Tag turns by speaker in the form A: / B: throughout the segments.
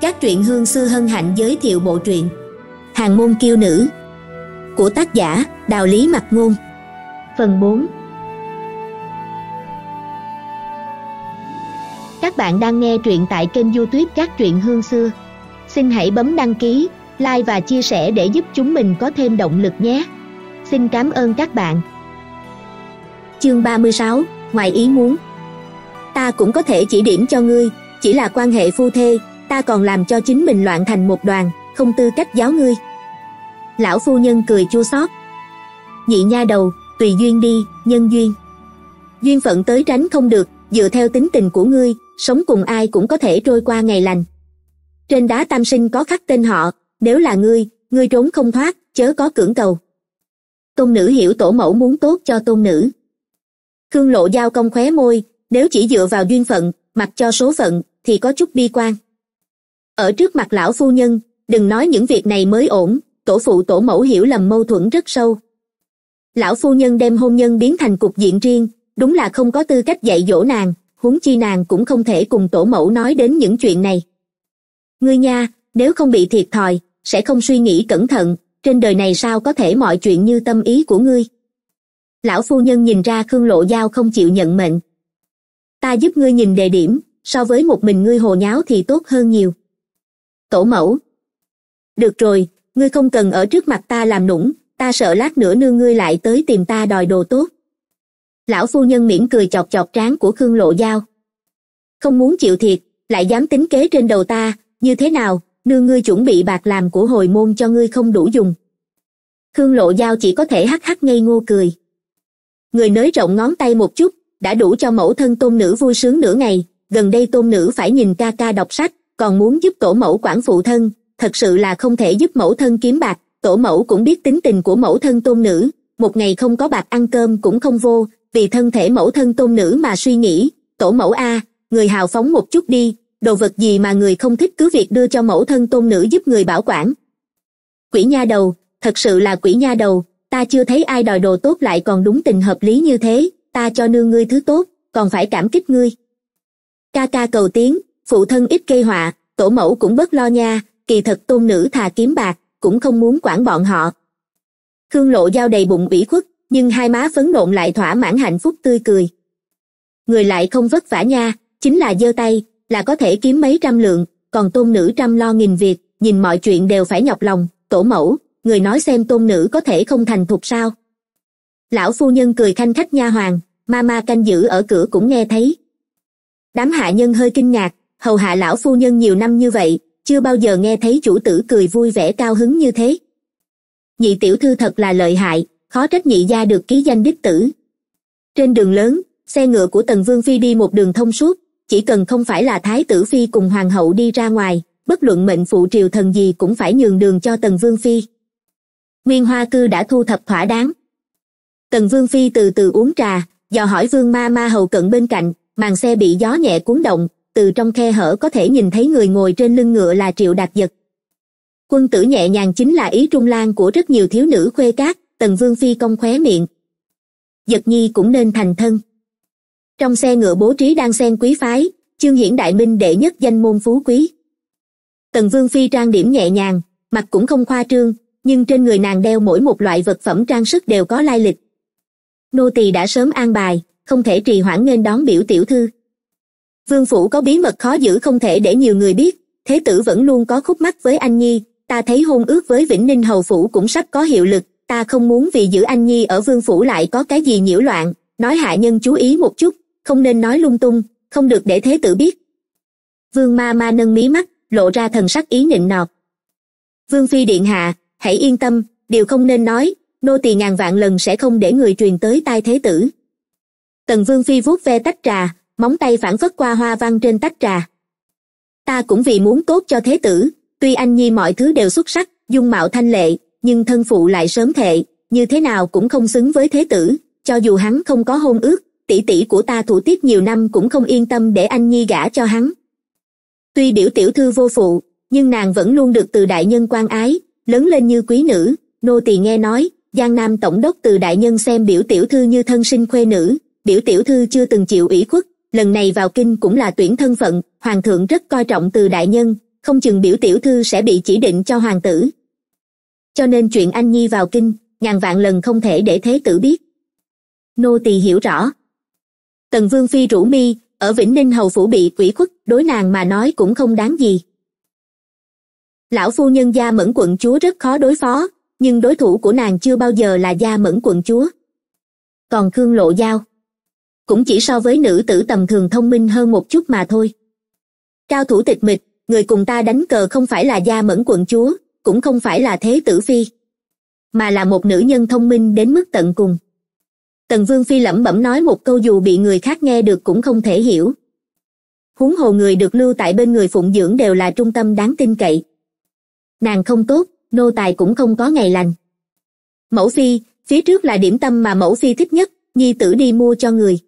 A: các truyện hương sư hân hạnh giới thiệu bộ truyện Hàng môn kiêu nữ của tác giả Đào Lý Mặc Ngôn Phần 4 Các bạn đang nghe truyện tại kênh youtube các truyện hương xưa Xin hãy bấm đăng ký, like và chia sẻ để giúp chúng mình có thêm động lực nhé Xin cảm ơn các bạn Chương 36, ngoài ý muốn Ta cũng có thể chỉ điểm cho ngươi, chỉ là quan hệ phu thê ta còn làm cho chính mình loạn thành một đoàn không tư cách giáo ngươi lão phu nhân cười chua xót nhị nha đầu tùy duyên đi nhân duyên duyên phận tới tránh không được dựa theo tính tình của ngươi sống cùng ai cũng có thể trôi qua ngày lành trên đá tam sinh có khắc tên họ nếu là ngươi ngươi trốn không thoát chớ có cưỡng cầu tôn nữ hiểu tổ mẫu muốn tốt cho tôn nữ khương lộ giao công khóe môi nếu chỉ dựa vào duyên phận mặc cho số phận thì có chút bi quan ở trước mặt lão phu nhân đừng nói những việc này mới ổn tổ phụ tổ mẫu hiểu lầm mâu thuẫn rất sâu lão phu nhân đem hôn nhân biến thành cục diện riêng đúng là không có tư cách dạy dỗ nàng huống chi nàng cũng không thể cùng tổ mẫu nói đến những chuyện này ngươi nha nếu không bị thiệt thòi sẽ không suy nghĩ cẩn thận trên đời này sao có thể mọi chuyện như tâm ý của ngươi lão phu nhân nhìn ra khương lộ giao không chịu nhận mệnh ta giúp ngươi nhìn đề điểm so với một mình ngươi hồ nháo thì tốt hơn nhiều tổ mẫu được rồi ngươi không cần ở trước mặt ta làm nũng ta sợ lát nữa nương ngươi lại tới tìm ta đòi đồ tốt lão phu nhân mỉm cười chọc chọc trán của khương lộ giao không muốn chịu thiệt lại dám tính kế trên đầu ta như thế nào nương ngươi chuẩn bị bạc làm của hồi môn cho ngươi không đủ dùng khương lộ giao chỉ có thể hắc hắc ngây ngô cười người nới rộng ngón tay một chút đã đủ cho mẫu thân tôn nữ vui sướng nửa ngày gần đây tôn nữ phải nhìn ca ca đọc sách còn muốn giúp tổ mẫu quản phụ thân thật sự là không thể giúp mẫu thân kiếm bạc tổ mẫu cũng biết tính tình của mẫu thân tôn nữ một ngày không có bạc ăn cơm cũng không vô vì thân thể mẫu thân tôn nữ mà suy nghĩ tổ mẫu a người hào phóng một chút đi đồ vật gì mà người không thích cứ việc đưa cho mẫu thân tôn nữ giúp người bảo quản quỷ nha đầu thật sự là quỷ nha đầu ta chưa thấy ai đòi đồ tốt lại còn đúng tình hợp lý như thế ta cho nương ngươi thứ tốt còn phải cảm kích ngươi ca ca cầu tiếng phụ thân ít gây họa tổ mẫu cũng bớt lo nha kỳ thật tôn nữ thà kiếm bạc cũng không muốn quản bọn họ khương lộ giao đầy bụng bỉ khuất nhưng hai má phấn nộn lại thỏa mãn hạnh phúc tươi cười người lại không vất vả nha chính là giơ tay là có thể kiếm mấy trăm lượng còn tôn nữ trăm lo nghìn việc nhìn mọi chuyện đều phải nhọc lòng tổ mẫu người nói xem tôn nữ có thể không thành thục sao lão phu nhân cười khanh khách nha hoàng ma ma canh giữ ở cửa cũng nghe thấy đám hạ nhân hơi kinh ngạc hầu hạ lão phu nhân nhiều năm như vậy chưa bao giờ nghe thấy chủ tử cười vui vẻ cao hứng như thế nhị tiểu thư thật là lợi hại khó trách nhị gia được ký danh đích tử trên đường lớn xe ngựa của tần vương phi đi một đường thông suốt chỉ cần không phải là thái tử phi cùng hoàng hậu đi ra ngoài bất luận mệnh phụ triều thần gì cũng phải nhường đường cho tần vương phi nguyên hoa cư đã thu thập thỏa đáng tần vương phi từ từ uống trà dò hỏi vương ma ma hầu cận bên cạnh màn xe bị gió nhẹ cuốn động từ trong khe hở có thể nhìn thấy người ngồi trên lưng ngựa là triệu đạt giật quân tử nhẹ nhàng chính là ý trung lan của rất nhiều thiếu nữ khuê cát tần vương phi công khóe miệng giật nhi cũng nên thành thân trong xe ngựa bố trí đang xen quý phái chương hiển đại minh đệ nhất danh môn phú quý tần vương phi trang điểm nhẹ nhàng mặt cũng không khoa trương nhưng trên người nàng đeo mỗi một loại vật phẩm trang sức đều có lai lịch nô tỳ đã sớm an bài không thể trì hoãn nên đón biểu tiểu thư vương phủ có bí mật khó giữ không thể để nhiều người biết thế tử vẫn luôn có khúc mắt với anh nhi ta thấy hôn ước với vĩnh ninh hầu phủ cũng sắp có hiệu lực ta không muốn vì giữ anh nhi ở vương phủ lại có cái gì nhiễu loạn nói hạ nhân chú ý một chút không nên nói lung tung không được để thế tử biết vương ma ma nâng mí mắt lộ ra thần sắc ý nịnh nọt vương phi điện hạ hãy yên tâm điều không nên nói nô tỳ ngàn vạn lần sẽ không để người truyền tới tai thế tử tần vương phi vuốt ve tách trà móng tay phản phất qua hoa văn trên tách trà ta cũng vì muốn tốt cho thế tử tuy anh nhi mọi thứ đều xuất sắc dung mạo thanh lệ nhưng thân phụ lại sớm thệ như thế nào cũng không xứng với thế tử cho dù hắn không có hôn ước tỷ tỷ của ta thủ tiết nhiều năm cũng không yên tâm để anh nhi gả cho hắn tuy biểu tiểu thư vô phụ nhưng nàng vẫn luôn được từ đại nhân quan ái lớn lên như quý nữ nô tỳ nghe nói giang nam tổng đốc từ đại nhân xem biểu tiểu thư như thân sinh khuê nữ biểu tiểu thư chưa từng chịu ủy khuất lần này vào kinh cũng là tuyển thân phận hoàng thượng rất coi trọng từ đại nhân không chừng biểu tiểu thư sẽ bị chỉ định cho hoàng tử cho nên chuyện anh nhi vào kinh ngàn vạn lần không thể để thế tử biết nô tỳ hiểu rõ tần vương phi rủ mi ở vĩnh ninh hầu phủ bị quỷ khuất đối nàng mà nói cũng không đáng gì lão phu nhân gia mẫn quận chúa rất khó đối phó nhưng đối thủ của nàng chưa bao giờ là gia mẫn quận chúa còn khương lộ giao cũng chỉ so với nữ tử tầm thường thông minh hơn một chút mà thôi cao thủ tịch mịch người cùng ta đánh cờ không phải là gia mẫn quận chúa cũng không phải là thế tử phi mà là một nữ nhân thông minh đến mức tận cùng tần vương phi lẩm bẩm nói một câu dù bị người khác nghe được cũng không thể hiểu huống hồ người được lưu tại bên người phụng dưỡng đều là trung tâm đáng tin cậy nàng không tốt nô tài cũng không có ngày lành mẫu phi phía trước là điểm tâm mà mẫu phi thích nhất nhi tử đi mua cho người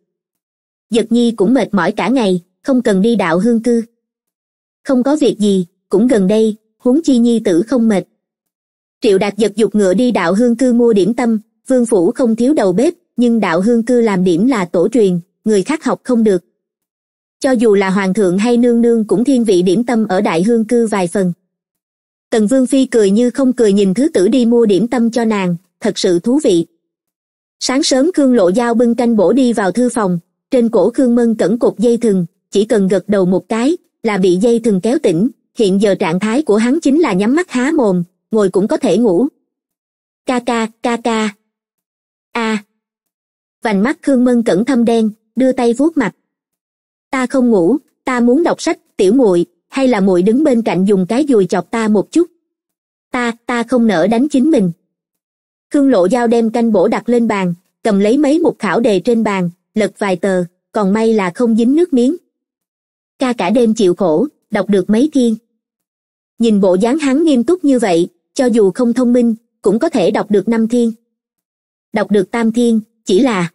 A: giật nhi cũng mệt mỏi cả ngày không cần đi đạo hương cư không có việc gì cũng gần đây huống chi nhi tử không mệt triệu đạt giật dục ngựa đi đạo hương cư mua điểm tâm vương phủ không thiếu đầu bếp nhưng đạo hương cư làm điểm là tổ truyền người khác học không được cho dù là hoàng thượng hay nương nương cũng thiên vị điểm tâm ở đại hương cư vài phần tần vương phi cười như không cười nhìn thứ tử đi mua điểm tâm cho nàng thật sự thú vị sáng sớm khương lộ giao bưng canh bổ đi vào thư phòng trên cổ khương mân cẩn cột dây thừng chỉ cần gật đầu một cái là bị dây thừng kéo tỉnh hiện giờ trạng thái của hắn chính là nhắm mắt há mồm ngồi cũng có thể ngủ ca ca ca ca a vành mắt khương mân cẩn thâm đen đưa tay vuốt mặt ta không ngủ ta muốn đọc sách tiểu muội hay là muội đứng bên cạnh dùng cái dùi chọc ta một chút ta ta không nỡ đánh chính mình khương lộ dao đem canh bổ đặt lên bàn cầm lấy mấy mục khảo đề trên bàn lật vài tờ còn may là không dính nước miếng ca cả đêm chịu khổ đọc được mấy thiên nhìn bộ dáng hắn nghiêm túc như vậy cho dù không thông minh cũng có thể đọc được năm thiên đọc được tam thiên chỉ là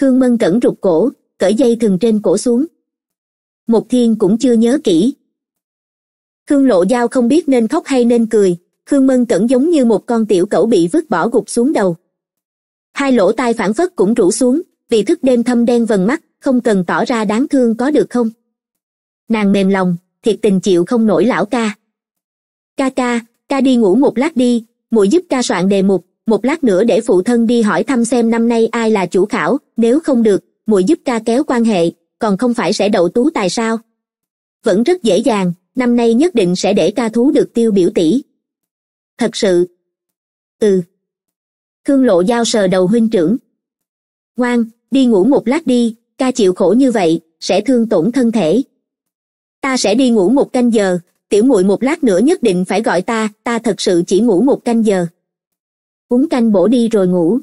A: khương mân cẩn rụt cổ cởi dây thừng trên cổ xuống một thiên cũng chưa nhớ kỹ khương lộ dao không biết nên khóc hay nên cười khương mân cẩn giống như một con tiểu cẩu bị vứt bỏ gục xuống đầu hai lỗ tai phản phất cũng rủ xuống vì thức đêm thâm đen vần mắt không cần tỏ ra đáng thương có được không nàng mềm lòng thiệt tình chịu không nổi lão ca ca ca ca đi ngủ một lát đi muội giúp ca soạn đề mục một lát nữa để phụ thân đi hỏi thăm xem năm nay ai là chủ khảo nếu không được muội giúp ca kéo quan hệ còn không phải sẽ đậu tú tài sao vẫn rất dễ dàng năm nay nhất định sẽ để ca thú được tiêu biểu tỷ thật sự ừ khương lộ giao sờ đầu huynh trưởng ngoan đi ngủ một lát đi ca chịu khổ như vậy sẽ thương tổn thân thể ta sẽ đi ngủ một canh giờ tiểu muội một lát nữa nhất định phải gọi ta ta thật sự chỉ ngủ một canh giờ uống canh bổ đi rồi ngủ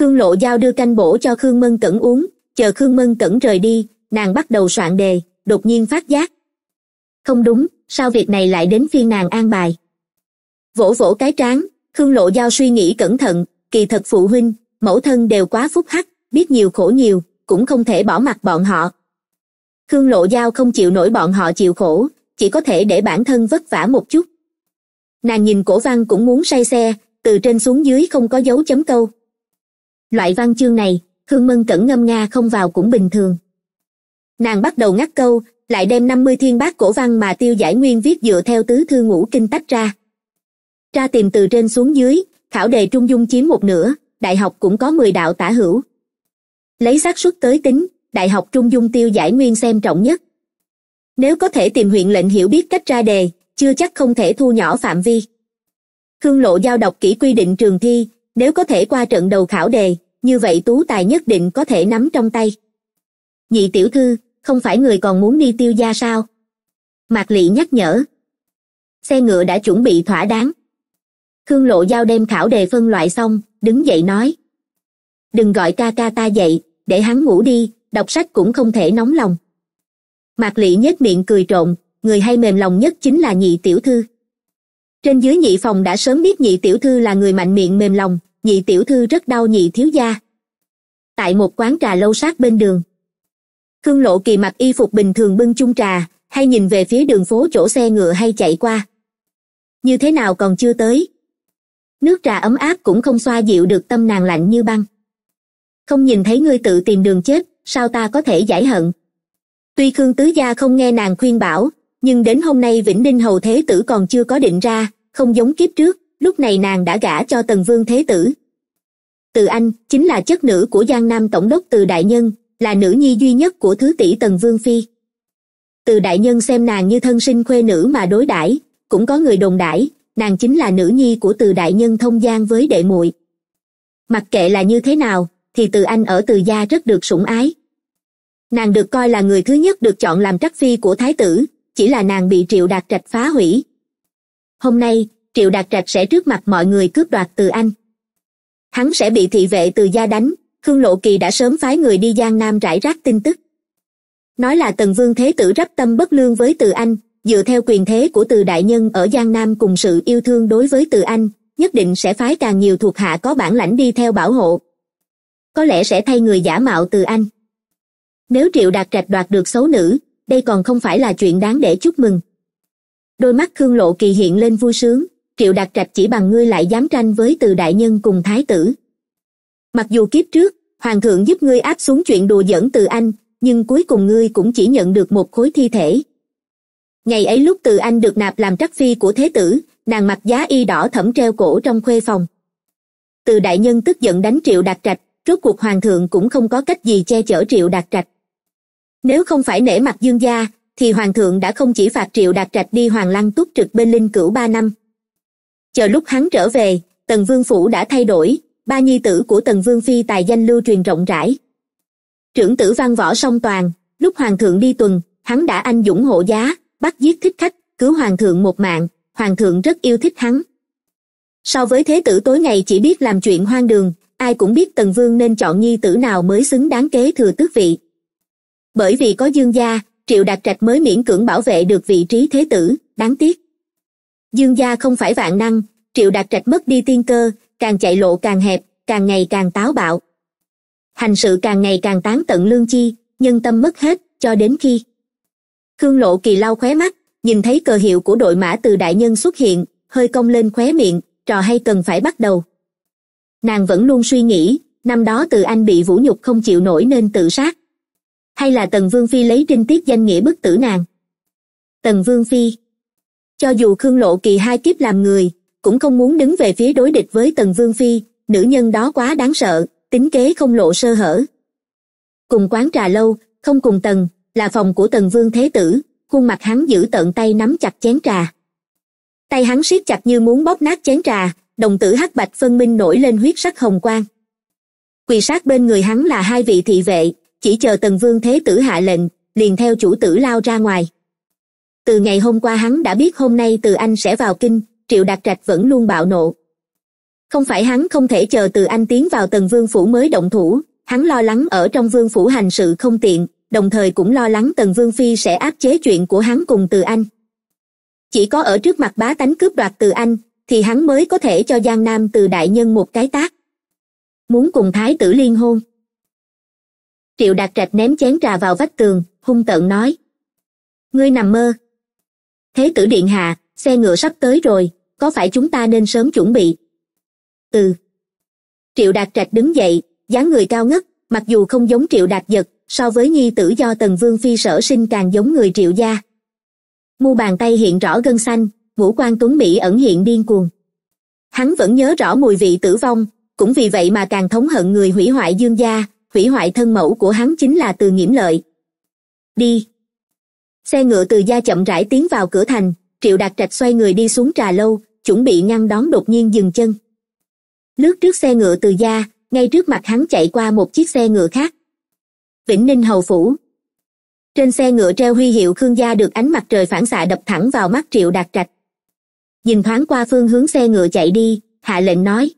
A: khương lộ giao đưa canh bổ cho khương mân cẩn uống chờ khương mân cẩn rời đi nàng bắt đầu soạn đề đột nhiên phát giác không đúng sao việc này lại đến phiên nàng an bài vỗ vỗ cái trán khương lộ giao suy nghĩ cẩn thận kỳ thật phụ huynh mẫu thân đều quá phúc hắc biết nhiều khổ nhiều cũng không thể bỏ mặc bọn họ khương lộ giao không chịu nổi bọn họ chịu khổ chỉ có thể để bản thân vất vả một chút nàng nhìn cổ văn cũng muốn say xe từ trên xuống dưới không có dấu chấm câu loại văn chương này khương mân cẩn ngâm nga không vào cũng bình thường nàng bắt đầu ngắt câu lại đem năm mươi thiên bát cổ văn mà tiêu giải nguyên viết dựa theo tứ thư ngũ kinh tách ra tra tìm từ trên xuống dưới khảo đề trung dung chiếm một nửa đại học cũng có mười đạo tả hữu lấy xác suất tới tính đại học trung dung tiêu giải nguyên xem trọng nhất nếu có thể tìm huyện lệnh hiểu biết cách ra đề chưa chắc không thể thu nhỏ phạm vi khương lộ giao đọc kỹ quy định trường thi nếu có thể qua trận đầu khảo đề như vậy tú tài nhất định có thể nắm trong tay nhị tiểu thư không phải người còn muốn đi tiêu gia sao mạc lỵ nhắc nhở xe ngựa đã chuẩn bị thỏa đáng khương lộ giao đem khảo đề phân loại xong đứng dậy nói đừng gọi ca ca ta dậy để hắn ngủ đi đọc sách cũng không thể nóng lòng mạc lỵ nhếch miệng cười trộn người hay mềm lòng nhất chính là nhị tiểu thư trên dưới nhị phòng đã sớm biết nhị tiểu thư là người mạnh miệng mềm lòng nhị tiểu thư rất đau nhị thiếu gia tại một quán trà lâu sát bên đường khương lộ kỳ mặc y phục bình thường bưng chung trà hay nhìn về phía đường phố chỗ xe ngựa hay chạy qua như thế nào còn chưa tới nước trà ấm áp cũng không xoa dịu được tâm nàng lạnh như băng không nhìn thấy ngươi tự tìm đường chết sao ta có thể giải hận tuy khương tứ gia không nghe nàng khuyên bảo nhưng đến hôm nay vĩnh ninh hầu thế tử còn chưa có định ra không giống kiếp trước lúc này nàng đã gả cho tần vương thế tử từ anh chính là chất nữ của giang nam tổng đốc từ đại nhân là nữ nhi duy nhất của thứ tỷ tần vương phi từ đại nhân xem nàng như thân sinh khuê nữ mà đối đãi cũng có người đồn đãi nàng chính là nữ nhi của từ đại nhân thông gian với đệ muội mặc kệ là như thế nào thì từ anh ở từ gia rất được sủng ái nàng được coi là người thứ nhất được chọn làm trắc phi của thái tử chỉ là nàng bị triệu đạt trạch phá hủy hôm nay triệu đạt trạch sẽ trước mặt mọi người cướp đoạt từ anh hắn sẽ bị thị vệ từ gia đánh khương lộ kỳ đã sớm phái người đi giang nam rải rác tin tức nói là tần vương thế tử rắp tâm bất lương với từ anh dựa theo quyền thế của từ đại nhân ở giang nam cùng sự yêu thương đối với từ anh nhất định sẽ phái càng nhiều thuộc hạ có bản lãnh đi theo bảo hộ có lẽ sẽ thay người giả mạo từ anh nếu triệu đạt trạch đoạt được xấu nữ đây còn không phải là chuyện đáng để chúc mừng đôi mắt khương lộ kỳ hiện lên vui sướng triệu đạt trạch chỉ bằng ngươi lại dám tranh với từ đại nhân cùng thái tử mặc dù kiếp trước hoàng thượng giúp ngươi áp xuống chuyện đùa dẫn từ anh nhưng cuối cùng ngươi cũng chỉ nhận được một khối thi thể ngày ấy lúc từ anh được nạp làm trắc phi của thế tử nàng mặc giá y đỏ thẫm treo cổ trong khuê phòng từ đại nhân tức giận đánh triệu đạt trạch rốt cuộc hoàng thượng cũng không có cách gì che chở triệu đạt trạch nếu không phải nể mặt dương gia thì hoàng thượng đã không chỉ phạt triệu đạt trạch đi hoàng lăng túc trực bên linh cửu ba năm chờ lúc hắn trở về tần vương phủ đã thay đổi ba nhi tử của tần vương phi tài danh lưu truyền rộng rãi trưởng tử văn võ song toàn lúc hoàng thượng đi tuần hắn đã anh dũng hộ giá bắt giết thích khách cứu hoàng thượng một mạng hoàng thượng rất yêu thích hắn so với thế tử tối ngày chỉ biết làm chuyện hoang đường ai cũng biết tần vương nên chọn nhi tử nào mới xứng đáng kế thừa tước vị bởi vì có dương gia triệu đạt trạch mới miễn cưỡng bảo vệ được vị trí thế tử đáng tiếc dương gia không phải vạn năng triệu đạt trạch mất đi tiên cơ càng chạy lộ càng hẹp càng ngày càng táo bạo hành sự càng ngày càng tán tận lương chi nhân tâm mất hết cho đến khi khương lộ kỳ lau khóe mắt nhìn thấy cờ hiệu của đội mã từ đại nhân xuất hiện hơi cong lên khóe miệng trò hay cần phải bắt đầu nàng vẫn luôn suy nghĩ năm đó từ anh bị vũ nhục không chịu nổi nên tự sát hay là tần vương phi lấy trinh tiết danh nghĩa bức tử nàng tần vương phi cho dù khương lộ kỳ hai kiếp làm người cũng không muốn đứng về phía đối địch với tần vương phi nữ nhân đó quá đáng sợ tính kế không lộ sơ hở cùng quán trà lâu không cùng tần là phòng của tần vương thế tử khuôn mặt hắn giữ tận tay nắm chặt chén trà tay hắn siết chặt như muốn bóp nát chén trà đồng tử hắc bạch phân minh nổi lên huyết sắc hồng quang quỳ sát bên người hắn là hai vị thị vệ chỉ chờ tần vương thế tử hạ lệnh liền theo chủ tử lao ra ngoài từ ngày hôm qua hắn đã biết hôm nay từ anh sẽ vào kinh triệu đạt trạch vẫn luôn bạo nộ không phải hắn không thể chờ từ anh tiến vào tần vương phủ mới động thủ hắn lo lắng ở trong vương phủ hành sự không tiện đồng thời cũng lo lắng tần vương phi sẽ áp chế chuyện của hắn cùng từ anh chỉ có ở trước mặt bá tánh cướp đoạt từ anh thì hắn mới có thể cho giang nam từ đại nhân một cái tác muốn cùng thái tử liên hôn triệu đạt trạch ném chén trà vào vách tường hung tợn nói ngươi nằm mơ thế tử điện hạ xe ngựa sắp tới rồi có phải chúng ta nên sớm chuẩn bị ừ triệu đạt trạch đứng dậy dáng người cao ngất mặc dù không giống triệu đạt giật so với nhi tử do tần vương phi sở sinh càng giống người triệu gia mu bàn tay hiện rõ gân xanh Vũ quan tuấn mỹ ẩn hiện điên cuồng hắn vẫn nhớ rõ mùi vị tử vong cũng vì vậy mà càng thống hận người hủy hoại dương gia hủy hoại thân mẫu của hắn chính là từ nghiễm lợi đi xe ngựa từ gia chậm rãi tiến vào cửa thành triệu đạt trạch xoay người đi xuống trà lâu chuẩn bị ngăn đón đột nhiên dừng chân lướt trước xe ngựa từ gia ngay trước mặt hắn chạy qua một chiếc xe ngựa khác vĩnh ninh hầu phủ trên xe ngựa treo huy hiệu khương gia được ánh mặt trời phản xạ đập thẳng vào mắt triệu đạt trạch nhìn thoáng qua phương hướng xe ngựa chạy đi hạ lệnh nói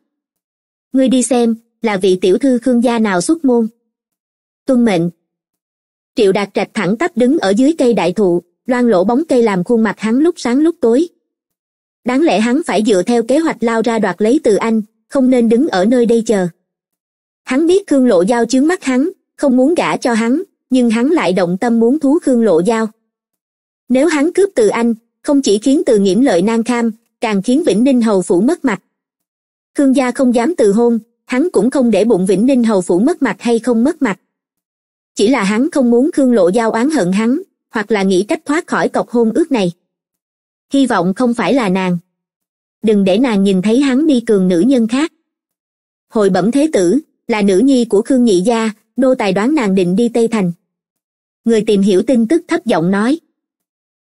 A: ngươi đi xem là vị tiểu thư khương gia nào xuất môn tuân mệnh triệu đạt trạch thẳng tắp đứng ở dưới cây đại thụ loan lỗ bóng cây làm khuôn mặt hắn lúc sáng lúc tối đáng lẽ hắn phải dựa theo kế hoạch lao ra đoạt lấy từ anh không nên đứng ở nơi đây chờ hắn biết khương lộ giao chướng mắt hắn không muốn gả cho hắn nhưng hắn lại động tâm muốn thú khương lộ giao nếu hắn cướp từ anh không chỉ khiến từ nghiễm lợi Nang kham càng khiến vĩnh ninh hầu phủ mất mặt khương gia không dám từ hôn hắn cũng không để bụng vĩnh ninh hầu phủ mất mặt hay không mất mặt chỉ là hắn không muốn khương lộ giao oán hận hắn hoặc là nghĩ cách thoát khỏi cọc hôn ước này hy vọng không phải là nàng đừng để nàng nhìn thấy hắn đi cường nữ nhân khác hồi bẩm thế tử là nữ nhi của khương nhị gia nô tài đoán nàng định đi tây thành người tìm hiểu tin tức thấp giọng nói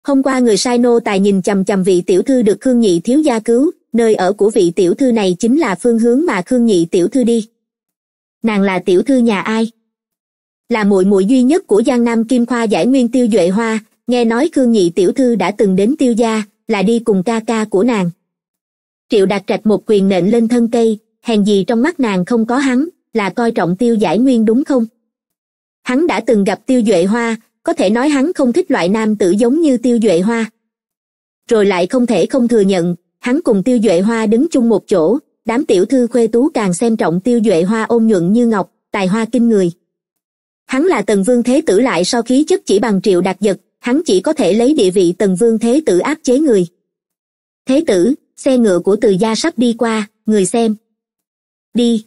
A: hôm qua người sai nô tài nhìn chằm chằm vị tiểu thư được khương nhị thiếu gia cứu nơi ở của vị tiểu thư này chính là phương hướng mà khương nhị tiểu thư đi nàng là tiểu thư nhà ai là muội muội duy nhất của giang nam kim khoa giải nguyên tiêu duệ hoa nghe nói khương nhị tiểu thư đã từng đến tiêu gia là đi cùng ca ca của nàng triệu đạt trạch một quyền nện lên thân cây hèn gì trong mắt nàng không có hắn là coi trọng tiêu giải nguyên đúng không hắn đã từng gặp tiêu duệ hoa có thể nói hắn không thích loại nam tử giống như tiêu duệ hoa rồi lại không thể không thừa nhận hắn cùng tiêu duệ hoa đứng chung một chỗ đám tiểu thư khuê tú càng xem trọng tiêu duệ hoa ôn nhuận như ngọc tài hoa kinh người hắn là tần vương thế tử lại so khí chất chỉ bằng triệu đạt vật, hắn chỉ có thể lấy địa vị tần vương thế tử áp chế người thế tử xe ngựa của từ gia sắp đi qua người xem đi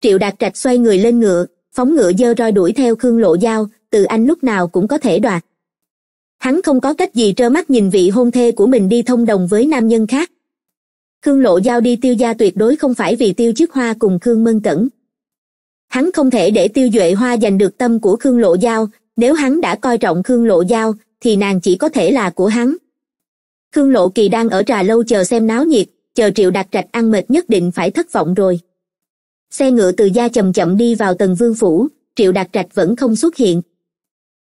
A: triệu đạt trạch xoay người lên ngựa phóng ngựa dơ roi đuổi theo khương lộ giao từ anh lúc nào cũng có thể đoạt hắn không có cách gì trơ mắt nhìn vị hôn thê của mình đi thông đồng với nam nhân khác khương lộ giao đi tiêu gia tuyệt đối không phải vì tiêu chức hoa cùng khương mân cẩn hắn không thể để tiêu duệ hoa giành được tâm của khương lộ giao nếu hắn đã coi trọng khương lộ giao thì nàng chỉ có thể là của hắn khương lộ kỳ đang ở trà lâu chờ xem náo nhiệt chờ triệu đặt trạch ăn mệt nhất định phải thất vọng rồi xe ngựa từ gia chậm chậm đi vào tầng vương phủ triệu đạt trạch vẫn không xuất hiện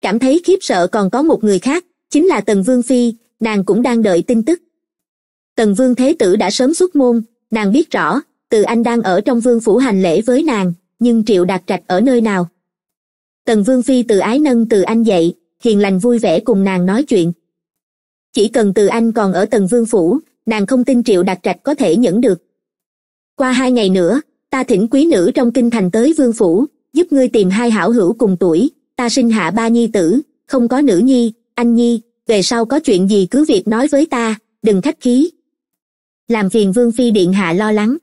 A: cảm thấy khiếp sợ còn có một người khác chính là tần vương phi nàng cũng đang đợi tin tức tần vương thế tử đã sớm xuất môn nàng biết rõ từ anh đang ở trong vương phủ hành lễ với nàng nhưng triệu đạt trạch ở nơi nào tần vương phi từ ái nâng từ anh dậy hiền lành vui vẻ cùng nàng nói chuyện chỉ cần từ anh còn ở tần vương phủ nàng không tin triệu đạt trạch có thể nhẫn được qua hai ngày nữa ta thỉnh quý nữ trong kinh thành tới vương phủ giúp ngươi tìm hai hảo hữu cùng tuổi ta sinh hạ ba nhi tử không có nữ nhi anh nhi về sau có chuyện gì cứ việc nói với ta đừng khách khí làm phiền vương phi điện hạ lo lắng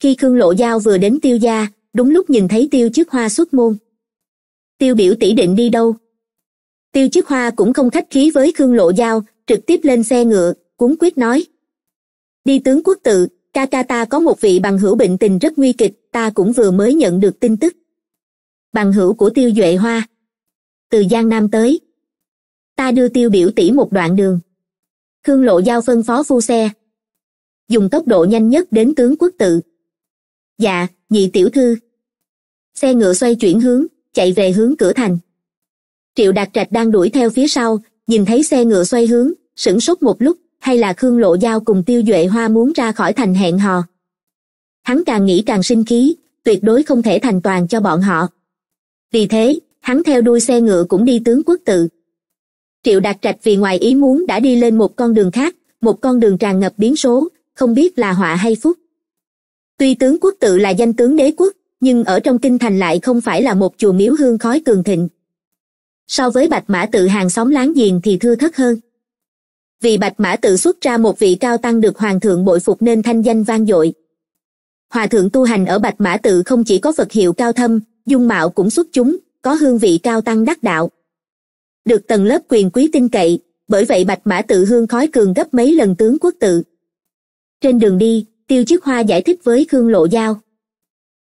A: khi khương lộ giao vừa đến tiêu gia đúng lúc nhìn thấy tiêu chức hoa xuất môn tiêu biểu tỷ định đi đâu tiêu chức hoa cũng không khách khí với khương lộ giao trực tiếp lên xe ngựa cuốn quyết nói đi tướng quốc tự ca ca ta có một vị bằng hữu bệnh tình rất nguy kịch ta cũng vừa mới nhận được tin tức bằng hữu của tiêu duệ hoa từ giang nam tới ta đưa tiêu biểu tỷ một đoạn đường khương lộ giao phân phó phu xe dùng tốc độ nhanh nhất đến tướng quốc tự dạ nhị tiểu thư xe ngựa xoay chuyển hướng chạy về hướng cửa thành triệu đạt trạch đang đuổi theo phía sau nhìn thấy xe ngựa xoay hướng sửng sốt một lúc hay là khương lộ giao cùng tiêu duệ hoa muốn ra khỏi thành hẹn hò hắn càng nghĩ càng sinh khí tuyệt đối không thể thành toàn cho bọn họ vì thế hắn theo đuôi xe ngựa cũng đi tướng quốc tự triệu đạt trạch vì ngoài ý muốn đã đi lên một con đường khác một con đường tràn ngập biến số không biết là họa hay phúc tuy tướng quốc tự là danh tướng đế quốc nhưng ở trong kinh thành lại không phải là một chùa miếu hương khói cường thịnh so với bạch mã tự hàng xóm láng giềng thì thưa thất hơn vì bạch mã tự xuất ra một vị cao tăng được hoàng thượng bội phục nên thanh danh vang dội hòa thượng tu hành ở bạch mã tự không chỉ có vật hiệu cao thâm dung mạo cũng xuất chúng có hương vị cao tăng đắc đạo được tầng lớp quyền quý tin cậy bởi vậy bạch mã tự hương khói cường gấp mấy lần tướng quốc tự trên đường đi tiêu chiết hoa giải thích với khương lộ giao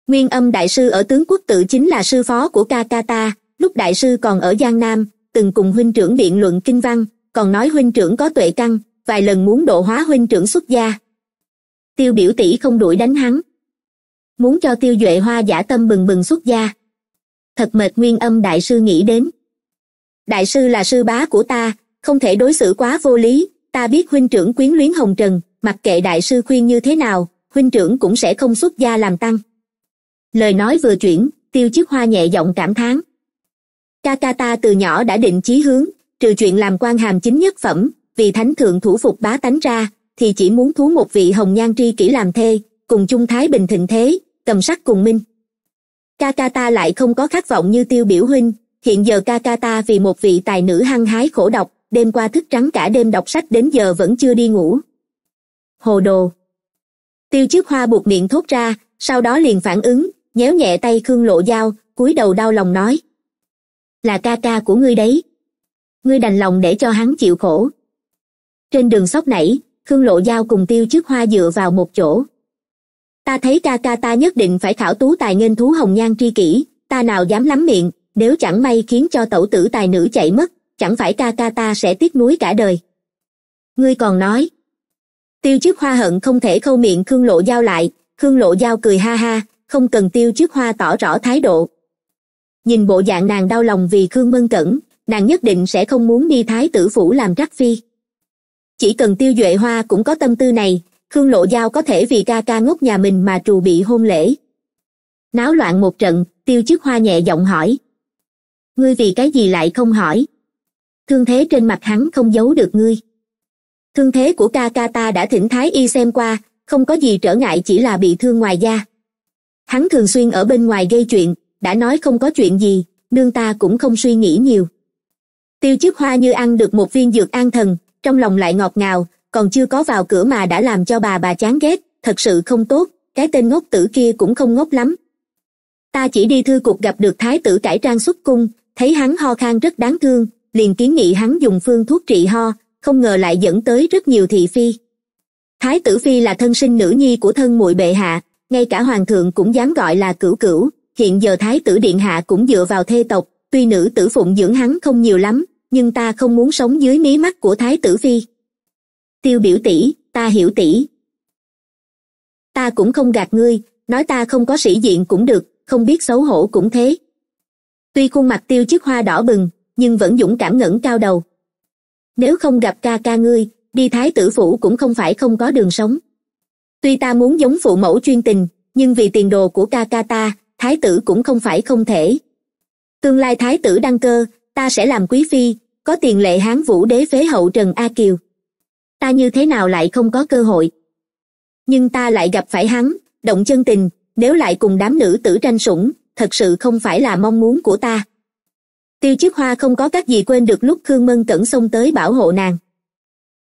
A: nguyên âm đại sư ở tướng quốc tự chính là sư phó của ca ca ta lúc đại sư còn ở giang nam từng cùng huynh trưởng biện luận kinh văn còn nói huynh trưởng có tuệ căn vài lần muốn độ hóa huynh trưởng xuất gia tiêu biểu tỷ không đuổi đánh hắn muốn cho tiêu duệ hoa giả tâm bừng bừng xuất gia thật mệt nguyên âm đại sư nghĩ đến đại sư là sư bá của ta không thể đối xử quá vô lý ta biết huynh trưởng quyến luyến hồng trần mặc kệ đại sư khuyên như thế nào huynh trưởng cũng sẽ không xuất gia làm tăng lời nói vừa chuyển tiêu chiếc hoa nhẹ giọng cảm thán ca ca ta từ nhỏ đã định chí hướng trừ chuyện làm quan hàm chính nhất phẩm vì thánh thượng thủ phục bá tánh ra thì chỉ muốn thú một vị hồng nhan tri kỷ làm thê cùng chung thái bình thịnh thế cầm sắc cùng minh Kakata lại không có khát vọng như tiêu biểu huynh, hiện giờ Kakata vì một vị tài nữ hăng hái khổ đọc đêm qua thức trắng cả đêm đọc sách đến giờ vẫn chưa đi ngủ. Hồ đồ! Tiêu chiếc hoa buộc miệng thốt ra, sau đó liền phản ứng, nhéo nhẹ tay Khương Lộ Dao, cúi đầu đau lòng nói. Là ca ca của ngươi đấy. Ngươi đành lòng để cho hắn chịu khổ. Trên đường sóc nảy, Khương Lộ Dao cùng Tiêu chiếc hoa dựa vào một chỗ ta thấy ca ca ta nhất định phải khảo tú tài nghênh thú hồng nhan tri kỷ ta nào dám lắm miệng nếu chẳng may khiến cho tẩu tử tài nữ chạy mất chẳng phải ca ca ta sẽ tiếc nuối cả đời ngươi còn nói tiêu chức hoa hận không thể khâu miệng khương lộ giao lại khương lộ giao cười ha ha không cần tiêu chức hoa tỏ rõ thái độ nhìn bộ dạng nàng đau lòng vì khương mân cẩn nàng nhất định sẽ không muốn đi thái tử phủ làm trắc phi chỉ cần tiêu duệ hoa cũng có tâm tư này khương lộ giao có thể vì ca ca ngốc nhà mình mà trù bị hôn lễ náo loạn một trận tiêu chức hoa nhẹ giọng hỏi ngươi vì cái gì lại không hỏi thương thế trên mặt hắn không giấu được ngươi thương thế của ca ca ta đã thỉnh thái y xem qua không có gì trở ngại chỉ là bị thương ngoài da hắn thường xuyên ở bên ngoài gây chuyện đã nói không có chuyện gì nương ta cũng không suy nghĩ nhiều tiêu chức hoa như ăn được một viên dược an thần trong lòng lại ngọt ngào còn chưa có vào cửa mà đã làm cho bà bà chán ghét thật sự không tốt cái tên ngốc tử kia cũng không ngốc lắm ta chỉ đi thư cục gặp được thái tử cải trang xuất cung thấy hắn ho khan rất đáng thương liền kiến nghị hắn dùng phương thuốc trị ho không ngờ lại dẫn tới rất nhiều thị phi thái tử phi là thân sinh nữ nhi của thân muội bệ hạ ngay cả hoàng thượng cũng dám gọi là cửu cửu hiện giờ thái tử điện hạ cũng dựa vào thê tộc tuy nữ tử phụng dưỡng hắn không nhiều lắm nhưng ta không muốn sống dưới mí mắt của thái tử phi tiêu biểu tỷ ta hiểu tỷ ta cũng không gạt ngươi nói ta không có sĩ diện cũng được không biết xấu hổ cũng thế tuy khuôn mặt tiêu chiếc hoa đỏ bừng nhưng vẫn dũng cảm ngẩng cao đầu nếu không gặp ca ca ngươi đi thái tử phủ cũng không phải không có đường sống tuy ta muốn giống phụ mẫu chuyên tình nhưng vì tiền đồ của ca ca ta thái tử cũng không phải không thể tương lai thái tử đăng cơ ta sẽ làm quý phi có tiền lệ hán vũ đế phế hậu trần a kiều ta như thế nào lại không có cơ hội nhưng ta lại gặp phải hắn động chân tình nếu lại cùng đám nữ tử tranh sủng thật sự không phải là mong muốn của ta tiêu chức hoa không có cách gì quên được lúc khương mân cẩn xông tới bảo hộ nàng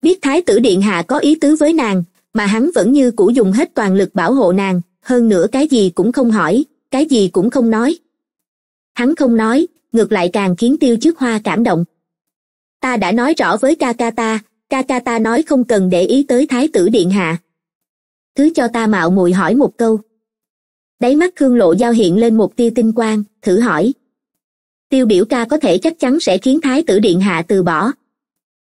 A: biết thái tử điện hạ có ý tứ với nàng mà hắn vẫn như cũ dùng hết toàn lực bảo hộ nàng hơn nữa cái gì cũng không hỏi cái gì cũng không nói hắn không nói ngược lại càng khiến tiêu chức hoa cảm động ta đã nói rõ với ca ca ta ta nói không cần để ý tới thái tử điện hạ thứ cho ta mạo muội hỏi một câu đáy mắt khương lộ giao hiện lên một tia tinh quang thử hỏi tiêu biểu ca có thể chắc chắn sẽ khiến thái tử điện hạ từ bỏ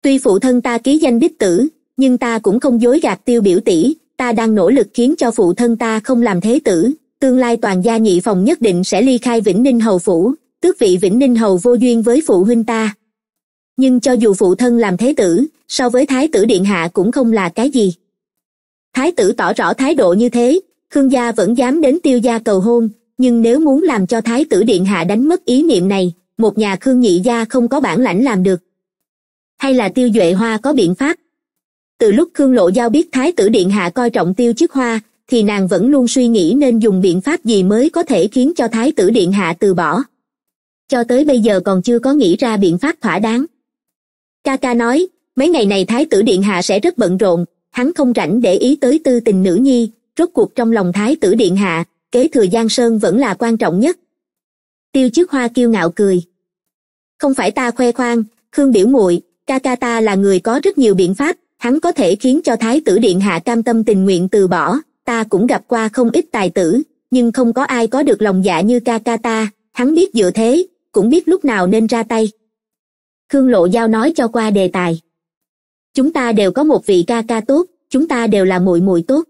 A: tuy phụ thân ta ký danh đích tử nhưng ta cũng không dối gạt tiêu biểu tỷ ta đang nỗ lực khiến cho phụ thân ta không làm thế tử tương lai toàn gia nhị phòng nhất định sẽ ly khai vĩnh ninh hầu phủ tước vị vĩnh ninh hầu vô duyên với phụ huynh ta nhưng cho dù phụ thân làm thế tử so với thái tử điện hạ cũng không là cái gì thái tử tỏ rõ thái độ như thế khương gia vẫn dám đến tiêu gia cầu hôn nhưng nếu muốn làm cho thái tử điện hạ đánh mất ý niệm này một nhà khương nhị gia không có bản lãnh làm được hay là tiêu duệ hoa có biện pháp từ lúc khương lộ giao biết thái tử điện hạ coi trọng tiêu chức hoa thì nàng vẫn luôn suy nghĩ nên dùng biện pháp gì mới có thể khiến cho thái tử điện hạ từ bỏ cho tới bây giờ còn chưa có nghĩ ra biện pháp thỏa đáng ca ca nói mấy ngày này thái tử điện hạ sẽ rất bận rộn hắn không rảnh để ý tới tư tình nữ nhi rốt cuộc trong lòng thái tử điện hạ kế thừa giang sơn vẫn là quan trọng nhất tiêu chức hoa kiêu ngạo cười không phải ta khoe khoang khương biểu muội ca ca ta là người có rất nhiều biện pháp hắn có thể khiến cho thái tử điện hạ cam tâm tình nguyện từ bỏ ta cũng gặp qua không ít tài tử nhưng không có ai có được lòng dạ như ca ca ta hắn biết dựa thế cũng biết lúc nào nên ra tay khương lộ giao nói cho qua đề tài chúng ta đều có một vị ca ca tốt chúng ta đều là muội muội tốt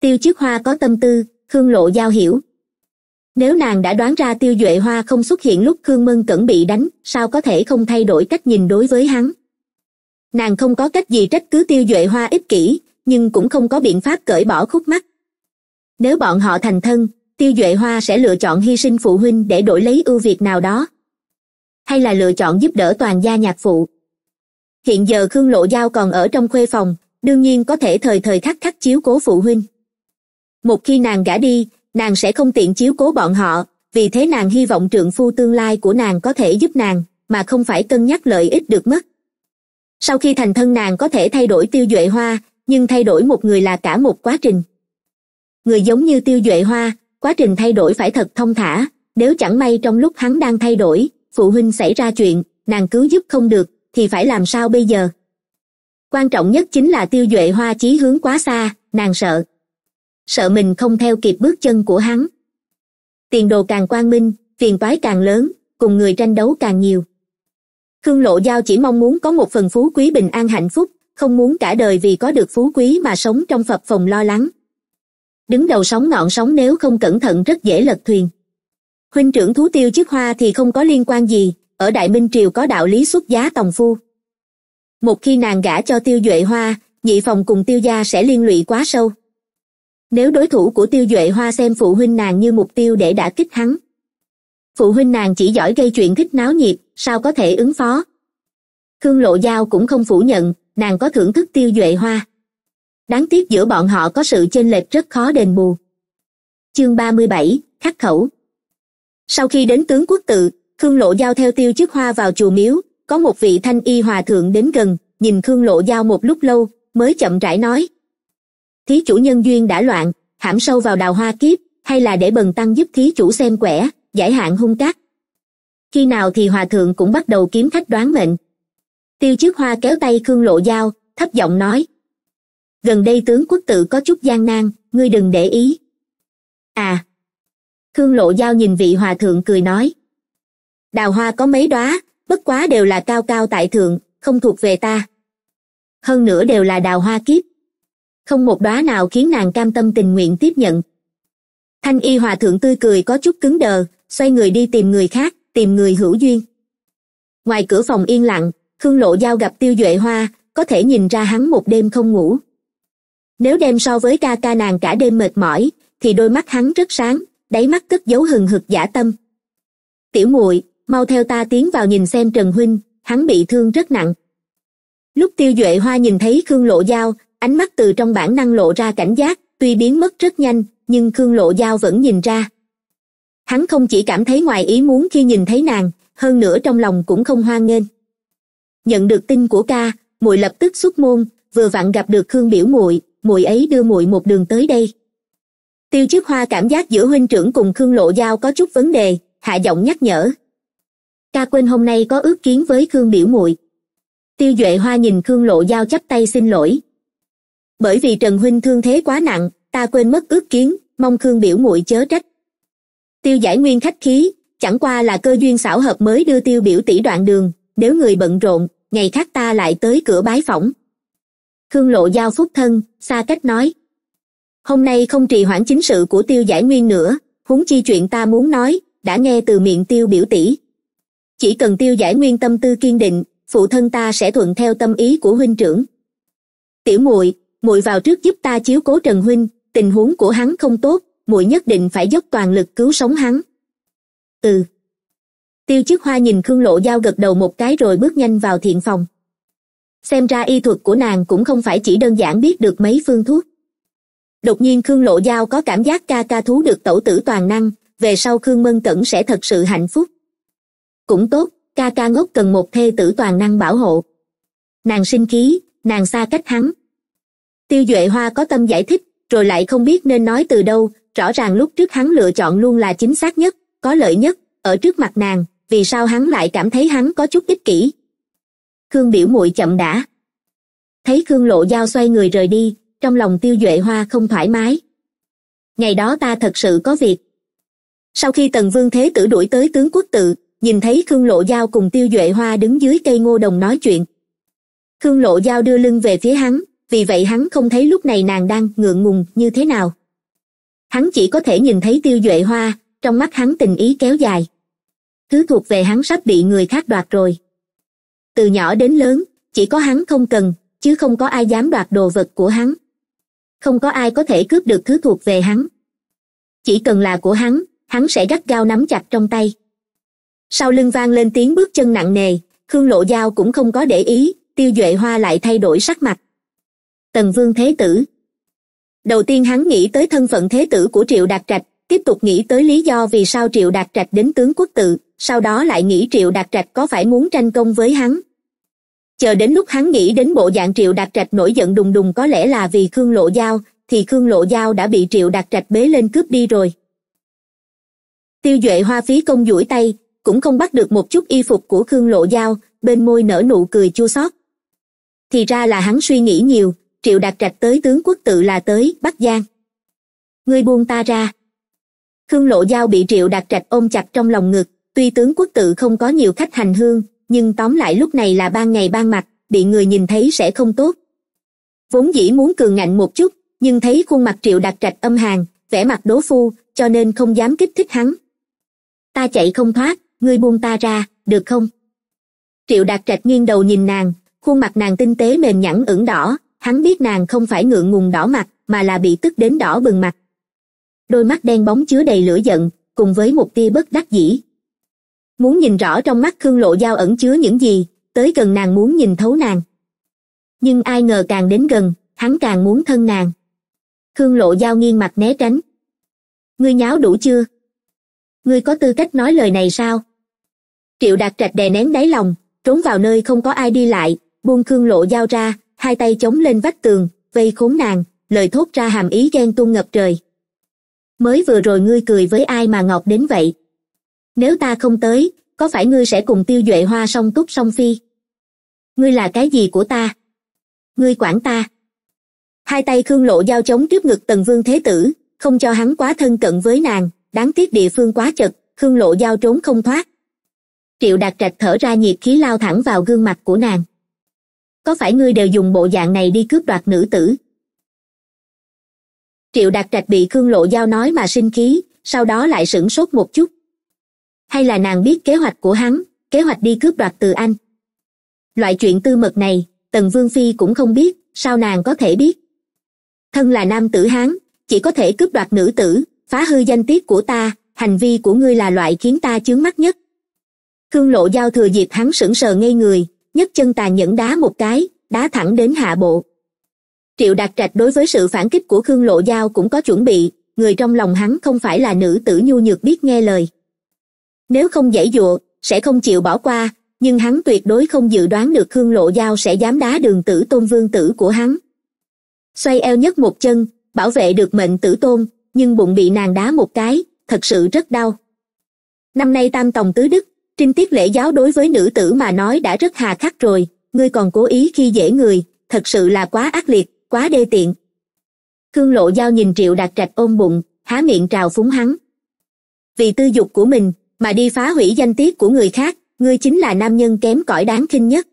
A: tiêu chiết hoa có tâm tư khương lộ giao hiểu nếu nàng đã đoán ra tiêu duệ hoa không xuất hiện lúc khương mân cẩn bị đánh sao có thể không thay đổi cách nhìn đối với hắn nàng không có cách gì trách cứ tiêu duệ hoa ích kỷ nhưng cũng không có biện pháp cởi bỏ khúc mắt nếu bọn họ thành thân tiêu duệ hoa sẽ lựa chọn hy sinh phụ huynh để đổi lấy ưu việt nào đó hay là lựa chọn giúp đỡ toàn gia nhạc phụ hiện giờ khương lộ giao còn ở trong khuê phòng đương nhiên có thể thời thời khắc khắc chiếu cố phụ huynh một khi nàng gả đi nàng sẽ không tiện chiếu cố bọn họ vì thế nàng hy vọng trượng phu tương lai của nàng có thể giúp nàng mà không phải cân nhắc lợi ích được mất sau khi thành thân nàng có thể thay đổi tiêu duệ hoa nhưng thay đổi một người là cả một quá trình người giống như tiêu duệ hoa quá trình thay đổi phải thật thông thả nếu chẳng may trong lúc hắn đang thay đổi phụ huynh xảy ra chuyện nàng cứu giúp không được thì phải làm sao bây giờ quan trọng nhất chính là tiêu duệ hoa chí hướng quá xa nàng sợ sợ mình không theo kịp bước chân của hắn tiền đồ càng quang minh phiền toái càng lớn cùng người tranh đấu càng nhiều khương lộ giao chỉ mong muốn có một phần phú quý bình an hạnh phúc không muốn cả đời vì có được phú quý mà sống trong phập phòng lo lắng đứng đầu sóng ngọn sóng nếu không cẩn thận rất dễ lật thuyền huynh trưởng thú tiêu chiếc hoa thì không có liên quan gì ở đại minh triều có đạo lý xuất giá tòng phu một khi nàng gả cho tiêu duệ hoa nhị phòng cùng tiêu gia sẽ liên lụy quá sâu nếu đối thủ của tiêu duệ hoa xem phụ huynh nàng như mục tiêu để đã kích hắn phụ huynh nàng chỉ giỏi gây chuyện kích náo nhiệt sao có thể ứng phó khương lộ giao cũng không phủ nhận nàng có thưởng thức tiêu duệ hoa đáng tiếc giữa bọn họ có sự chênh lệch rất khó đền bù chương ba mươi bảy, khắc khẩu sau khi đến tướng quốc tự khương lộ giao theo tiêu chiếc hoa vào chùa miếu có một vị thanh y hòa thượng đến gần nhìn khương lộ giao một lúc lâu mới chậm rãi nói thí chủ nhân duyên đã loạn hãm sâu vào đào hoa kiếp hay là để bần tăng giúp thí chủ xem quẻ giải hạn hung cát khi nào thì hòa thượng cũng bắt đầu kiếm khách đoán mệnh tiêu chiếc hoa kéo tay khương lộ giao thấp giọng nói gần đây tướng quốc tự có chút gian nan ngươi đừng để ý à Khương lộ giao nhìn vị hòa thượng cười nói đào hoa có mấy đóa bất quá đều là cao cao tại thượng không thuộc về ta hơn nữa đều là đào hoa kiếp không một đóa nào khiến nàng cam tâm tình nguyện tiếp nhận thanh y hòa thượng tươi cười có chút cứng đờ xoay người đi tìm người khác tìm người hữu duyên ngoài cửa phòng yên lặng khương lộ giao gặp tiêu duệ hoa có thể nhìn ra hắn một đêm không ngủ nếu đem so với ca ca nàng cả đêm mệt mỏi thì đôi mắt hắn rất sáng đáy mắt cất dấu hừng hực giả tâm tiểu muội mau theo ta tiến vào nhìn xem trần huynh hắn bị thương rất nặng lúc tiêu duệ hoa nhìn thấy khương lộ dao ánh mắt từ trong bản năng lộ ra cảnh giác tuy biến mất rất nhanh nhưng khương lộ dao vẫn nhìn ra hắn không chỉ cảm thấy ngoài ý muốn khi nhìn thấy nàng hơn nữa trong lòng cũng không hoan nghênh nhận được tin của ca muội lập tức xuất môn vừa vặn gặp được khương biểu muội muội ấy đưa muội một đường tới đây tiêu chiết hoa cảm giác giữa huynh trưởng cùng khương lộ giao có chút vấn đề hạ giọng nhắc nhở ca quên hôm nay có ước kiến với khương biểu muội tiêu duệ hoa nhìn khương lộ giao chắp tay xin lỗi bởi vì trần huynh thương thế quá nặng ta quên mất ước kiến mong khương biểu muội chớ trách tiêu giải nguyên khách khí chẳng qua là cơ duyên xảo hợp mới đưa tiêu biểu tỷ đoạn đường nếu người bận rộn ngày khác ta lại tới cửa bái phỏng khương lộ giao phúc thân xa cách nói hôm nay không trì hoãn chính sự của tiêu giải nguyên nữa huống chi chuyện ta muốn nói đã nghe từ miệng tiêu biểu tỷ chỉ cần tiêu giải nguyên tâm tư kiên định phụ thân ta sẽ thuận theo tâm ý của huynh trưởng tiểu muội muội vào trước giúp ta chiếu cố trần huynh tình huống của hắn không tốt muội nhất định phải dốc toàn lực cứu sống hắn ừ tiêu chức hoa nhìn khương lộ dao gật đầu một cái rồi bước nhanh vào thiện phòng xem ra y thuật của nàng cũng không phải chỉ đơn giản biết được mấy phương thuốc đột nhiên khương lộ giao có cảm giác ca ca thú được tẩu tử toàn năng về sau khương mân cẩn sẽ thật sự hạnh phúc cũng tốt ca ca ngốc cần một thê tử toàn năng bảo hộ nàng sinh khí nàng xa cách hắn tiêu duệ hoa có tâm giải thích rồi lại không biết nên nói từ đâu rõ ràng lúc trước hắn lựa chọn luôn là chính xác nhất có lợi nhất ở trước mặt nàng vì sao hắn lại cảm thấy hắn có chút ích kỷ khương biểu muội chậm đã thấy khương lộ dao xoay người rời đi trong lòng tiêu duệ hoa không thoải mái ngày đó ta thật sự có việc sau khi tần vương thế tử đuổi tới tướng quốc tự nhìn thấy khương lộ giao cùng tiêu duệ hoa đứng dưới cây ngô đồng nói chuyện khương lộ giao đưa lưng về phía hắn vì vậy hắn không thấy lúc này nàng đang ngượng ngùng như thế nào hắn chỉ có thể nhìn thấy tiêu duệ hoa trong mắt hắn tình ý kéo dài thứ thuộc về hắn sắp bị người khác đoạt rồi từ nhỏ đến lớn chỉ có hắn không cần chứ không có ai dám đoạt đồ vật của hắn không có ai có thể cướp được thứ thuộc về hắn chỉ cần là của hắn hắn sẽ gắt gao nắm chặt trong tay sau lưng vang lên tiếng bước chân nặng nề khương lộ dao cũng không có để ý tiêu duệ hoa lại thay đổi sắc mặt tần vương thế tử đầu tiên hắn nghĩ tới thân phận thế tử của triệu đạt trạch tiếp tục nghĩ tới lý do vì sao triệu đạt trạch đến tướng quốc tự sau đó lại nghĩ triệu đạt trạch có phải muốn tranh công với hắn chờ đến lúc hắn nghĩ đến bộ dạng triệu đạt trạch nổi giận đùng đùng có lẽ là vì khương lộ giao thì khương lộ giao đã bị triệu đạt trạch bế lên cướp đi rồi tiêu duệ hoa phí công duỗi tay cũng không bắt được một chút y phục của khương lộ giao bên môi nở nụ cười chua xót thì ra là hắn suy nghĩ nhiều triệu đạt trạch tới tướng quốc tự là tới bắc giang ngươi buông ta ra khương lộ giao bị triệu đạt trạch ôm chặt trong lòng ngực tuy tướng quốc tự không có nhiều khách hành hương nhưng tóm lại lúc này là ban ngày ban mặt bị người nhìn thấy sẽ không tốt vốn dĩ muốn cường ngạnh một chút nhưng thấy khuôn mặt triệu đặc trạch âm hàn vẻ mặt đố phu cho nên không dám kích thích hắn ta chạy không thoát ngươi buông ta ra được không triệu đạt trạch nghiêng đầu nhìn nàng khuôn mặt nàng tinh tế mềm nhẵn ửng đỏ hắn biết nàng không phải ngượng ngùng đỏ mặt mà là bị tức đến đỏ bừng mặt đôi mắt đen bóng chứa đầy lửa giận cùng với một tia bất đắc dĩ muốn nhìn rõ trong mắt khương lộ giao ẩn chứa những gì tới gần nàng muốn nhìn thấu nàng nhưng ai ngờ càng đến gần hắn càng muốn thân nàng khương lộ giao nghiêng mặt né tránh ngươi nháo đủ chưa ngươi có tư cách nói lời này sao triệu đạt trạch đè nén đáy lòng trốn vào nơi không có ai đi lại buông khương lộ giao ra hai tay chống lên vách tường vây khốn nàng lời thốt ra hàm ý ghen tuông ngập trời mới vừa rồi ngươi cười với ai mà ngọt đến vậy nếu ta không tới có phải ngươi sẽ cùng tiêu duệ hoa song túc song phi ngươi là cái gì của ta ngươi quản ta hai tay khương lộ giao chống trước ngực tần vương thế tử không cho hắn quá thân cận với nàng đáng tiếc địa phương quá chật khương lộ giao trốn không thoát triệu đạt trạch thở ra nhiệt khí lao thẳng vào gương mặt của nàng có phải ngươi đều dùng bộ dạng này đi cướp đoạt nữ tử triệu đạt trạch bị khương lộ giao nói mà sinh khí sau đó lại sửng sốt một chút hay là nàng biết kế hoạch của hắn kế hoạch đi cướp đoạt từ anh loại chuyện tư mật này tần vương phi cũng không biết sao nàng có thể biết thân là nam tử hán chỉ có thể cướp đoạt nữ tử phá hư danh tiết của ta hành vi của ngươi là loại khiến ta chướng mắt nhất khương lộ giao thừa dịp hắn sững sờ ngây người nhấc chân tàn nhẫn đá một cái đá thẳng đến hạ bộ triệu đạt trạch đối với sự phản kích của khương lộ giao cũng có chuẩn bị người trong lòng hắn không phải là nữ tử nhu nhược biết nghe lời nếu không dãy dụa sẽ không chịu bỏ qua nhưng hắn tuyệt đối không dự đoán được khương lộ giao sẽ dám đá đường tử tôn vương tử của hắn xoay eo nhất một chân bảo vệ được mệnh tử tôn nhưng bụng bị nàng đá một cái thật sự rất đau năm nay tam tòng tứ đức trinh tiết lễ giáo đối với nữ tử mà nói đã rất hà khắc rồi ngươi còn cố ý khi dễ người thật sự là quá ác liệt quá đê tiện khương lộ giao nhìn triệu đạt trạch ôm bụng há miệng trào phúng hắn vì tư dục của mình mà đi phá hủy danh tiết của người khác ngươi chính là nam nhân kém cỏi đáng khinh nhất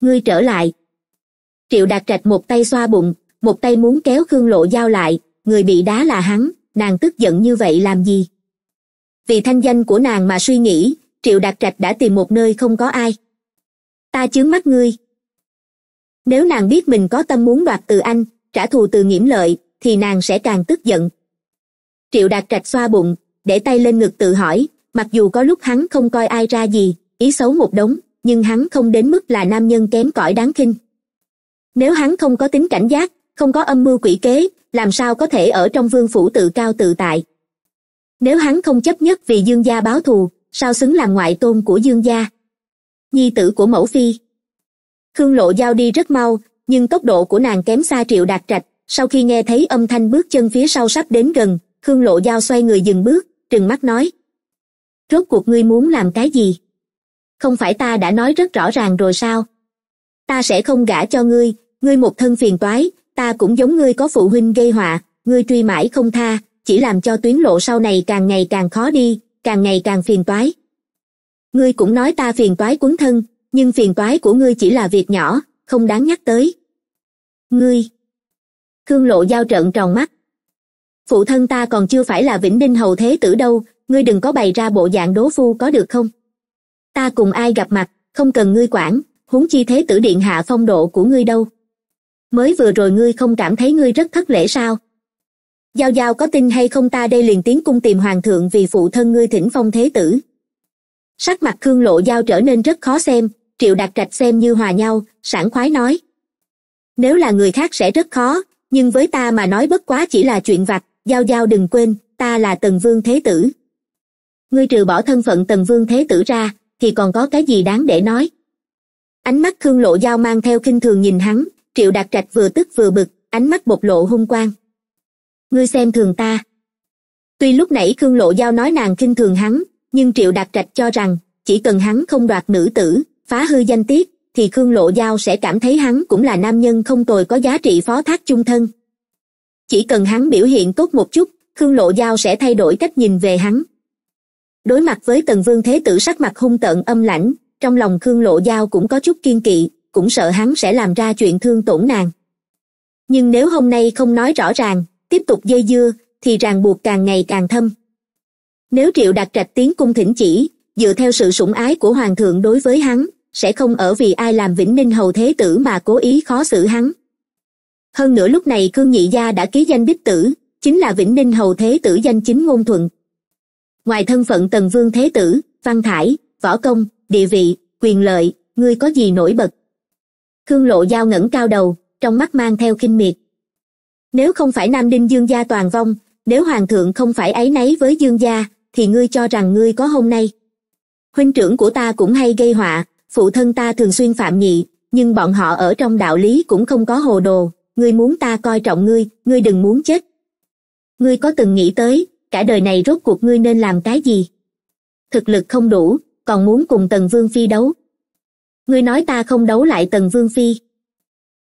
A: ngươi trở lại triệu đạt trạch một tay xoa bụng một tay muốn kéo khương lộ giao lại người bị đá là hắn nàng tức giận như vậy làm gì vì thanh danh của nàng mà suy nghĩ triệu đạt trạch đã tìm một nơi không có ai ta chướng mắt ngươi nếu nàng biết mình có tâm muốn đoạt từ anh trả thù từ nghiễm lợi thì nàng sẽ càng tức giận triệu đạt trạch xoa bụng để tay lên ngực tự hỏi mặc dù có lúc hắn không coi ai ra gì ý xấu một đống nhưng hắn không đến mức là nam nhân kém cỏi đáng khinh nếu hắn không có tính cảnh giác không có âm mưu quỷ kế làm sao có thể ở trong vương phủ tự cao tự tại nếu hắn không chấp nhất vì dương gia báo thù sao xứng làm ngoại tôn của dương gia nhi tử của mẫu phi khương lộ giao đi rất mau nhưng tốc độ của nàng kém xa triệu đạt trạch sau khi nghe thấy âm thanh bước chân phía sau sắp đến gần khương lộ giao xoay người dừng bước trừng mắt nói rốt cuộc ngươi muốn làm cái gì không phải ta đã nói rất rõ ràng rồi sao ta sẽ không gả cho ngươi ngươi một thân phiền toái ta cũng giống ngươi có phụ huynh gây họa ngươi truy mãi không tha chỉ làm cho tuyến lộ sau này càng ngày càng khó đi càng ngày càng phiền toái ngươi cũng nói ta phiền toái quấn thân nhưng phiền toái của ngươi chỉ là việc nhỏ không đáng nhắc tới ngươi khương lộ giao trận tròn mắt phụ thân ta còn chưa phải là vĩnh đinh hầu thế tử đâu ngươi đừng có bày ra bộ dạng đố phu có được không ta cùng ai gặp mặt không cần ngươi quản huống chi thế tử điện hạ phong độ của ngươi đâu mới vừa rồi ngươi không cảm thấy ngươi rất thất lễ sao giao giao có tin hay không ta đây liền tiến cung tìm hoàng thượng vì phụ thân ngươi thỉnh phong thế tử sắc mặt khương lộ giao trở nên rất khó xem triệu đạt trạch xem như hòa nhau sảng khoái nói nếu là người khác sẽ rất khó nhưng với ta mà nói bất quá chỉ là chuyện vặt giao giao đừng quên ta là tần vương thế tử ngươi trừ bỏ thân phận tần vương thế tử ra thì còn có cái gì đáng để nói ánh mắt khương lộ giao mang theo kinh thường nhìn hắn triệu đạt trạch vừa tức vừa bực ánh mắt bộc lộ hung quang ngươi xem thường ta tuy lúc nãy khương lộ giao nói nàng kinh thường hắn nhưng triệu đạt trạch cho rằng chỉ cần hắn không đoạt nữ tử phá hư danh tiết thì khương lộ giao sẽ cảm thấy hắn cũng là nam nhân không tồi có giá trị phó thác chung thân chỉ cần hắn biểu hiện tốt một chút khương lộ giao sẽ thay đổi cách nhìn về hắn đối mặt với tần vương thế tử sắc mặt hung tợn âm lãnh trong lòng khương lộ giao cũng có chút kiên kỵ cũng sợ hắn sẽ làm ra chuyện thương tổn nàng nhưng nếu hôm nay không nói rõ ràng tiếp tục dây dưa thì ràng buộc càng ngày càng thâm nếu triệu đạt trạch tiến cung thỉnh chỉ dựa theo sự sủng ái của hoàng thượng đối với hắn sẽ không ở vì ai làm vĩnh ninh hầu thế tử mà cố ý khó xử hắn hơn nữa lúc này cương nhị gia đã ký danh bích tử chính là vĩnh ninh hầu thế tử danh chính ngôn thuận ngoài thân phận tần vương thế tử văn thải võ công địa vị quyền lợi ngươi có gì nổi bật khương lộ giao ngẩng cao đầu trong mắt mang theo khinh miệt nếu không phải nam đinh dương gia toàn vong nếu hoàng thượng không phải áy náy với dương gia thì ngươi cho rằng ngươi có hôm nay huynh trưởng của ta cũng hay gây họa phụ thân ta thường xuyên phạm nhị nhưng bọn họ ở trong đạo lý cũng không có hồ đồ ngươi muốn ta coi trọng ngươi ngươi đừng muốn chết ngươi có từng nghĩ tới cả đời này rốt cuộc ngươi nên làm cái gì thực lực không đủ còn muốn cùng tần vương phi đấu ngươi nói ta không đấu lại tần vương phi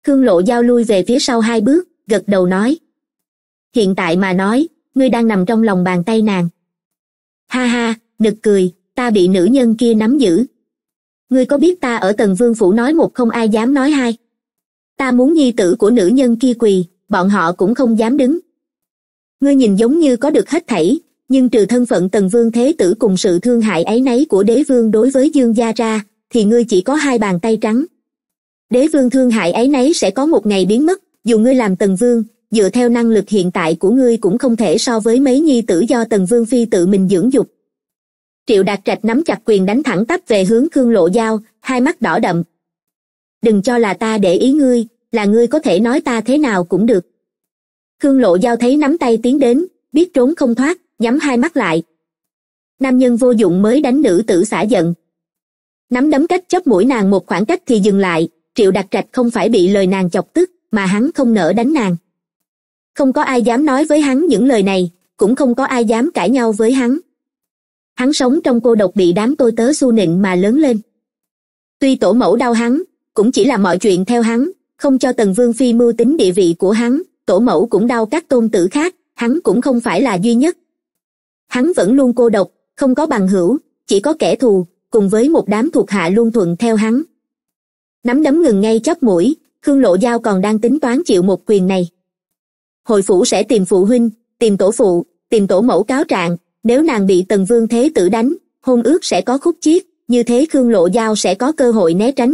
A: khương lộ giao lui về phía sau hai bước gật đầu nói hiện tại mà nói ngươi đang nằm trong lòng bàn tay nàng ha ha nực cười ta bị nữ nhân kia nắm giữ ngươi có biết ta ở tần vương phủ nói một không ai dám nói hai ta muốn nhi tử của nữ nhân kia quỳ bọn họ cũng không dám đứng ngươi nhìn giống như có được hết thảy nhưng trừ thân phận tần vương thế tử cùng sự thương hại áy náy của đế vương đối với dương gia ra thì ngươi chỉ có hai bàn tay trắng đế vương thương hại áy náy sẽ có một ngày biến mất dù ngươi làm tần vương dựa theo năng lực hiện tại của ngươi cũng không thể so với mấy nhi tử do tần vương phi tự mình dưỡng dục triệu đạt trạch nắm chặt quyền đánh thẳng tắp về hướng khương lộ dao hai mắt đỏ đậm đừng cho là ta để ý ngươi là ngươi có thể nói ta thế nào cũng được khương lộ giao thấy nắm tay tiến đến biết trốn không thoát nhắm hai mắt lại nam nhân vô dụng mới đánh nữ tử xả giận nắm đấm cách chớp mũi nàng một khoảng cách thì dừng lại triệu đặt trạch không phải bị lời nàng chọc tức mà hắn không nỡ đánh nàng không có ai dám nói với hắn những lời này cũng không có ai dám cãi nhau với hắn hắn sống trong cô độc bị đám tôi tớ xu nịnh mà lớn lên tuy tổ mẫu đau hắn cũng chỉ là mọi chuyện theo hắn không cho tần vương phi mưu tính địa vị của hắn tổ mẫu cũng đau các tôn tử khác hắn cũng không phải là duy nhất hắn vẫn luôn cô độc không có bằng hữu chỉ có kẻ thù cùng với một đám thuộc hạ luôn thuận theo hắn nắm đấm ngừng ngay chóp mũi khương lộ giao còn đang tính toán chịu một quyền này hồi phủ sẽ tìm phụ huynh tìm tổ phụ tìm tổ mẫu cáo trạng nếu nàng bị tần vương thế tử đánh hôn ước sẽ có khúc chiết như thế khương lộ giao sẽ có cơ hội né tránh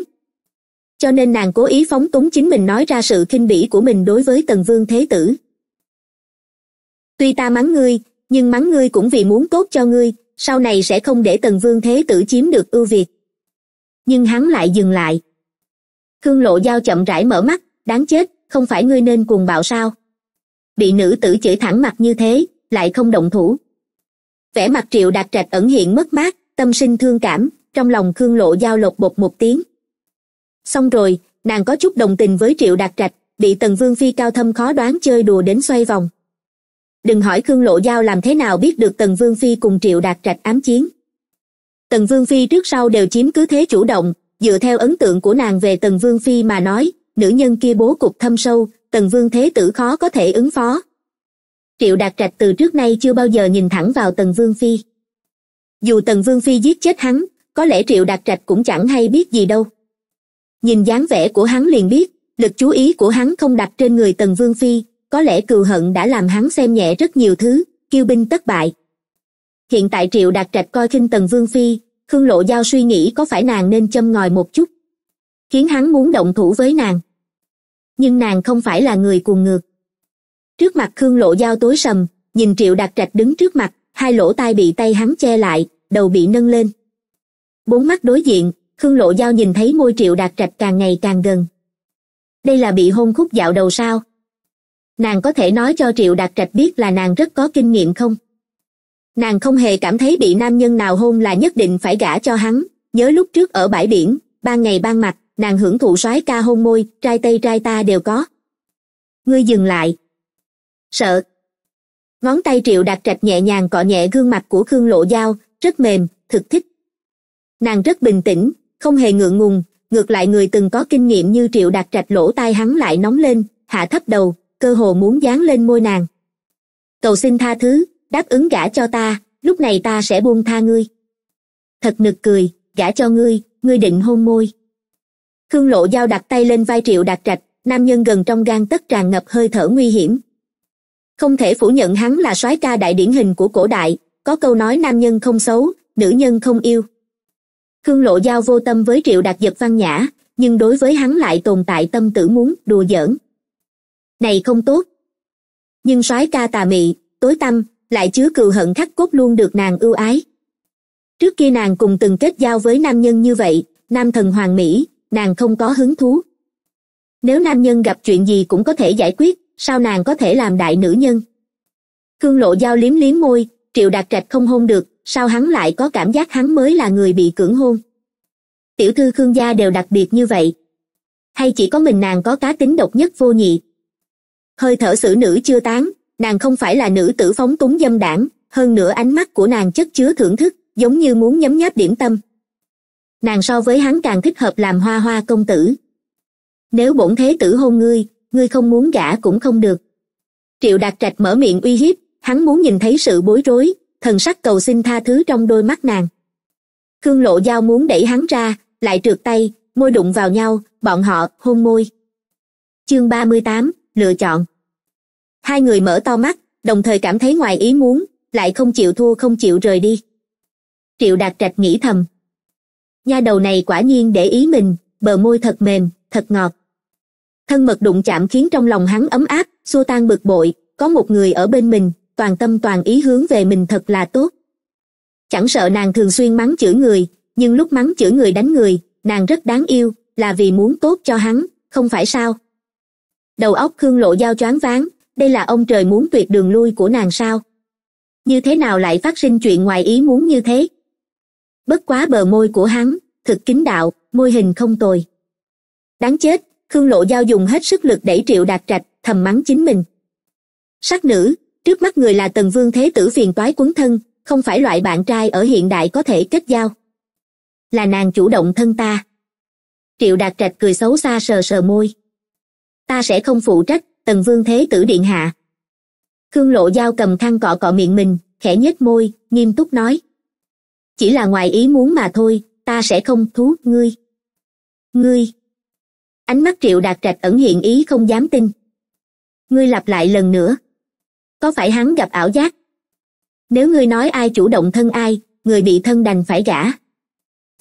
A: cho nên nàng cố ý phóng túng chính mình nói ra sự khinh bỉ của mình đối với tần vương thế tử tuy ta mắng ngươi nhưng mắng ngươi cũng vì muốn tốt cho ngươi sau này sẽ không để tần vương thế tử chiếm được ưu việt nhưng hắn lại dừng lại khương lộ giao chậm rãi mở mắt đáng chết không phải ngươi nên cuồng bạo sao bị nữ tử chửi thẳng mặt như thế lại không động thủ vẻ mặt triệu đạt trạch ẩn hiện mất mát tâm sinh thương cảm trong lòng khương lộ giao lột bột một tiếng xong rồi nàng có chút đồng tình với triệu đạt trạch bị tần vương phi cao thâm khó đoán chơi đùa đến xoay vòng đừng hỏi khương lộ giao làm thế nào biết được tần vương phi cùng triệu đạt trạch ám chiến tần vương phi trước sau đều chiếm cứ thế chủ động dựa theo ấn tượng của nàng về tần vương phi mà nói nữ nhân kia bố cục thâm sâu tần vương thế tử khó có thể ứng phó triệu đạt trạch từ trước nay chưa bao giờ nhìn thẳng vào tần vương phi dù tần vương phi giết chết hắn có lẽ triệu đạt trạch cũng chẳng hay biết gì đâu nhìn dáng vẻ của hắn liền biết lực chú ý của hắn không đặt trên người tần vương phi có lẽ cừu hận đã làm hắn xem nhẹ rất nhiều thứ kiêu binh tất bại hiện tại triệu đạt trạch coi khinh tần vương phi khương lộ giao suy nghĩ có phải nàng nên châm ngòi một chút khiến hắn muốn động thủ với nàng nhưng nàng không phải là người cuồng ngược trước mặt khương lộ giao tối sầm nhìn triệu đạt trạch đứng trước mặt hai lỗ tai bị tay hắn che lại đầu bị nâng lên bốn mắt đối diện khương lộ giao nhìn thấy ngôi triệu đạt trạch càng ngày càng gần đây là bị hôn khúc dạo đầu sao nàng có thể nói cho triệu đạt trạch biết là nàng rất có kinh nghiệm không nàng không hề cảm thấy bị nam nhân nào hôn là nhất định phải gả cho hắn nhớ lúc trước ở bãi biển ban ngày ban mặt nàng hưởng thụ soái ca hôn môi trai tây trai ta đều có ngươi dừng lại sợ ngón tay triệu đạt trạch nhẹ nhàng cọ nhẹ gương mặt của khương lộ dao rất mềm thực thích nàng rất bình tĩnh không hề ngượng ngùng ngược lại người từng có kinh nghiệm như triệu đạt trạch lỗ tai hắn lại nóng lên hạ thấp đầu cơ hồ muốn dán lên môi nàng cầu xin tha thứ đáp ứng gả cho ta lúc này ta sẽ buông tha ngươi thật nực cười gả cho ngươi ngươi định hôn môi khương lộ dao đặt tay lên vai triệu đạt trạch nam nhân gần trong gan tất tràn ngập hơi thở nguy hiểm không thể phủ nhận hắn là soái ca đại điển hình của cổ đại có câu nói nam nhân không xấu nữ nhân không yêu khương lộ giao vô tâm với triệu đạt dật văn nhã nhưng đối với hắn lại tồn tại tâm tử muốn đùa giỡn này không tốt nhưng soái ca tà mị tối tâm lại chứa cừu hận khắc cốt luôn được nàng ưu ái trước kia nàng cùng từng kết giao với nam nhân như vậy nam thần hoàng mỹ nàng không có hứng thú nếu nam nhân gặp chuyện gì cũng có thể giải quyết sao nàng có thể làm đại nữ nhân khương lộ giao liếm liếm môi triệu đạt trạch không hôn được sao hắn lại có cảm giác hắn mới là người bị cưỡng hôn tiểu thư khương gia đều đặc biệt như vậy hay chỉ có mình nàng có cá tính độc nhất vô nhị hơi thở xử nữ chưa tán nàng không phải là nữ tử phóng túng dâm đảng hơn nữa ánh mắt của nàng chất chứa thưởng thức giống như muốn nhấm nháp điểm tâm nàng so với hắn càng thích hợp làm hoa hoa công tử nếu bổn thế tử hôn ngươi ngươi không muốn gả cũng không được triệu đạt trạch mở miệng uy hiếp hắn muốn nhìn thấy sự bối rối thần sắc cầu xin tha thứ trong đôi mắt nàng khương lộ giao muốn đẩy hắn ra lại trượt tay môi đụng vào nhau bọn họ hôn môi chương ba mươi tám lựa chọn hai người mở to mắt đồng thời cảm thấy ngoài ý muốn lại không chịu thua không chịu rời đi triệu đạt trạch nghĩ thầm nha đầu này quả nhiên để ý mình bờ môi thật mềm thật ngọt thân mật đụng chạm khiến trong lòng hắn ấm áp xua tan bực bội có một người ở bên mình toàn tâm toàn ý hướng về mình thật là tốt chẳng sợ nàng thường xuyên mắng chửi người nhưng lúc mắng chửi người đánh người nàng rất đáng yêu là vì muốn tốt cho hắn không phải sao đầu óc khương lộ giao choáng váng đây là ông trời muốn tuyệt đường lui của nàng sao như thế nào lại phát sinh chuyện ngoài ý muốn như thế bất quá bờ môi của hắn thực kính đạo môi hình không tồi đáng chết khương lộ giao dùng hết sức lực đẩy triệu đạt trạch thầm mắng chính mình sắc nữ trước mắt người là tần vương thế tử phiền toái quấn thân không phải loại bạn trai ở hiện đại có thể kết giao là nàng chủ động thân ta triệu đạt trạch cười xấu xa sờ sờ môi ta sẽ không phụ trách tần vương thế tử điện hạ khương lộ dao cầm khăn cọ cọ miệng mình khẽ nhếch môi nghiêm túc nói chỉ là ngoài ý muốn mà thôi ta sẽ không thú ngươi ngươi ánh mắt triệu đạt trạch ẩn hiện ý không dám tin ngươi lặp lại lần nữa có phải hắn gặp ảo giác nếu ngươi nói ai chủ động thân ai người bị thân đành phải gả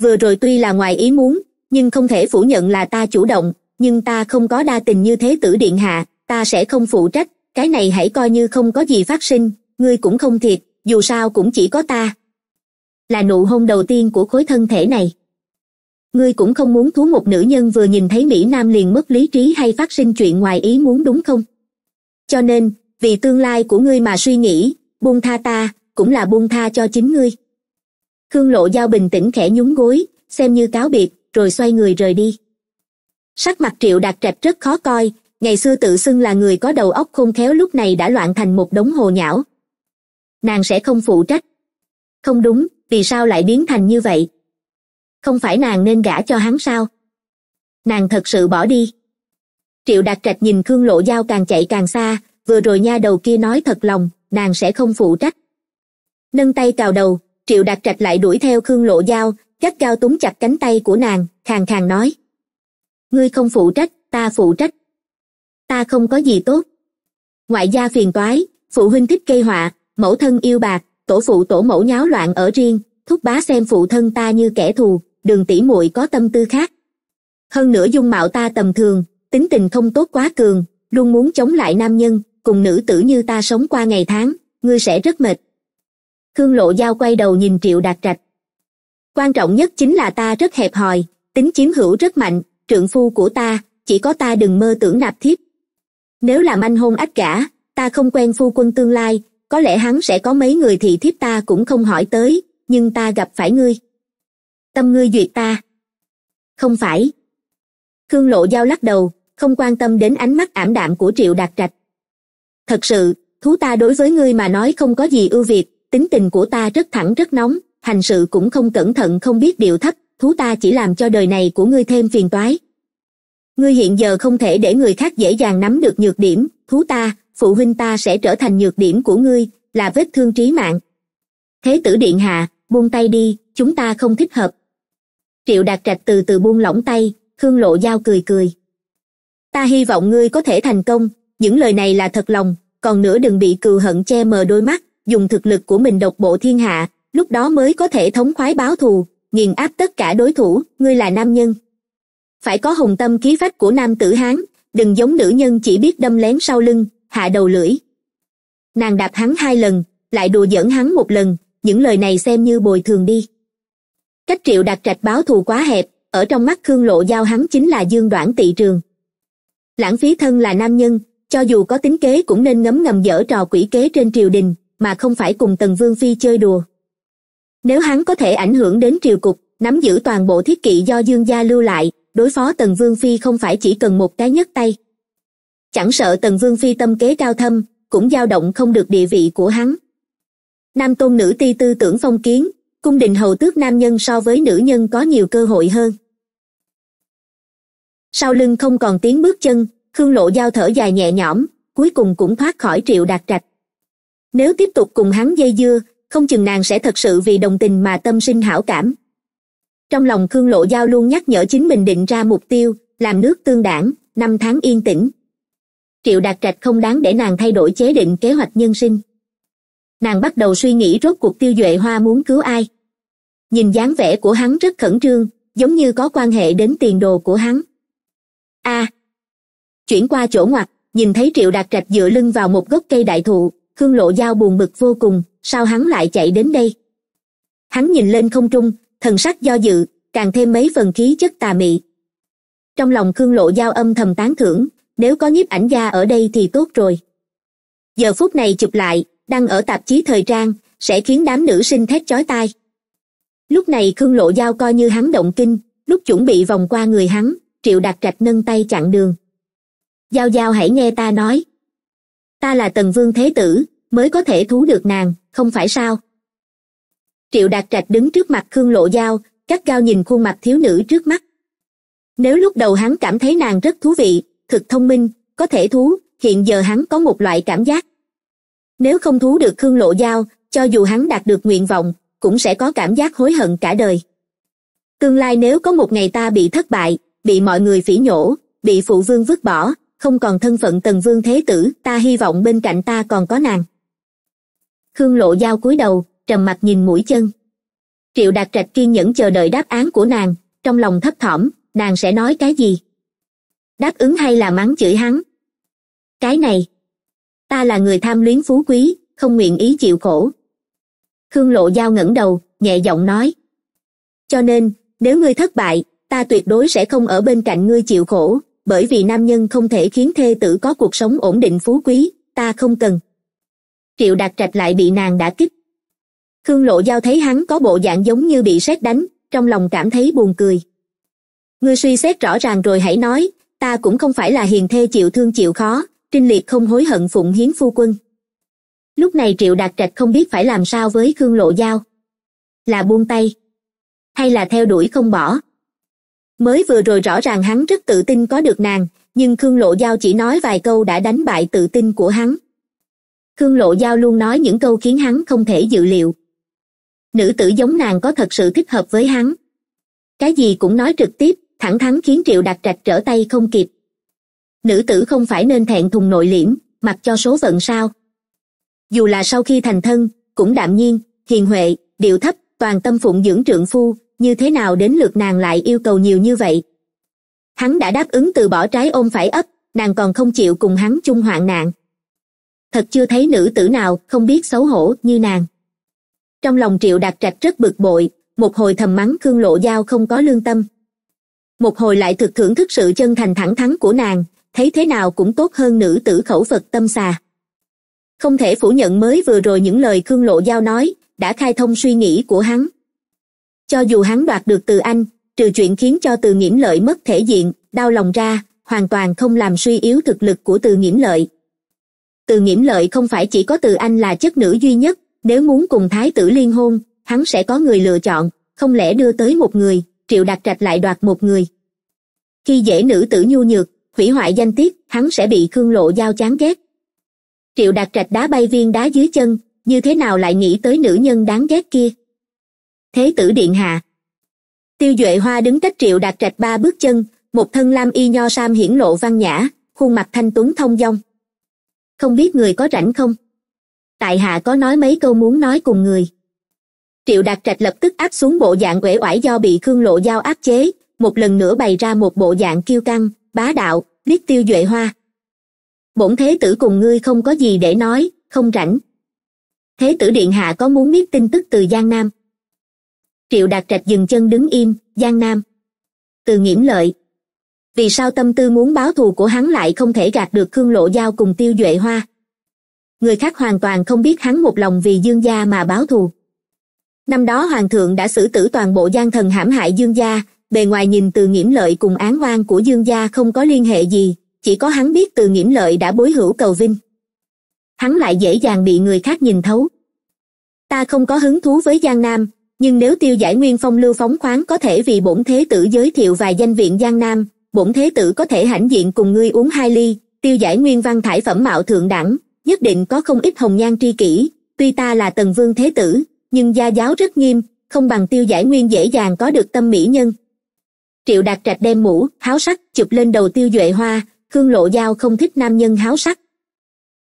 A: vừa rồi tuy là ngoài ý muốn nhưng không thể phủ nhận là ta chủ động nhưng ta không có đa tình như thế tử điện hạ ta sẽ không phụ trách cái này hãy coi như không có gì phát sinh ngươi cũng không thiệt dù sao cũng chỉ có ta là nụ hôn đầu tiên của khối thân thể này ngươi cũng không muốn thú một nữ nhân vừa nhìn thấy mỹ nam liền mất lý trí hay phát sinh chuyện ngoài ý muốn đúng không cho nên vì tương lai của ngươi mà suy nghĩ buông tha ta cũng là buông tha cho chính ngươi khương lộ giao bình tĩnh khẽ nhún gối xem như cáo biệt rồi xoay người rời đi sắc mặt triệu đạt trạch rất khó coi ngày xưa tự xưng là người có đầu óc khôn khéo lúc này đã loạn thành một đống hồ nhão nàng sẽ không phụ trách không đúng vì sao lại biến thành như vậy không phải nàng nên gả cho hắn sao nàng thật sự bỏ đi triệu đạt trạch nhìn khương lộ giao càng chạy càng xa vừa rồi nha đầu kia nói thật lòng nàng sẽ không phụ trách nâng tay cào đầu triệu đạt trạch lại đuổi theo khương lộ dao gắt cao túng chặt cánh tay của nàng khàn khàn nói ngươi không phụ trách ta phụ trách ta không có gì tốt ngoại gia phiền toái phụ huynh thích gây họa mẫu thân yêu bạc tổ phụ tổ mẫu nháo loạn ở riêng thúc bá xem phụ thân ta như kẻ thù đường tỷ muội có tâm tư khác hơn nữa dung mạo ta tầm thường tính tình không tốt quá cường luôn muốn chống lại nam nhân cùng nữ tử như ta sống qua ngày tháng ngươi sẽ rất mệt khương lộ giao quay đầu nhìn triệu đạt trạch quan trọng nhất chính là ta rất hẹp hòi tính chiếm hữu rất mạnh trượng phu của ta chỉ có ta đừng mơ tưởng nạp thiếp nếu làm anh hôn ách gã ta không quen phu quân tương lai có lẽ hắn sẽ có mấy người thì thiếp ta cũng không hỏi tới nhưng ta gặp phải ngươi tâm ngươi duyệt ta không phải khương lộ giao lắc đầu không quan tâm đến ánh mắt ảm đạm của triệu đạt trạch thật sự thú ta đối với ngươi mà nói không có gì ưu việt tính tình của ta rất thẳng rất nóng hành sự cũng không cẩn thận không biết điệu thấp thú ta chỉ làm cho đời này của ngươi thêm phiền toái ngươi hiện giờ không thể để người khác dễ dàng nắm được nhược điểm thú ta phụ huynh ta sẽ trở thành nhược điểm của ngươi là vết thương trí mạng thế tử điện hạ buông tay đi chúng ta không thích hợp triệu đạt trạch từ từ buông lỏng tay khương lộ giao cười cười ta hy vọng ngươi có thể thành công những lời này là thật lòng còn nữa đừng bị cừu hận che mờ đôi mắt dùng thực lực của mình độc bộ thiên hạ lúc đó mới có thể thống khoái báo thù nghiền áp tất cả đối thủ ngươi là nam nhân phải có hùng tâm khí phách của nam tử hán đừng giống nữ nhân chỉ biết đâm lén sau lưng hạ đầu lưỡi nàng đạp hắn hai lần lại đùa giỡn hắn một lần những lời này xem như bồi thường đi cách triệu đặt trạch báo thù quá hẹp ở trong mắt khương lộ giao hắn chính là dương đoản tị trường lãng phí thân là nam nhân cho dù có tính kế cũng nên ngấm ngầm dở trò quỷ kế trên triều đình mà không phải cùng tần vương phi chơi đùa nếu hắn có thể ảnh hưởng đến triều cục nắm giữ toàn bộ thiết kỵ do dương gia lưu lại đối phó tần vương phi không phải chỉ cần một cái nhấc tay chẳng sợ tần vương phi tâm kế cao thâm cũng dao động không được địa vị của hắn nam tôn nữ ti tư tưởng phong kiến cung đình hầu tước nam nhân so với nữ nhân có nhiều cơ hội hơn sau lưng không còn tiếng bước chân khương lộ giao thở dài nhẹ nhõm cuối cùng cũng thoát khỏi triệu đạt trạch nếu tiếp tục cùng hắn dây dưa không chừng nàng sẽ thật sự vì đồng tình mà tâm sinh hảo cảm trong lòng khương lộ giao luôn nhắc nhở chính mình định ra mục tiêu làm nước tương đảng năm tháng yên tĩnh triệu đạt trạch không đáng để nàng thay đổi chế định kế hoạch nhân sinh nàng bắt đầu suy nghĩ rốt cuộc tiêu duệ hoa muốn cứu ai nhìn dáng vẻ của hắn rất khẩn trương giống như có quan hệ đến tiền đồ của hắn a chuyển qua chỗ ngoặt nhìn thấy triệu đạt trạch dựa lưng vào một gốc cây đại thụ khương lộ dao buồn bực vô cùng sao hắn lại chạy đến đây hắn nhìn lên không trung thần sắc do dự càng thêm mấy phần khí chất tà mị trong lòng khương lộ dao âm thầm tán thưởng nếu có nhiếp ảnh gia ở đây thì tốt rồi giờ phút này chụp lại đăng ở tạp chí thời trang sẽ khiến đám nữ sinh thét chói tai lúc này khương lộ dao coi như hắn động kinh lúc chuẩn bị vòng qua người hắn triệu đạt trạch nâng tay chặn đường giao giao hãy nghe ta nói ta là tần vương thế tử mới có thể thú được nàng không phải sao triệu đạt trạch đứng trước mặt khương lộ giao cắt gao nhìn khuôn mặt thiếu nữ trước mắt nếu lúc đầu hắn cảm thấy nàng rất thú vị thực thông minh có thể thú hiện giờ hắn có một loại cảm giác nếu không thú được khương lộ giao cho dù hắn đạt được nguyện vọng cũng sẽ có cảm giác hối hận cả đời tương lai nếu có một ngày ta bị thất bại bị mọi người phỉ nhổ bị phụ vương vứt bỏ không còn thân phận tần vương thế tử ta hy vọng bên cạnh ta còn có nàng khương lộ dao cúi đầu trầm mặt nhìn mũi chân triệu đạt trạch kiên nhẫn chờ đợi đáp án của nàng trong lòng thấp thỏm nàng sẽ nói cái gì đáp ứng hay là mắng chửi hắn cái này ta là người tham luyến phú quý không nguyện ý chịu khổ khương lộ dao ngẩng đầu nhẹ giọng nói cho nên nếu ngươi thất bại ta tuyệt đối sẽ không ở bên cạnh ngươi chịu khổ bởi vì nam nhân không thể khiến thê tử có cuộc sống ổn định phú quý ta không cần triệu đạt trạch lại bị nàng đã kích khương lộ giao thấy hắn có bộ dạng giống như bị sét đánh trong lòng cảm thấy buồn cười ngươi suy xét rõ ràng rồi hãy nói ta cũng không phải là hiền thê chịu thương chịu khó trinh liệt không hối hận phụng hiến phu quân lúc này triệu đạt trạch không biết phải làm sao với khương lộ giao là buông tay hay là theo đuổi không bỏ mới vừa rồi rõ ràng hắn rất tự tin có được nàng nhưng khương lộ giao chỉ nói vài câu đã đánh bại tự tin của hắn khương lộ giao luôn nói những câu khiến hắn không thể dự liệu nữ tử giống nàng có thật sự thích hợp với hắn cái gì cũng nói trực tiếp thẳng thắn khiến triệu đặc trạch trở tay không kịp nữ tử không phải nên thẹn thùng nội liễm mặc cho số phận sao dù là sau khi thành thân cũng đạm nhiên hiền huệ điệu thấp toàn tâm phụng dưỡng trượng phu như thế nào đến lượt nàng lại yêu cầu nhiều như vậy hắn đã đáp ứng từ bỏ trái ôm phải ấp nàng còn không chịu cùng hắn chung hoạn nạn thật chưa thấy nữ tử nào không biết xấu hổ như nàng trong lòng triệu đạt trạch rất bực bội một hồi thầm mắng khương lộ giao không có lương tâm một hồi lại thực thưởng thức sự chân thành thẳng thắn của nàng thấy thế nào cũng tốt hơn nữ tử khẩu phật tâm xà không thể phủ nhận mới vừa rồi những lời khương lộ giao nói đã khai thông suy nghĩ của hắn cho dù hắn đoạt được từ anh trừ chuyện khiến cho từ nghiễm lợi mất thể diện đau lòng ra hoàn toàn không làm suy yếu thực lực của từ nghiễm lợi từ nghiễm lợi không phải chỉ có từ anh là chất nữ duy nhất nếu muốn cùng thái tử liên hôn hắn sẽ có người lựa chọn không lẽ đưa tới một người triệu đạt trạch lại đoạt một người khi dễ nữ tử nhu nhược hủy hoại danh tiết hắn sẽ bị khương lộ giao chán ghét triệu đạt trạch đá bay viên đá dưới chân như thế nào lại nghĩ tới nữ nhân đáng ghét kia thế tử điện hạ tiêu duệ hoa đứng cách triệu đạt trạch ba bước chân một thân lam y nho sam hiển lộ văn nhã khuôn mặt thanh tuấn thông dong không biết người có rảnh không tại hạ có nói mấy câu muốn nói cùng người triệu đạt trạch lập tức áp xuống bộ dạng uể oải do bị khương lộ giao áp chế một lần nữa bày ra một bộ dạng kiêu căng bá đạo biết tiêu duệ hoa bổn thế tử cùng ngươi không có gì để nói không rảnh thế tử điện hạ có muốn biết tin tức từ giang nam triệu đạt trạch dừng chân đứng im giang nam từ nghiễm lợi vì sao tâm tư muốn báo thù của hắn lại không thể gạt được khương lộ giao cùng tiêu duệ hoa người khác hoàn toàn không biết hắn một lòng vì dương gia mà báo thù năm đó hoàng thượng đã xử tử toàn bộ gian thần hãm hại dương gia bề ngoài nhìn từ nghiễm lợi cùng án oan của dương gia không có liên hệ gì chỉ có hắn biết từ nghiễm lợi đã bối hữu cầu vinh hắn lại dễ dàng bị người khác nhìn thấu ta không có hứng thú với giang nam nhưng nếu tiêu giải nguyên phong lưu phóng khoáng có thể vì bổn thế tử giới thiệu vài danh viện giang nam bổn thế tử có thể hãnh diện cùng ngươi uống hai ly tiêu giải nguyên văn thải phẩm mạo thượng đẳng nhất định có không ít hồng nhan tri kỷ tuy ta là tần vương thế tử nhưng gia giáo rất nghiêm không bằng tiêu giải nguyên dễ dàng có được tâm mỹ nhân triệu đạt trạch đem mũ háo sắc chụp lên đầu tiêu duệ hoa khương lộ giao không thích nam nhân háo sắc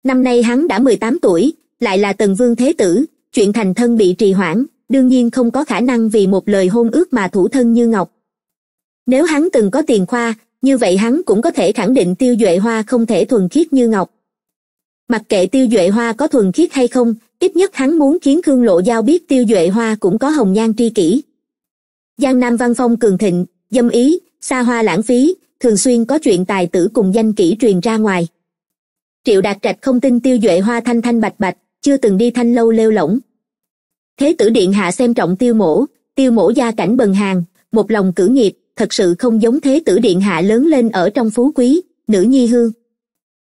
A: năm nay hắn đã mười tám tuổi lại là tần vương thế tử chuyện thành thân bị trì hoãn đương nhiên không có khả năng vì một lời hôn ước mà thủ thân như ngọc nếu hắn từng có tiền khoa như vậy hắn cũng có thể khẳng định tiêu duệ hoa không thể thuần khiết như ngọc mặc kệ tiêu duệ hoa có thuần khiết hay không ít nhất hắn muốn khiến khương lộ giao biết tiêu duệ hoa cũng có hồng nhan tri kỷ giang nam văn phong cường thịnh dâm ý xa hoa lãng phí thường xuyên có chuyện tài tử cùng danh kỹ truyền ra ngoài triệu đạt trạch không tin tiêu duệ hoa thanh thanh bạch bạch chưa từng đi thanh lâu lêu lỏng thế tử điện hạ xem trọng tiêu mổ tiêu mổ gia cảnh bần hàng một lòng cử nghiệp thật sự không giống thế tử điện hạ lớn lên ở trong phú quý nữ nhi hương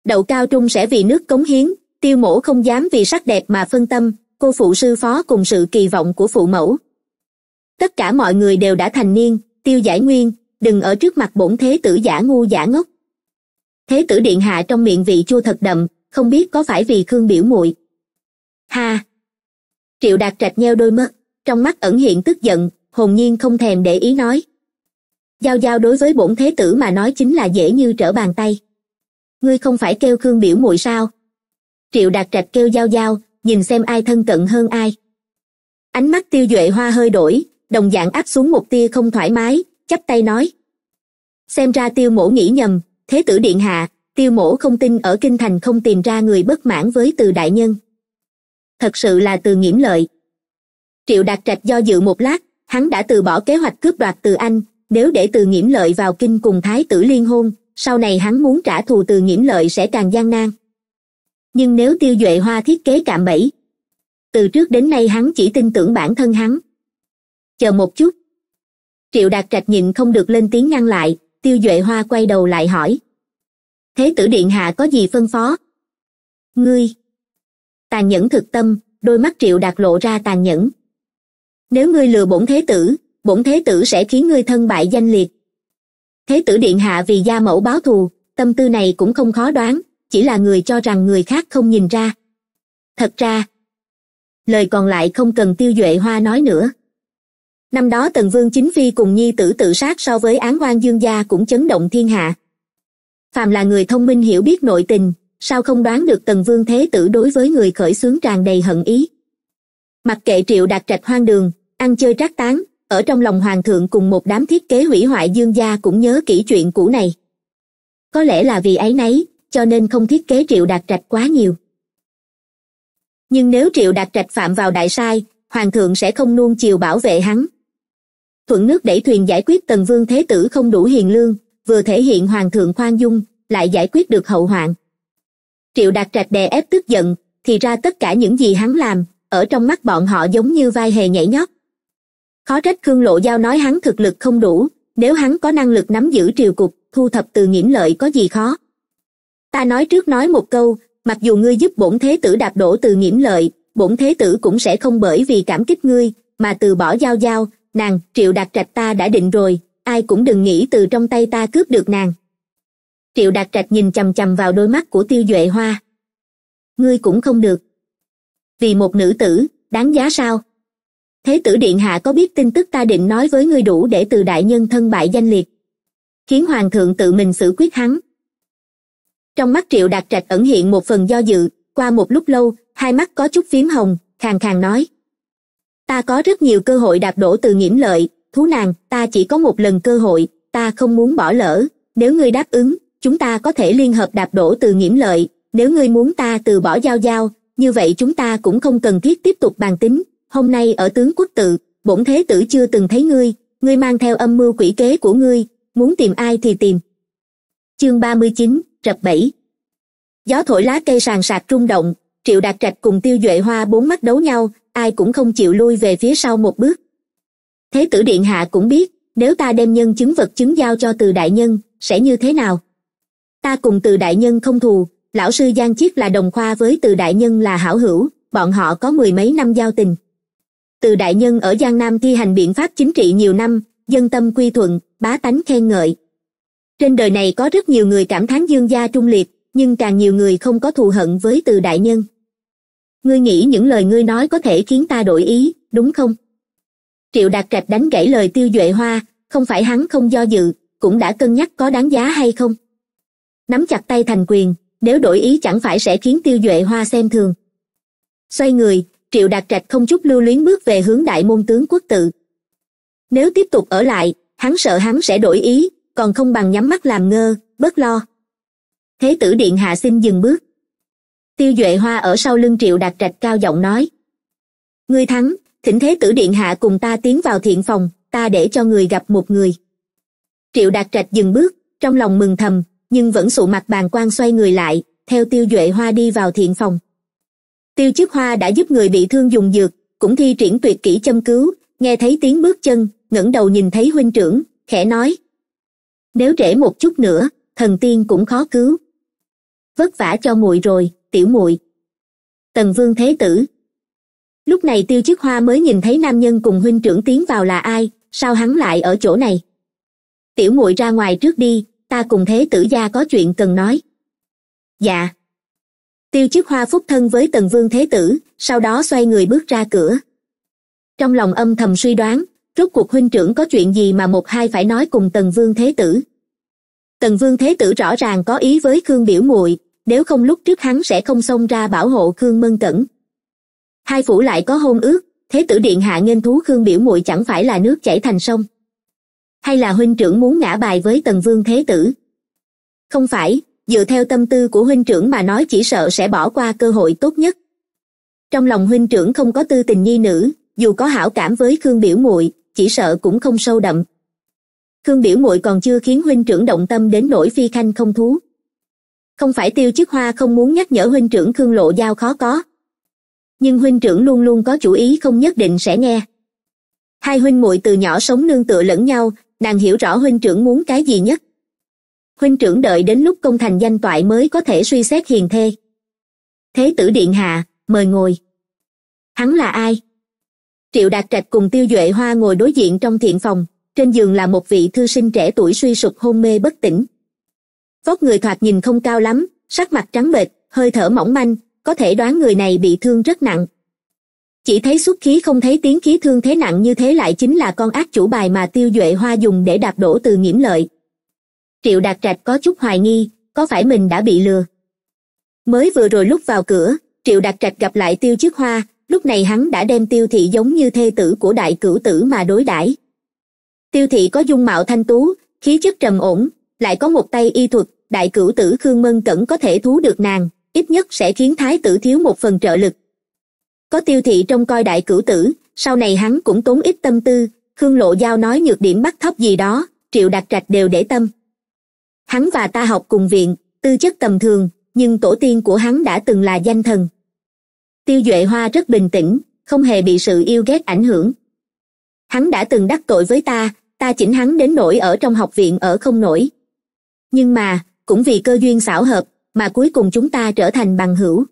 A: đậu cao trung sẽ vì nước cống hiến tiêu mổ không dám vì sắc đẹp mà phân tâm cô phụ sư phó cùng sự kỳ vọng của phụ mẫu tất cả mọi người đều đã thành niên tiêu giải nguyên đừng ở trước mặt bổn thế tử giả ngu giả ngốc thế tử điện hạ trong miệng vị chua thật đậm không biết có phải vì khương biểu muội ha triệu đạt trạch nheo đôi mắt trong mắt ẩn hiện tức giận hồn nhiên không thèm để ý nói giao giao đối với bổn thế tử mà nói chính là dễ như trở bàn tay ngươi không phải kêu khương biểu muội sao triệu đạt trạch kêu giao giao nhìn xem ai thân cận hơn ai ánh mắt tiêu duệ hoa hơi đổi đồng dạng áp xuống một tia không thoải mái chắp tay nói xem ra tiêu mổ nghĩ nhầm thế tử điện hạ tiêu mổ không tin ở kinh thành không tìm ra người bất mãn với từ đại nhân thật sự là từ nghiễm lợi triệu đạt trạch do dự một lát hắn đã từ bỏ kế hoạch cướp đoạt từ anh nếu để từ nghiễm lợi vào kinh cùng thái tử liên hôn sau này hắn muốn trả thù từ nghiễm lợi sẽ càng gian nan nhưng nếu tiêu duệ hoa thiết kế cạm bẫy từ trước đến nay hắn chỉ tin tưởng bản thân hắn chờ một chút triệu đạt trạch nhịn không được lên tiếng ngăn lại tiêu duệ hoa quay đầu lại hỏi thế tử điện hạ có gì phân phó ngươi tàn nhẫn thực tâm đôi mắt triệu đạt lộ ra tàn nhẫn nếu ngươi lừa bổn thế tử bổn thế tử sẽ khiến ngươi thân bại danh liệt thế tử điện hạ vì gia mẫu báo thù tâm tư này cũng không khó đoán chỉ là người cho rằng người khác không nhìn ra thật ra lời còn lại không cần tiêu duệ hoa nói nữa năm đó tần vương chính phi cùng nhi tử tự sát so với án hoang dương gia cũng chấn động thiên hạ phàm là người thông minh hiểu biết nội tình sao không đoán được tần vương thế tử đối với người khởi xướng tràn đầy hận ý mặc kệ triệu đạt trạch hoang đường ăn chơi trác tán ở trong lòng hoàng thượng cùng một đám thiết kế hủy hoại dương gia cũng nhớ kỹ chuyện cũ này có lẽ là vì ấy nấy cho nên không thiết kế triệu đạt trạch quá nhiều nhưng nếu triệu đạt trạch phạm vào đại sai hoàng thượng sẽ không nuông chiều bảo vệ hắn thuận nước đẩy thuyền giải quyết tần vương thế tử không đủ hiền lương vừa thể hiện hoàng thượng khoan dung lại giải quyết được hậu hoạn triệu đạt trạch đè ép tức giận thì ra tất cả những gì hắn làm ở trong mắt bọn họ giống như vai hề nhảy nhót khó trách khương lộ giao nói hắn thực lực không đủ nếu hắn có năng lực nắm giữ triều cục thu thập từ nhiễm lợi có gì khó ta nói trước nói một câu mặc dù ngươi giúp bổn thế tử đạp đổ từ nhiễm lợi bổn thế tử cũng sẽ không bởi vì cảm kích ngươi mà từ bỏ giao giao nàng triệu đạt trạch ta đã định rồi ai cũng đừng nghĩ từ trong tay ta cướp được nàng triệu đạt trạch nhìn chằm chằm vào đôi mắt của tiêu duệ hoa ngươi cũng không được vì một nữ tử đáng giá sao thế tử điện hạ có biết tin tức ta định nói với ngươi đủ để từ đại nhân thân bại danh liệt khiến hoàng thượng tự mình xử quyết hắn trong mắt triệu đạt trạch ẩn hiện một phần do dự qua một lúc lâu hai mắt có chút phím hồng khàn khàn nói ta có rất nhiều cơ hội đạp đổ từ nghiễm lợi thú nàng ta chỉ có một lần cơ hội ta không muốn bỏ lỡ nếu ngươi đáp ứng chúng ta có thể liên hợp đạp đổ từ nghiễm lợi nếu ngươi muốn ta từ bỏ giao giao như vậy chúng ta cũng không cần thiết tiếp tục bàn tính hôm nay ở tướng quốc tự bổn thế tử chưa từng thấy ngươi ngươi mang theo âm mưu quỷ kế của ngươi muốn tìm ai thì tìm chương ba mươi chín rập bảy gió thổi lá cây sàn sạt rung động triệu đạt trạch cùng tiêu duệ hoa bốn mắt đấu nhau ai cũng không chịu lui về phía sau một bước thế tử điện hạ cũng biết nếu ta đem nhân chứng vật chứng giao cho từ đại nhân sẽ như thế nào ta cùng từ đại nhân không thù lão sư giang chiết là đồng khoa với từ đại nhân là hảo hữu bọn họ có mười mấy năm giao tình từ đại nhân ở giang nam thi hành biện pháp chính trị nhiều năm dân tâm quy thuận bá tánh khen ngợi trên đời này có rất nhiều người cảm thán dương gia trung liệt nhưng càng nhiều người không có thù hận với từ đại nhân ngươi nghĩ những lời ngươi nói có thể khiến ta đổi ý đúng không triệu đạt trạch đánh gãy lời tiêu duệ hoa không phải hắn không do dự cũng đã cân nhắc có đáng giá hay không nắm chặt tay thành quyền nếu đổi ý chẳng phải sẽ khiến tiêu duệ hoa xem thường xoay người triệu đạt trạch không chút lưu luyến bước về hướng đại môn tướng quốc tự nếu tiếp tục ở lại hắn sợ hắn sẽ đổi ý còn không bằng nhắm mắt làm ngơ bớt lo thế tử điện hạ xin dừng bước tiêu duệ hoa ở sau lưng triệu đạt trạch cao giọng nói ngươi thắng thỉnh thế tử điện hạ cùng ta tiến vào thiện phòng ta để cho người gặp một người triệu đạt trạch dừng bước trong lòng mừng thầm nhưng vẫn sụ mặt bàn quan xoay người lại theo tiêu duệ hoa đi vào thiện phòng tiêu chức hoa đã giúp người bị thương dùng dược cũng thi triển tuyệt kỹ châm cứu nghe thấy tiếng bước chân ngẩng đầu nhìn thấy huynh trưởng khẽ nói nếu trễ một chút nữa thần tiên cũng khó cứu vất vả cho muội rồi tiểu muội tần vương thế tử lúc này tiêu chức hoa mới nhìn thấy nam nhân cùng huynh trưởng tiến vào là ai sao hắn lại ở chỗ này tiểu muội ra ngoài trước đi ta cùng thế tử gia có chuyện cần nói dạ tiêu chức hoa phúc thân với tần vương thế tử sau đó xoay người bước ra cửa trong lòng âm thầm suy đoán rốt cuộc huynh trưởng có chuyện gì mà một hai phải nói cùng tần vương thế tử tần vương thế tử rõ ràng có ý với khương biểu muội nếu không lúc trước hắn sẽ không xông ra bảo hộ khương mân cẩn hai phủ lại có hôn ước thế tử điện hạ nghênh thú khương biểu muội chẳng phải là nước chảy thành sông hay là huynh trưởng muốn ngã bài với tần vương thế tử không phải dựa theo tâm tư của huynh trưởng mà nói chỉ sợ sẽ bỏ qua cơ hội tốt nhất trong lòng huynh trưởng không có tư tình nhi nữ dù có hảo cảm với khương biểu muội chỉ sợ cũng không sâu đậm khương biểu muội còn chưa khiến huynh trưởng động tâm đến nỗi phi khanh không thú không phải tiêu chức hoa không muốn nhắc nhở huynh trưởng khương lộ giao khó có nhưng huynh trưởng luôn luôn có chủ ý không nhất định sẽ nghe hai huynh muội từ nhỏ sống nương tựa lẫn nhau nàng hiểu rõ huynh trưởng muốn cái gì nhất huynh trưởng đợi đến lúc công thành danh toại mới có thể suy xét hiền thê thế tử điện hạ mời ngồi hắn là ai triệu đạt trạch cùng tiêu duệ hoa ngồi đối diện trong thiện phòng trên giường là một vị thư sinh trẻ tuổi suy sụp hôn mê bất tỉnh vóc người thoạt nhìn không cao lắm sắc mặt trắng bệch hơi thở mỏng manh có thể đoán người này bị thương rất nặng chỉ thấy xuất khí không thấy tiếng khí thương thế nặng như thế lại chính là con ác chủ bài mà tiêu duệ hoa dùng để đạp đổ từ nghiễm lợi triệu đạt trạch có chút hoài nghi có phải mình đã bị lừa mới vừa rồi lúc vào cửa triệu đạt trạch gặp lại tiêu chiếc hoa lúc này hắn đã đem tiêu thị giống như thê tử của đại cửu tử mà đối đãi tiêu thị có dung mạo thanh tú khí chất trầm ổn lại có một tay y thuật đại cửu tử khương mân cẩn có thể thú được nàng ít nhất sẽ khiến thái tử thiếu một phần trợ lực có tiêu thị trông coi đại cửu tử sau này hắn cũng tốn ít tâm tư khương lộ giao nói nhược điểm bắt thóc gì đó triệu đặc trạch đều để tâm hắn và ta học cùng viện tư chất tầm thường nhưng tổ tiên của hắn đã từng là danh thần tiêu duệ hoa rất bình tĩnh không hề bị sự yêu ghét ảnh hưởng hắn đã từng đắc tội với ta ta chỉnh hắn đến nỗi ở trong học viện ở không nổi nhưng mà cũng vì cơ duyên xảo hợp mà cuối cùng chúng ta trở thành bằng hữu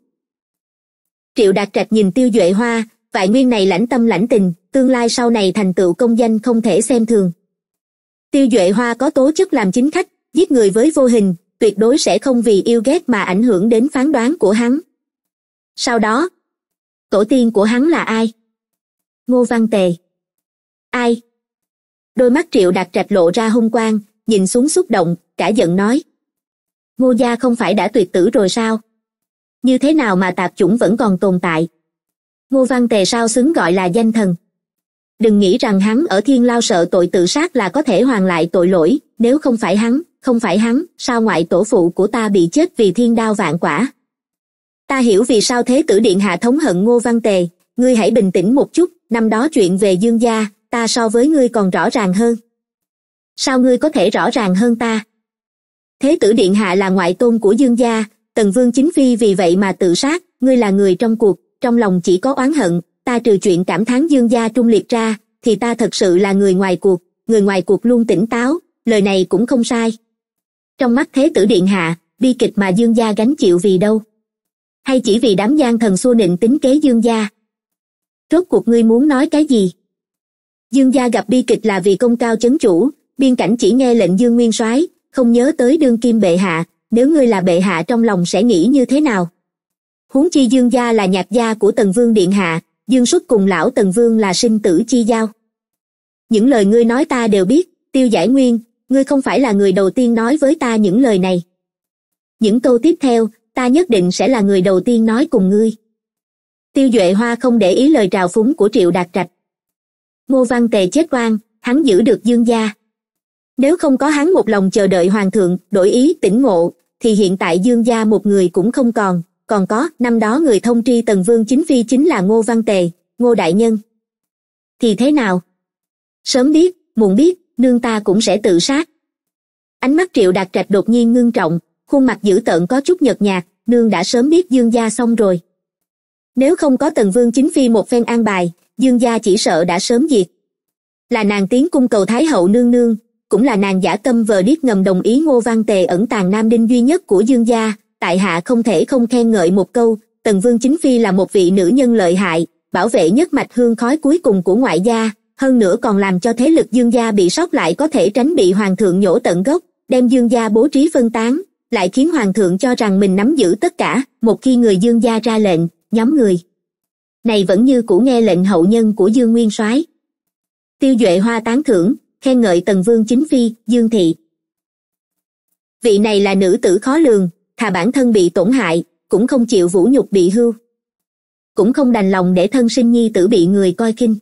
A: triệu đạt trạch nhìn tiêu duệ hoa vại nguyên này lãnh tâm lãnh tình tương lai sau này thành tựu công danh không thể xem thường tiêu duệ hoa có tố chất làm chính khách giết người với vô hình tuyệt đối sẽ không vì yêu ghét mà ảnh hưởng đến phán đoán của hắn sau đó tổ tiên của hắn là ai ngô văn tề ai đôi mắt triệu đạt trạch lộ ra hung quang nhìn xuống xúc động cả giận nói ngô gia không phải đã tuyệt tử rồi sao như thế nào mà tạp chủng vẫn còn tồn tại ngô văn tề sao xứng gọi là danh thần đừng nghĩ rằng hắn ở thiên lao sợ tội tự sát là có thể hoàn lại tội lỗi nếu không phải hắn không phải hắn sao ngoại tổ phụ của ta bị chết vì thiên đao vạn quả ta hiểu vì sao thế tử điện hạ thống hận ngô văn tề ngươi hãy bình tĩnh một chút năm đó chuyện về dương gia ta so với ngươi còn rõ ràng hơn sao ngươi có thể rõ ràng hơn ta thế tử điện hạ là ngoại tôn của dương gia tần vương chính phi vì vậy mà tự sát ngươi là người trong cuộc trong lòng chỉ có oán hận ta trừ chuyện cảm thán dương gia trung liệt ra thì ta thật sự là người ngoài cuộc người ngoài cuộc luôn tỉnh táo lời này cũng không sai trong mắt thế tử điện hạ bi kịch mà dương gia gánh chịu vì đâu hay chỉ vì đám gian thần xua nịnh tính kế dương gia rốt cuộc ngươi muốn nói cái gì dương gia gặp bi kịch là vì công cao chấn chủ biên cảnh chỉ nghe lệnh dương nguyên soái không nhớ tới đương kim bệ hạ nếu ngươi là bệ hạ trong lòng sẽ nghĩ như thế nào huống chi dương gia là nhạc gia của tần vương điện hạ dương xuất cùng lão tần vương là sinh tử chi giao những lời ngươi nói ta đều biết tiêu giải nguyên ngươi không phải là người đầu tiên nói với ta những lời này những câu tiếp theo ta nhất định sẽ là người đầu tiên nói cùng ngươi tiêu duệ hoa không để ý lời trào phúng của triệu đạt trạch ngô văn tề chết oan hắn giữ được dương gia nếu không có hắn một lòng chờ đợi hoàng thượng đổi ý tỉnh ngộ thì hiện tại dương gia một người cũng không còn còn có năm đó người thông tri tần vương chính phi chính là ngô văn tề ngô đại nhân thì thế nào sớm biết muộn biết nương ta cũng sẽ tự sát ánh mắt triệu đạt trạch đột nhiên ngưng trọng khuôn mặt dữ tợn có chút nhợt nhạt nương đã sớm biết dương gia xong rồi nếu không có tần vương chính phi một phen an bài dương gia chỉ sợ đã sớm diệt là nàng tiến cung cầu thái hậu nương nương cũng là nàng giả tâm vờ điếc ngầm đồng ý ngô văn tề ẩn tàng nam đinh duy nhất của dương gia tại hạ không thể không khen ngợi một câu tần vương chính phi là một vị nữ nhân lợi hại bảo vệ nhất mạch hương khói cuối cùng của ngoại gia hơn nữa còn làm cho thế lực dương gia bị sót lại có thể tránh bị hoàng thượng nhổ tận gốc đem dương gia bố trí phân tán lại khiến hoàng thượng cho rằng mình nắm giữ tất cả một khi người dương gia ra lệnh nhóm người này vẫn như cũ nghe lệnh hậu nhân của dương nguyên soái tiêu duệ hoa tán thưởng khen ngợi tần vương chính phi dương thị vị này là nữ tử khó lường thà bản thân bị tổn hại cũng không chịu vũ nhục bị hưu cũng không đành lòng để thân sinh nhi tử bị người coi khinh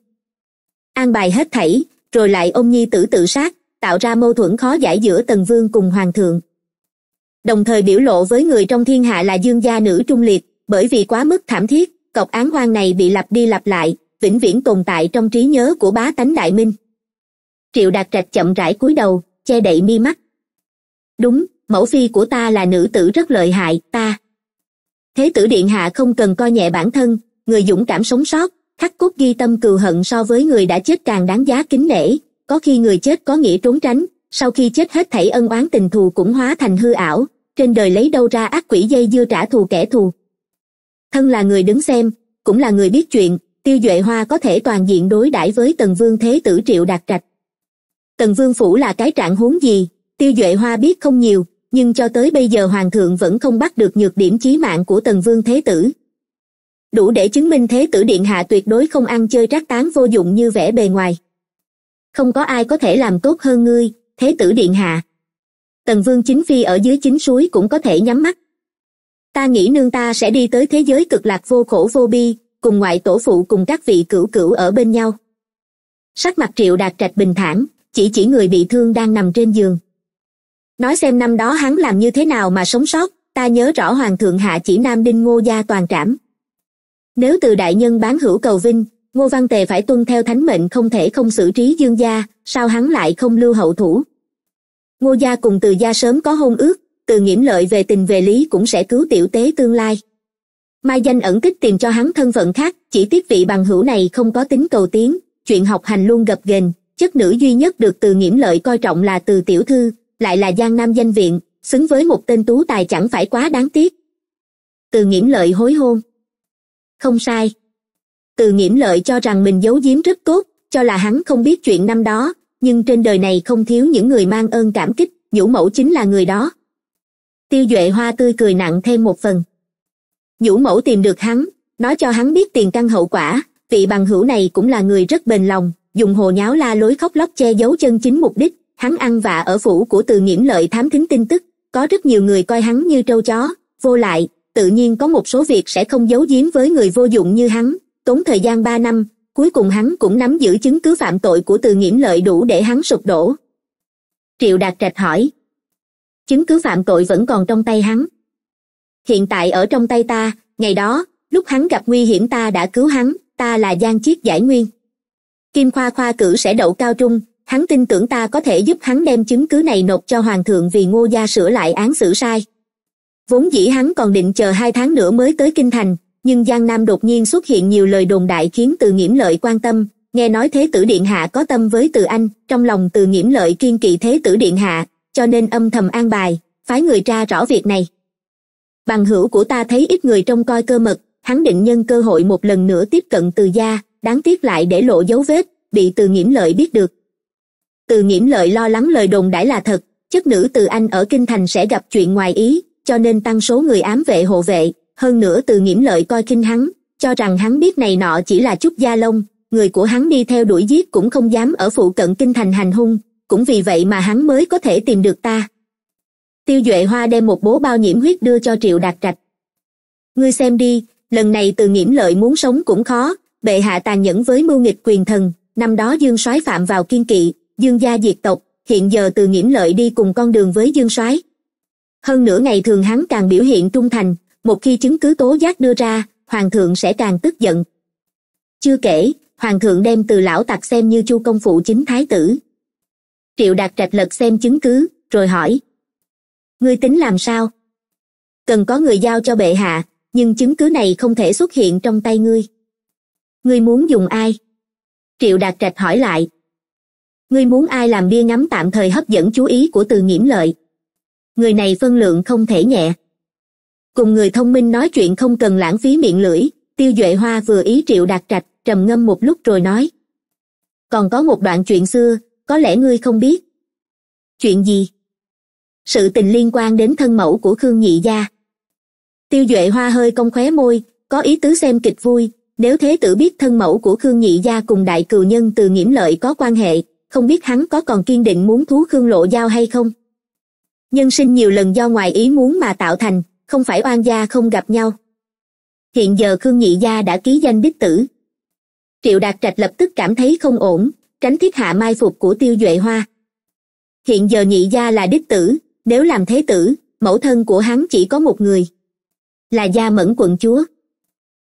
A: an bài hết thảy rồi lại ôm nhi tử tự sát tạo ra mâu thuẫn khó giải giữa tần vương cùng hoàng thượng đồng thời biểu lộ với người trong thiên hạ là dương gia nữ trung liệt bởi vì quá mức thảm thiết cọc án hoang này bị lặp đi lặp lại vĩnh viễn tồn tại trong trí nhớ của bá tánh đại minh triệu đạt trạch chậm rãi cúi đầu che đậy mi mắt đúng mẫu phi của ta là nữ tử rất lợi hại ta thế tử điện hạ không cần coi nhẹ bản thân người dũng cảm sống sót khắc cốt ghi tâm cừu hận so với người đã chết càng đáng giá kính nể có khi người chết có nghĩa trốn tránh sau khi chết hết thảy ân oán tình thù cũng hóa thành hư ảo trên đời lấy đâu ra ác quỷ dây dưa trả thù kẻ thù thân là người đứng xem cũng là người biết chuyện tiêu duệ hoa có thể toàn diện đối đãi với tần vương thế tử triệu đạt trạch tần vương phủ là cái trạng huống gì tiêu duệ hoa biết không nhiều nhưng cho tới bây giờ hoàng thượng vẫn không bắt được nhược điểm chí mạng của tần vương thế tử đủ để chứng minh thế tử điện hạ tuyệt đối không ăn chơi trác tán vô dụng như vẻ bề ngoài không có ai có thể làm tốt hơn ngươi thế tử điện hạ tần vương chính phi ở dưới chính suối cũng có thể nhắm mắt ta nghĩ nương ta sẽ đi tới thế giới cực lạc vô khổ vô bi cùng ngoại tổ phụ cùng các vị cửu cửu ở bên nhau sắc mặt triệu đạt trạch bình thản chỉ chỉ người bị thương đang nằm trên giường nói xem năm đó hắn làm như thế nào mà sống sót ta nhớ rõ hoàng thượng hạ chỉ nam đinh ngô gia toàn trảm nếu từ đại nhân bán hữu cầu vinh ngô văn tề phải tuân theo thánh mệnh không thể không xử trí dương gia sao hắn lại không lưu hậu thủ ngô gia cùng từ gia sớm có hôn ước từ nghiễm lợi về tình về lý cũng sẽ cứu tiểu tế tương lai mai danh ẩn kích tìm cho hắn thân phận khác chỉ tiếc vị bằng hữu này không có tính cầu tiến chuyện học hành luôn gập ghềnh chất nữ duy nhất được từ nghiễm lợi coi trọng là từ tiểu thư lại là giang nam danh viện xứng với một tên tú tài chẳng phải quá đáng tiếc từ nghiễm lợi hối hôn không sai từ nghiễm lợi cho rằng mình giấu giếm rất tốt cho là hắn không biết chuyện năm đó nhưng trên đời này không thiếu những người mang ơn cảm kích nhũ mẫu chính là người đó tiêu duệ hoa tươi cười nặng thêm một phần nhũ mẫu tìm được hắn nói cho hắn biết tiền căn hậu quả vị bằng hữu này cũng là người rất bền lòng dùng hồ nháo la lối khóc lóc che giấu chân chính mục đích hắn ăn vạ ở phủ của từ nghiễm lợi thám thính tin tức có rất nhiều người coi hắn như trâu chó vô lại tự nhiên có một số việc sẽ không giấu giếm với người vô dụng như hắn tốn thời gian ba năm cuối cùng hắn cũng nắm giữ chứng cứ phạm tội của từ nghiễm lợi đủ để hắn sụp đổ triệu đạt trạch hỏi chứng cứ phạm tội vẫn còn trong tay hắn hiện tại ở trong tay ta ngày đó lúc hắn gặp nguy hiểm ta đã cứu hắn ta là giang chiết giải nguyên kim khoa khoa cử sẽ đậu cao trung hắn tin tưởng ta có thể giúp hắn đem chứng cứ này nộp cho hoàng thượng vì ngô gia sửa lại án xử sai vốn dĩ hắn còn định chờ hai tháng nữa mới tới kinh thành nhưng giang nam đột nhiên xuất hiện nhiều lời đồn đại khiến từ nghiễm lợi quan tâm nghe nói thế tử điện hạ có tâm với từ anh trong lòng từ nghiễm lợi kiên kỵ thế tử điện hạ cho nên âm thầm an bài phái người tra rõ việc này bằng hữu của ta thấy ít người trông coi cơ mật hắn định nhân cơ hội một lần nữa tiếp cận từ gia đáng tiếc lại để lộ dấu vết bị từ nghiễm lợi biết được từ nghiễm lợi lo lắng lời đồn đãi là thật chất nữ từ anh ở kinh thành sẽ gặp chuyện ngoài ý cho nên tăng số người ám vệ hộ vệ hơn nữa từ nghiễm lợi coi kinh hắn cho rằng hắn biết này nọ chỉ là chút gia lông người của hắn đi theo đuổi giết cũng không dám ở phụ cận kinh thành hành hung cũng vì vậy mà hắn mới có thể tìm được ta tiêu duệ hoa đem một bố bao nhiễm huyết đưa cho triệu đạt trạch ngươi xem đi lần này từ nghiễm lợi muốn sống cũng khó bệ hạ tàn nhẫn với mưu nghịch quyền thần năm đó dương soái phạm vào kiên kỵ dương gia diệt tộc hiện giờ từ nghiễm lợi đi cùng con đường với dương soái hơn nửa ngày thường hắn càng biểu hiện trung thành một khi chứng cứ tố giác đưa ra hoàng thượng sẽ càng tức giận chưa kể hoàng thượng đem từ lão tặc xem như chu công phụ chính thái tử triệu đạt trạch lật xem chứng cứ rồi hỏi ngươi tính làm sao cần có người giao cho bệ hạ nhưng chứng cứ này không thể xuất hiện trong tay ngươi ngươi muốn dùng ai triệu đạt trạch hỏi lại ngươi muốn ai làm bia ngắm tạm thời hấp dẫn chú ý của từ nghiễm lợi người này phân lượng không thể nhẹ cùng người thông minh nói chuyện không cần lãng phí miệng lưỡi tiêu duệ hoa vừa ý triệu đạt trạch trầm ngâm một lúc rồi nói còn có một đoạn chuyện xưa có lẽ ngươi không biết chuyện gì sự tình liên quan đến thân mẫu của khương nhị gia tiêu duệ hoa hơi cong khóe môi có ý tứ xem kịch vui nếu thế tử biết thân mẫu của khương nhị gia cùng đại cừu nhân từ nghiễm lợi có quan hệ không biết hắn có còn kiên định muốn thú khương lộ giao hay không nhân sinh nhiều lần do ngoài ý muốn mà tạo thành không phải oan gia không gặp nhau hiện giờ khương nhị gia đã ký danh đích tử triệu đạt trạch lập tức cảm thấy không ổn tránh thiết hạ mai phục của tiêu duệ hoa hiện giờ nhị gia là đích tử nếu làm thế tử mẫu thân của hắn chỉ có một người là gia mẫn quận chúa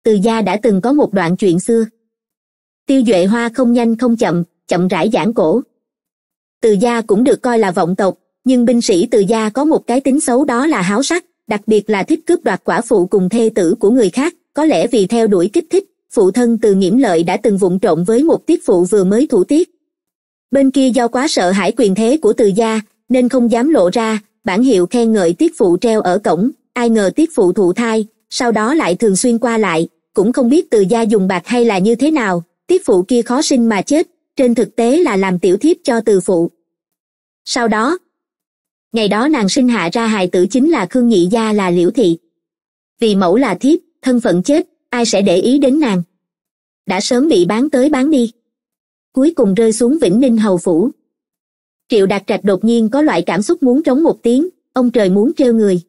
A: từ gia đã từng có một đoạn chuyện xưa tiêu duệ hoa không nhanh không chậm chậm rãi giảng cổ từ gia cũng được coi là vọng tộc nhưng binh sĩ từ gia có một cái tính xấu đó là háo sắc đặc biệt là thích cướp đoạt quả phụ cùng thê tử của người khác có lẽ vì theo đuổi kích thích phụ thân từ nghiễm lợi đã từng vụng trộn với một tiết phụ vừa mới thủ tiết bên kia do quá sợ hãi quyền thế của từ gia nên không dám lộ ra bản hiệu khen ngợi tiết phụ treo ở cổng ai ngờ tiết phụ thụ thai sau đó lại thường xuyên qua lại cũng không biết từ gia dùng bạc hay là như thế nào tiếp phụ kia khó sinh mà chết trên thực tế là làm tiểu thiếp cho từ phụ sau đó ngày đó nàng sinh hạ ra hài tử chính là khương nhị gia là liễu thị vì mẫu là thiếp thân phận chết ai sẽ để ý đến nàng đã sớm bị bán tới bán đi cuối cùng rơi xuống vĩnh ninh hầu phủ triệu đạt trạch đột nhiên có loại cảm xúc muốn trống một tiếng ông trời muốn trêu người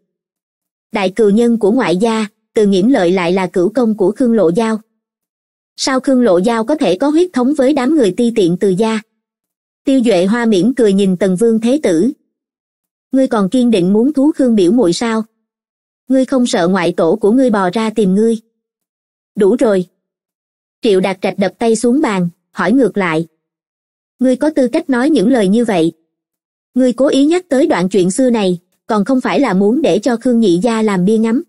A: đại cừu nhân của ngoại gia từ nghiễm lợi lại là cửu công của khương lộ giao sao khương lộ giao có thể có huyết thống với đám người ti tiện từ gia tiêu duệ hoa mỉm cười nhìn tần vương thế tử ngươi còn kiên định muốn thú khương biểu muội sao ngươi không sợ ngoại tổ của ngươi bò ra tìm ngươi đủ rồi triệu đạt trạch đập tay xuống bàn hỏi ngược lại ngươi có tư cách nói những lời như vậy ngươi cố ý nhắc tới đoạn chuyện xưa này còn không phải là muốn để cho khương nhị gia làm bia ngắm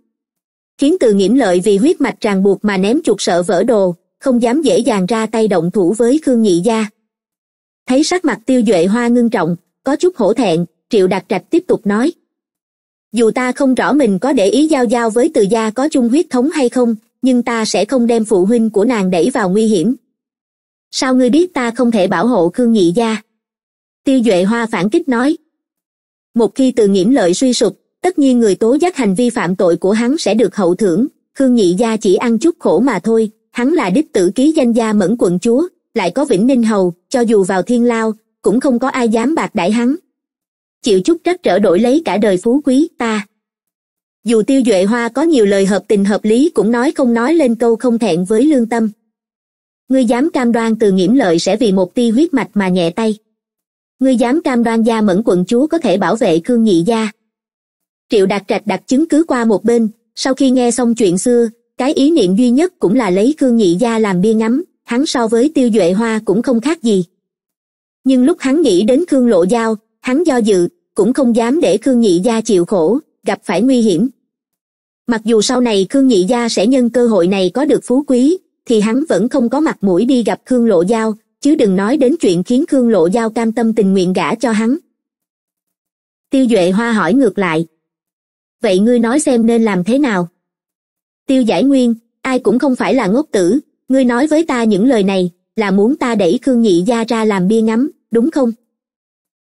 A: khiến từ nghiễm lợi vì huyết mạch ràng buộc mà ném chuột sợ vỡ đồ không dám dễ dàng ra tay động thủ với khương nhị gia thấy sắc mặt tiêu duệ hoa ngưng trọng có chút hổ thẹn triệu đạt trạch tiếp tục nói dù ta không rõ mình có để ý giao giao với từ gia có chung huyết thống hay không nhưng ta sẽ không đem phụ huynh của nàng đẩy vào nguy hiểm sao ngươi biết ta không thể bảo hộ khương nhị gia tiêu duệ hoa phản kích nói một khi từ nghiễm lợi suy sụp tất nhiên người tố giác hành vi phạm tội của hắn sẽ được hậu thưởng khương nhị gia chỉ ăn chút khổ mà thôi hắn là đích tử ký danh gia mẫn quận chúa lại có vĩnh ninh hầu cho dù vào thiên lao cũng không có ai dám bạc đãi hắn chịu chút trắc trở đổi lấy cả đời phú quý ta dù tiêu duệ hoa có nhiều lời hợp tình hợp lý cũng nói không nói lên câu không thẹn với lương tâm ngươi dám cam đoan từ nghiễm lợi sẽ vì một ti huyết mạch mà nhẹ tay ngươi dám cam đoan gia mẫn quận chúa có thể bảo vệ cương nhị gia triệu đạt trạch đặt chứng cứ qua một bên sau khi nghe xong chuyện xưa cái ý niệm duy nhất cũng là lấy cương nhị gia làm bia ngắm hắn so với tiêu duệ hoa cũng không khác gì nhưng lúc hắn nghĩ đến cương lộ giao hắn do dự cũng không dám để cương nhị gia chịu khổ gặp phải nguy hiểm mặc dù sau này cương nhị gia sẽ nhân cơ hội này có được phú quý thì hắn vẫn không có mặt mũi đi gặp cương lộ giao chứ đừng nói đến chuyện khiến khương lộ giao cam tâm tình nguyện gả cho hắn tiêu duệ hoa hỏi ngược lại vậy ngươi nói xem nên làm thế nào tiêu giải nguyên ai cũng không phải là ngốc tử ngươi nói với ta những lời này là muốn ta đẩy khương nhị gia ra làm bia ngắm đúng không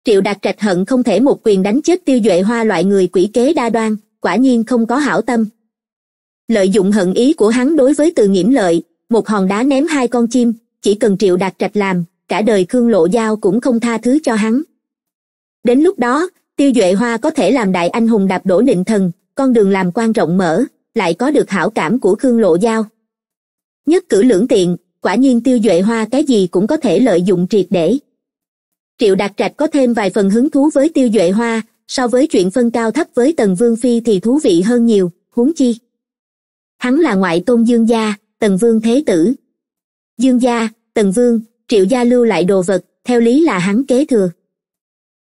A: triệu đạt trạch hận không thể một quyền đánh chết tiêu duệ hoa loại người quỷ kế đa đoan quả nhiên không có hảo tâm lợi dụng hận ý của hắn đối với từ nghiễm lợi một hòn đá ném hai con chim chỉ cần triệu đạt trạch làm cả đời khương lộ giao cũng không tha thứ cho hắn đến lúc đó tiêu duệ hoa có thể làm đại anh hùng đạp đổ định thần con đường làm quan rộng mở lại có được hảo cảm của khương lộ giao nhất cử lưỡng tiện quả nhiên tiêu duệ hoa cái gì cũng có thể lợi dụng triệt để triệu đạt trạch có thêm vài phần hứng thú với tiêu duệ hoa so với chuyện phân cao thấp với tần vương phi thì thú vị hơn nhiều huống chi hắn là ngoại tôn dương gia tần vương thế tử dương gia tần vương triệu gia lưu lại đồ vật theo lý là hắn kế thừa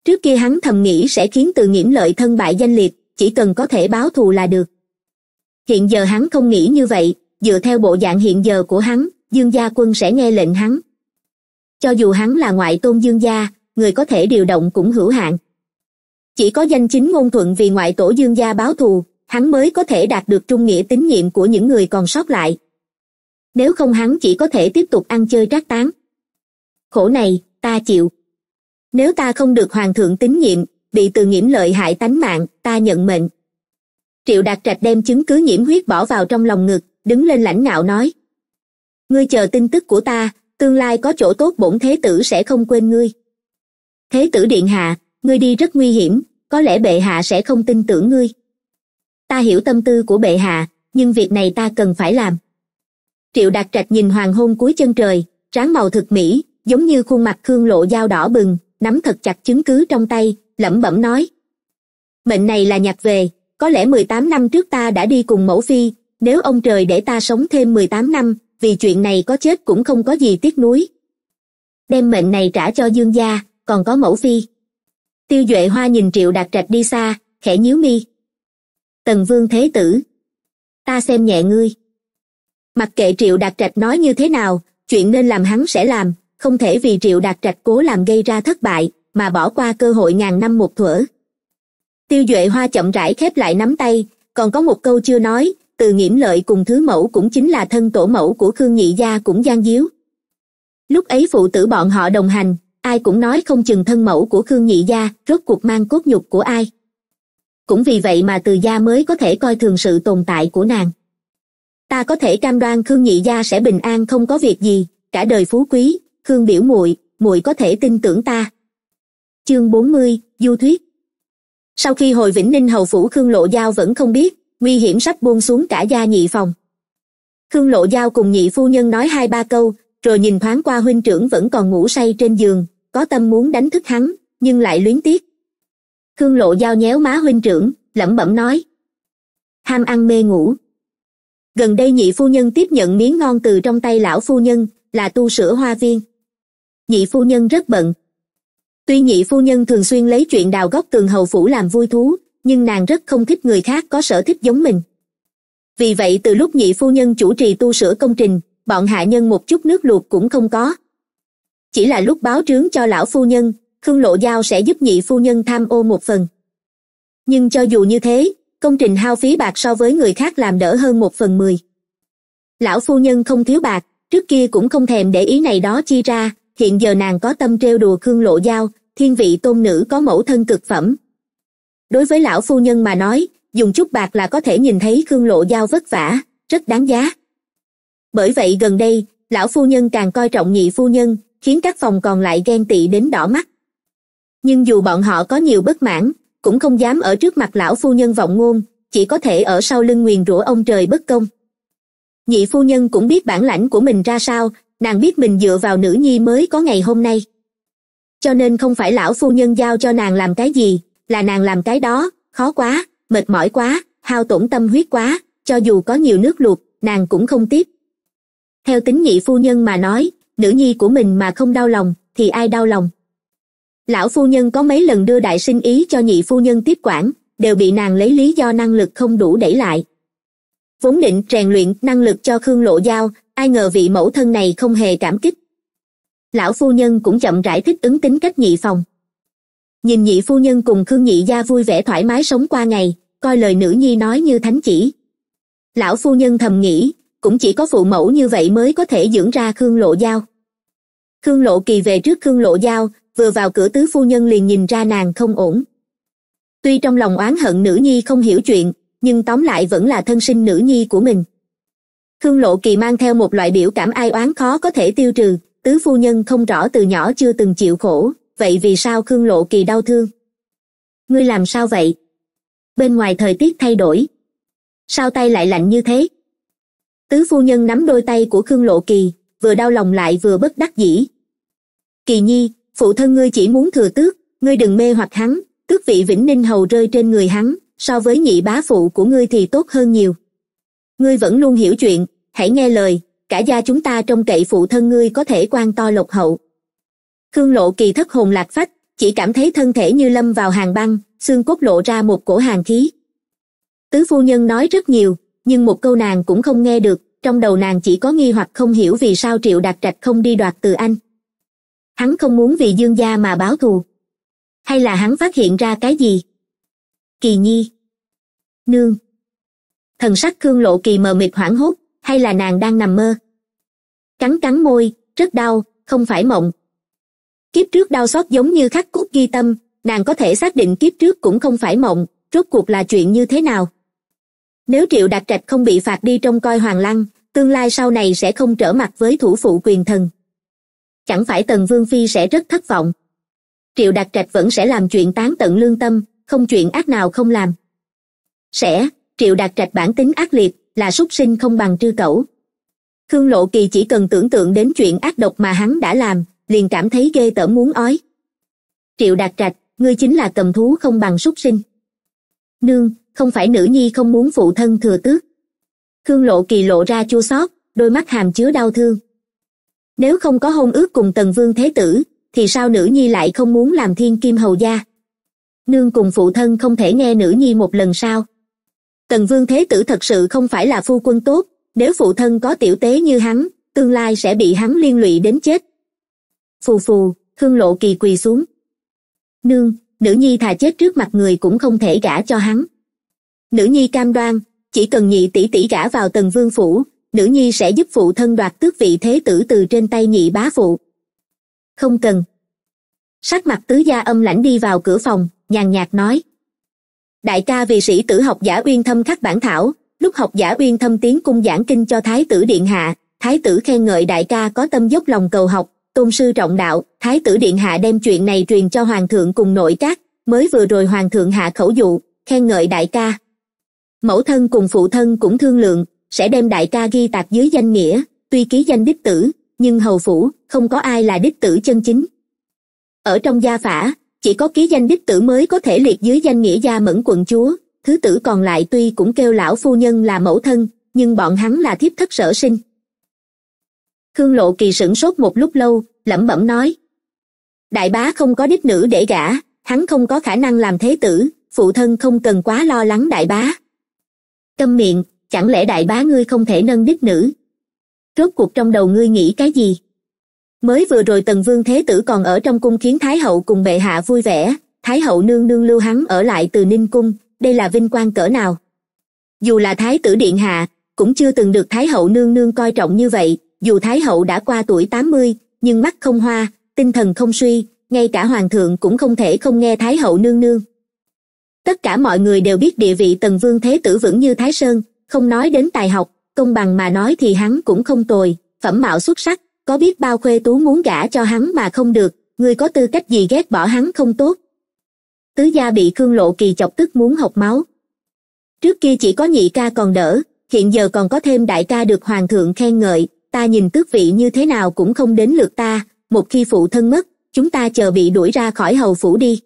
A: trước kia hắn thầm nghĩ sẽ khiến từ nghiễm lợi thân bại danh liệt chỉ cần có thể báo thù là được hiện giờ hắn không nghĩ như vậy dựa theo bộ dạng hiện giờ của hắn dương gia quân sẽ nghe lệnh hắn cho dù hắn là ngoại tôn dương gia người có thể điều động cũng hữu hạn chỉ có danh chính ngôn thuận vì ngoại tổ dương gia báo thù hắn mới có thể đạt được trung nghĩa tín nhiệm của những người còn sót lại nếu không hắn chỉ có thể tiếp tục ăn chơi trác tán khổ này ta chịu nếu ta không được hoàng thượng tín nhiệm bị từ nhiễm lợi hại tánh mạng ta nhận mệnh triệu đạt trạch đem chứng cứ nhiễm huyết bỏ vào trong lòng ngực đứng lên lãnh ngạo nói ngươi chờ tin tức của ta tương lai có chỗ tốt bổn thế tử sẽ không quên ngươi thế tử điện hạ ngươi đi rất nguy hiểm có lẽ bệ hạ sẽ không tin tưởng ngươi ta hiểu tâm tư của bệ hạ nhưng việc này ta cần phải làm triệu đạt trạch nhìn hoàng hôn cuối chân trời ráng màu thực mỹ giống như khuôn mặt khương lộ dao đỏ bừng nắm thật chặt chứng cứ trong tay lẩm bẩm nói mệnh này là nhặt về có lẽ mười tám năm trước ta đã đi cùng mẫu phi nếu ông trời để ta sống thêm mười tám năm vì chuyện này có chết cũng không có gì tiếc nuối đem mệnh này trả cho dương gia còn có mẫu phi tiêu duệ hoa nhìn triệu đạt trạch đi xa khẽ nhíu mi tần vương thế tử ta xem nhẹ ngươi mặc kệ triệu đạt trạch nói như thế nào chuyện nên làm hắn sẽ làm không thể vì triệu đạt trạch cố làm gây ra thất bại mà bỏ qua cơ hội ngàn năm một thuở tiêu duệ hoa chậm rãi khép lại nắm tay còn có một câu chưa nói từ nghiễm lợi cùng thứ mẫu cũng chính là thân tổ mẫu của khương nhị gia cũng gian díu lúc ấy phụ tử bọn họ đồng hành ai cũng nói không chừng thân mẫu của khương nhị gia rốt cuộc mang cốt nhục của ai cũng vì vậy mà từ gia mới có thể coi thường sự tồn tại của nàng ta có thể cam đoan khương nhị gia sẽ bình an không có việc gì cả đời phú quý khương biểu muội muội có thể tin tưởng ta chương 40, du thuyết sau khi hồi vĩnh ninh hầu phủ khương lộ giao vẫn không biết nguy hiểm sắp buông xuống cả gia nhị phòng khương lộ giao cùng nhị phu nhân nói hai ba câu rồi nhìn thoáng qua huynh trưởng vẫn còn ngủ say trên giường có tâm muốn đánh thức hắn nhưng lại luyến tiếc khương lộ giao nhéo má huynh trưởng lẩm bẩm nói ham ăn mê ngủ gần đây nhị phu nhân tiếp nhận miếng ngon từ trong tay lão phu nhân là tu sửa hoa viên nhị phu nhân rất bận tuy nhị phu nhân thường xuyên lấy chuyện đào góc tường hầu phủ làm vui thú nhưng nàng rất không thích người khác có sở thích giống mình vì vậy từ lúc nhị phu nhân chủ trì tu sửa công trình bọn hạ nhân một chút nước luộc cũng không có chỉ là lúc báo trướng cho lão phu nhân khương lộ giao sẽ giúp nhị phu nhân tham ô một phần nhưng cho dù như thế công trình hao phí bạc so với người khác làm đỡ hơn một phần mười lão phu nhân không thiếu bạc trước kia cũng không thèm để ý này đó chi ra hiện giờ nàng có tâm trêu đùa khương lộ giao thiên vị tôn nữ có mẫu thân cực phẩm đối với lão phu nhân mà nói dùng chút bạc là có thể nhìn thấy khương lộ giao vất vả rất đáng giá bởi vậy gần đây lão phu nhân càng coi trọng nhị phu nhân khiến các phòng còn lại ghen tị đến đỏ mắt nhưng dù bọn họ có nhiều bất mãn cũng không dám ở trước mặt lão phu nhân vọng ngôn chỉ có thể ở sau lưng nguyền rủa ông trời bất công nhị phu nhân cũng biết bản lãnh của mình ra sao nàng biết mình dựa vào nữ nhi mới có ngày hôm nay cho nên không phải lão phu nhân giao cho nàng làm cái gì là nàng làm cái đó khó quá mệt mỏi quá hao tổn tâm huyết quá cho dù có nhiều nước luộc nàng cũng không tiếp theo tính nhị phu nhân mà nói nữ nhi của mình mà không đau lòng thì ai đau lòng lão phu nhân có mấy lần đưa đại sinh ý cho nhị phu nhân tiếp quản đều bị nàng lấy lý do năng lực không đủ đẩy lại vốn định rèn luyện năng lực cho khương lộ giao ai ngờ vị mẫu thân này không hề cảm kích lão phu nhân cũng chậm rãi thích ứng tính cách nhị phòng nhìn nhị phu nhân cùng khương nhị gia vui vẻ thoải mái sống qua ngày coi lời nữ nhi nói như thánh chỉ lão phu nhân thầm nghĩ cũng chỉ có phụ mẫu như vậy mới có thể dưỡng ra khương lộ giao khương lộ kỳ về trước khương lộ giao vừa vào cửa tứ phu nhân liền nhìn ra nàng không ổn tuy trong lòng oán hận nữ nhi không hiểu chuyện nhưng tóm lại vẫn là thân sinh nữ nhi của mình khương lộ kỳ mang theo một loại biểu cảm ai oán khó có thể tiêu trừ tứ phu nhân không rõ từ nhỏ chưa từng chịu khổ vậy vì sao khương lộ kỳ đau thương ngươi làm sao vậy bên ngoài thời tiết thay đổi sao tay lại lạnh như thế tứ phu nhân nắm đôi tay của khương lộ kỳ vừa đau lòng lại vừa bất đắc dĩ kỳ nhi phụ thân ngươi chỉ muốn thừa tước ngươi đừng mê hoặc hắn tước vị vĩnh ninh hầu rơi trên người hắn so với nhị bá phụ của ngươi thì tốt hơn nhiều ngươi vẫn luôn hiểu chuyện hãy nghe lời cả gia chúng ta trông cậy phụ thân ngươi có thể quan to lộc hậu khương lộ kỳ thất hồn lạc phách chỉ cảm thấy thân thể như lâm vào hàng băng xương cốt lộ ra một cổ hàng khí tứ phu nhân nói rất nhiều nhưng một câu nàng cũng không nghe được trong đầu nàng chỉ có nghi hoặc không hiểu vì sao triệu đạt trạch không đi đoạt từ anh hắn không muốn vì dương gia mà báo thù hay là hắn phát hiện ra cái gì kỳ nhi nương thần sắc khương lộ kỳ mờ mịt hoảng hốt hay là nàng đang nằm mơ cắn cắn môi rất đau không phải mộng kiếp trước đau xót giống như khắc cốt ghi tâm nàng có thể xác định kiếp trước cũng không phải mộng rốt cuộc là chuyện như thế nào nếu triệu đạt trạch không bị phạt đi trông coi hoàng lăng tương lai sau này sẽ không trở mặt với thủ phụ quyền thần chẳng phải tần vương phi sẽ rất thất vọng triệu đạt trạch vẫn sẽ làm chuyện tán tận lương tâm không chuyện ác nào không làm sẽ triệu đạt trạch bản tính ác liệt là súc sinh không bằng trư cẩu khương lộ kỳ chỉ cần tưởng tượng đến chuyện ác độc mà hắn đã làm liền cảm thấy ghê tởm muốn ói triệu đạt trạch ngươi chính là cầm thú không bằng súc sinh nương không phải nữ nhi không muốn phụ thân thừa tước khương lộ kỳ lộ ra chua xót đôi mắt hàm chứa đau thương nếu không có hôn ước cùng tần vương thế tử thì sao nữ nhi lại không muốn làm thiên kim hầu gia nương cùng phụ thân không thể nghe nữ nhi một lần sao tần vương thế tử thật sự không phải là phu quân tốt nếu phụ thân có tiểu tế như hắn tương lai sẽ bị hắn liên lụy đến chết phù phù hương lộ kỳ quỳ xuống nương nữ nhi thà chết trước mặt người cũng không thể gả cho hắn nữ nhi cam đoan chỉ cần nhị tỷ tỷ gả vào tần vương phủ nữ nhi sẽ giúp phụ thân đoạt tước vị thế tử từ trên tay nhị bá phụ không cần sắc mặt tứ gia âm lãnh đi vào cửa phòng nhàn nhạt nói đại ca vì sĩ tử học giả uyên thâm khắc bản thảo lúc học giả uyên thâm tiến cung giảng kinh cho thái tử điện hạ thái tử khen ngợi đại ca có tâm dốc lòng cầu học tôn sư trọng đạo thái tử điện hạ đem chuyện này truyền cho hoàng thượng cùng nội các mới vừa rồi hoàng thượng hạ khẩu dụ khen ngợi đại ca mẫu thân cùng phụ thân cũng thương lượng sẽ đem đại ca ghi tạc dưới danh nghĩa tuy ký danh đích tử nhưng hầu phủ không có ai là đích tử chân chính ở trong gia phả chỉ có ký danh đích tử mới có thể liệt dưới danh nghĩa gia mẫn quận chúa thứ tử còn lại tuy cũng kêu lão phu nhân là mẫu thân nhưng bọn hắn là thiếp thất sở sinh khương lộ kỳ sửng sốt một lúc lâu lẩm bẩm nói đại bá không có đích nữ để gả hắn không có khả năng làm thế tử phụ thân không cần quá lo lắng đại bá câm miệng chẳng lẽ đại bá ngươi không thể nâng đích nữ rốt cuộc trong đầu ngươi nghĩ cái gì mới vừa rồi tần vương thế tử còn ở trong cung khiến thái hậu cùng bệ hạ vui vẻ thái hậu nương nương lưu hắn ở lại từ ninh cung đây là vinh quang cỡ nào dù là thái tử điện hạ cũng chưa từng được thái hậu nương nương coi trọng như vậy dù thái hậu đã qua tuổi tám mươi nhưng mắt không hoa tinh thần không suy ngay cả hoàng thượng cũng không thể không nghe thái hậu nương nương tất cả mọi người đều biết địa vị tần vương thế tử vững như thái sơn không nói đến tài học công bằng mà nói thì hắn cũng không tồi phẩm mạo xuất sắc có biết bao khuê tú muốn gả cho hắn mà không được ngươi có tư cách gì ghét bỏ hắn không tốt tứ gia bị khương lộ kỳ chọc tức muốn học máu trước kia chỉ có nhị ca còn đỡ hiện giờ còn có thêm đại ca được hoàng thượng khen ngợi ta nhìn tước vị như thế nào cũng không đến lượt ta một khi phụ thân mất chúng ta chờ bị đuổi ra khỏi hầu phủ đi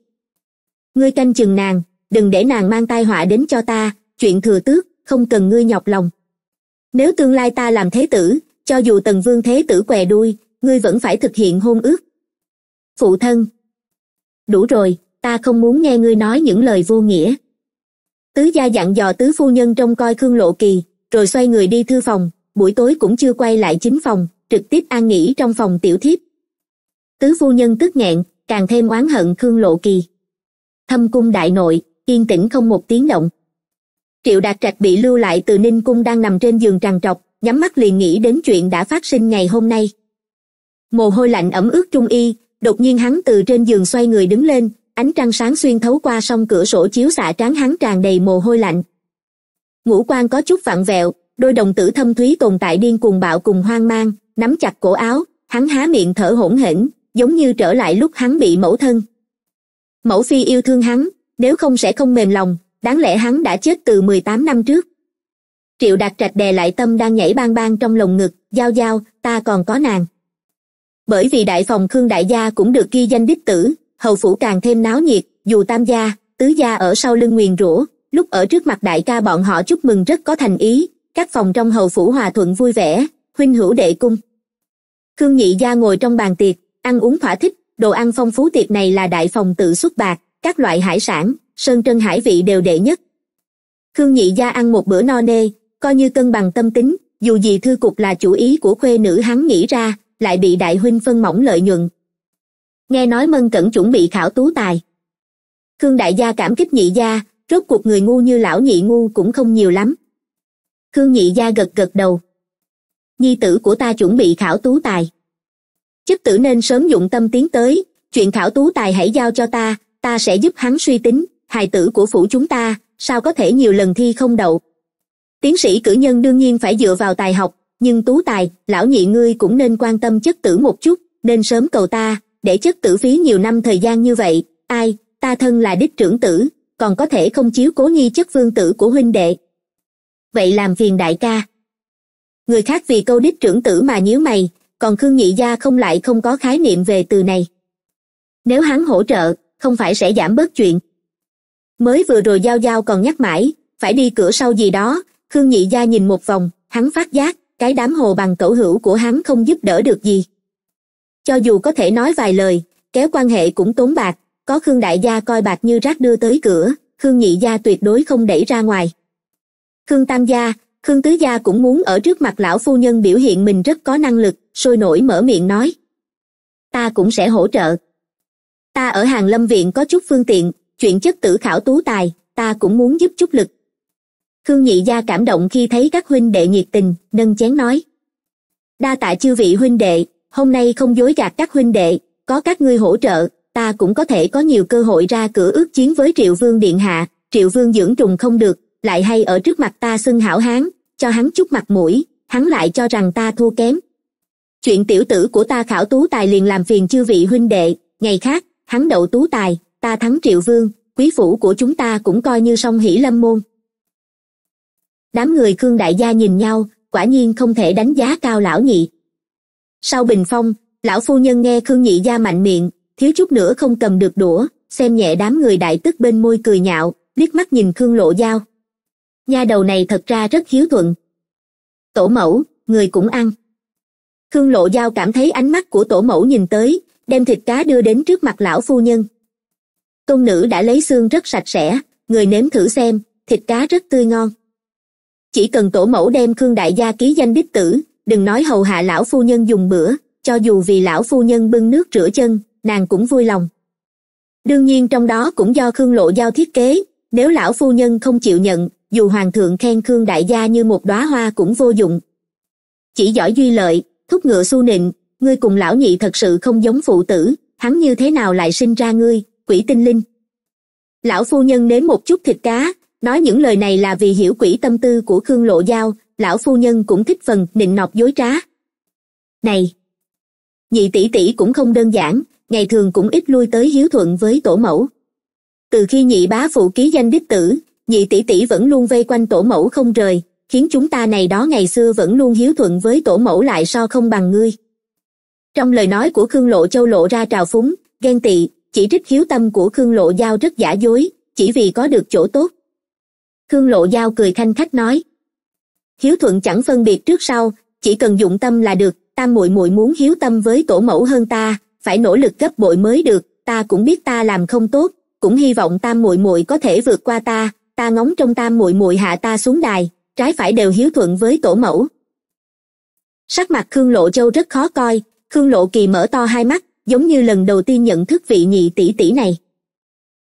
A: ngươi canh chừng nàng đừng để nàng mang tai họa đến cho ta chuyện thừa tước không cần ngươi nhọc lòng nếu tương lai ta làm thế tử cho dù tần vương thế tử què đuôi ngươi vẫn phải thực hiện hôn ước phụ thân đủ rồi ta không muốn nghe ngươi nói những lời vô nghĩa tứ gia dặn dò tứ phu nhân trông coi khương lộ kỳ rồi xoay người đi thư phòng buổi tối cũng chưa quay lại chính phòng trực tiếp an nghỉ trong phòng tiểu thiếp tứ phu nhân tức nghẹn càng thêm oán hận khương lộ kỳ thâm cung đại nội yên tĩnh không một tiếng động triệu đạt trạch bị lưu lại từ ninh cung đang nằm trên giường trằn trọc nhắm mắt liền nghĩ đến chuyện đã phát sinh ngày hôm nay mồ hôi lạnh ẩm ướt trung y đột nhiên hắn từ trên giường xoay người đứng lên ánh trăng sáng xuyên thấu qua song cửa sổ chiếu xạ trán hắn tràn đầy mồ hôi lạnh ngũ quan có chút vặn vẹo đôi đồng tử thâm thúy tồn tại điên cuồng bạo cùng hoang mang nắm chặt cổ áo hắn há miệng thở hổn hển giống như trở lại lúc hắn bị mẫu thân mẫu phi yêu thương hắn nếu không sẽ không mềm lòng đáng lẽ hắn đã chết từ mười tám năm trước triệu đạt trạch đè lại tâm đang nhảy bang bang trong lồng ngực giao giao ta còn có nàng bởi vì đại phòng khương đại gia cũng được ghi danh đích tử hầu phủ càng thêm náo nhiệt dù tam gia tứ gia ở sau lưng nguyền rủa lúc ở trước mặt đại ca bọn họ chúc mừng rất có thành ý các phòng trong hầu phủ hòa thuận vui vẻ huynh hữu đệ cung khương nhị gia ngồi trong bàn tiệc ăn uống thỏa thích đồ ăn phong phú tiệc này là đại phòng tự xuất bạc các loại hải sản sơn trân hải vị đều đệ nhất khương nhị gia ăn một bữa no nê coi như cân bằng tâm tính dù gì thư cục là chủ ý của khuê nữ hắn nghĩ ra lại bị đại huynh phân mỏng lợi nhuận nghe nói mân cẩn chuẩn bị khảo tú tài khương đại gia cảm kích nhị gia rốt cuộc người ngu như lão nhị ngu cũng không nhiều lắm khương nhị gia gật gật đầu nhi tử của ta chuẩn bị khảo tú tài chức tử nên sớm dụng tâm tiến tới chuyện khảo tú tài hãy giao cho ta ta sẽ giúp hắn suy tính hài tử của phủ chúng ta sao có thể nhiều lần thi không đậu tiến sĩ cử nhân đương nhiên phải dựa vào tài học nhưng tú tài lão nhị ngươi cũng nên quan tâm chất tử một chút nên sớm cầu ta để chất tử phí nhiều năm thời gian như vậy ai ta thân là đích trưởng tử còn có thể không chiếu cố nhi chất vương tử của huynh đệ vậy làm phiền đại ca người khác vì câu đích trưởng tử mà nhíu mày còn khương nhị gia không lại không có khái niệm về từ này nếu hắn hỗ trợ không phải sẽ giảm bớt chuyện mới vừa rồi giao giao còn nhắc mãi phải đi cửa sau gì đó khương nhị gia nhìn một vòng hắn phát giác cái đám hồ bằng cẩu hữu của hắn không giúp đỡ được gì cho dù có thể nói vài lời kéo quan hệ cũng tốn bạc có khương đại gia coi bạc như rác đưa tới cửa khương nhị gia tuyệt đối không đẩy ra ngoài khương tam gia khương tứ gia cũng muốn ở trước mặt lão phu nhân biểu hiện mình rất có năng lực sôi nổi mở miệng nói ta cũng sẽ hỗ trợ ta ở hàng lâm viện có chút phương tiện chuyện chất tử khảo tú tài ta cũng muốn giúp chút lực khương nhị gia cảm động khi thấy các huynh đệ nhiệt tình nâng chén nói đa tạ chư vị huynh đệ hôm nay không dối gạt các huynh đệ có các ngươi hỗ trợ ta cũng có thể có nhiều cơ hội ra cửa ước chiến với triệu vương điện hạ triệu vương dưỡng trùng không được lại hay ở trước mặt ta xưng hảo hán cho hắn chút mặt mũi hắn lại cho rằng ta thua kém chuyện tiểu tử của ta khảo tú tài liền làm phiền chư vị huynh đệ ngày khác hắn đậu tú tài ta thắng triệu vương quý phủ của chúng ta cũng coi như song hỷ lâm môn đám người khương đại gia nhìn nhau quả nhiên không thể đánh giá cao lão nhị sau bình phong lão phu nhân nghe khương nhị gia mạnh miệng thiếu chút nữa không cầm được đũa xem nhẹ đám người đại tức bên môi cười nhạo liếc mắt nhìn khương lộ dao nha đầu này thật ra rất hiếu thuận tổ mẫu người cũng ăn khương lộ dao cảm thấy ánh mắt của tổ mẫu nhìn tới đem thịt cá đưa đến trước mặt lão phu nhân tôn nữ đã lấy xương rất sạch sẽ người nếm thử xem thịt cá rất tươi ngon chỉ cần tổ mẫu đem khương đại gia ký danh đích tử đừng nói hầu hạ lão phu nhân dùng bữa cho dù vì lão phu nhân bưng nước rửa chân nàng cũng vui lòng đương nhiên trong đó cũng do khương lộ giao thiết kế nếu lão phu nhân không chịu nhận dù hoàng thượng khen khương đại gia như một đóa hoa cũng vô dụng chỉ giỏi duy lợi thúc ngựa xu nịnh ngươi cùng lão nhị thật sự không giống phụ tử hắn như thế nào lại sinh ra ngươi quỷ tinh linh lão phu nhân nếm một chút thịt cá nói những lời này là vì hiểu quỷ tâm tư của khương lộ giao lão phu nhân cũng thích phần nịnh nọt dối trá này nhị tỷ tỷ cũng không đơn giản ngày thường cũng ít lui tới hiếu thuận với tổ mẫu từ khi nhị bá phụ ký danh đích tử nhị tỷ tỷ vẫn luôn vây quanh tổ mẫu không rời khiến chúng ta này đó ngày xưa vẫn luôn hiếu thuận với tổ mẫu lại so không bằng ngươi trong lời nói của khương lộ châu lộ ra trào phúng ghen tị chỉ trích hiếu tâm của khương lộ giao rất giả dối chỉ vì có được chỗ tốt khương lộ giao cười khanh khách nói hiếu thuận chẳng phân biệt trước sau chỉ cần dụng tâm là được tam muội muội muốn hiếu tâm với tổ mẫu hơn ta phải nỗ lực gấp bội mới được ta cũng biết ta làm không tốt cũng hy vọng tam muội muội có thể vượt qua ta ta ngóng trong tam muội muội hạ ta xuống đài trái phải đều hiếu thuận với tổ mẫu sắc mặt khương lộ châu rất khó coi khương lộ kỳ mở to hai mắt giống như lần đầu tiên nhận thức vị nhị tỷ tỷ này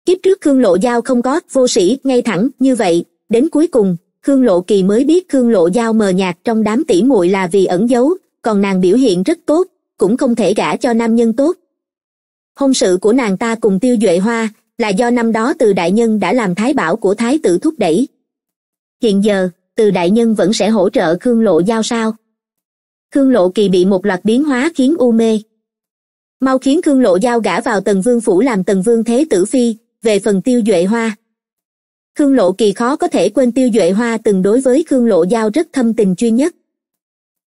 A: kiếp trước khương lộ giao không có vô sĩ ngay thẳng như vậy đến cuối cùng khương lộ kỳ mới biết khương lộ giao mờ nhạt trong đám tỷ muội là vì ẩn giấu còn nàng biểu hiện rất tốt cũng không thể gả cho nam nhân tốt hôn sự của nàng ta cùng tiêu duệ hoa là do năm đó từ đại nhân đã làm thái bảo của thái tử thúc đẩy hiện giờ từ đại nhân vẫn sẽ hỗ trợ khương lộ giao sao khương lộ kỳ bị một loạt biến hóa khiến u mê mau khiến khương lộ giao gả vào tần vương phủ làm tần vương thế tử phi về phần tiêu duệ hoa khương lộ kỳ khó có thể quên tiêu duệ hoa từng đối với khương lộ giao rất thâm tình chuyên nhất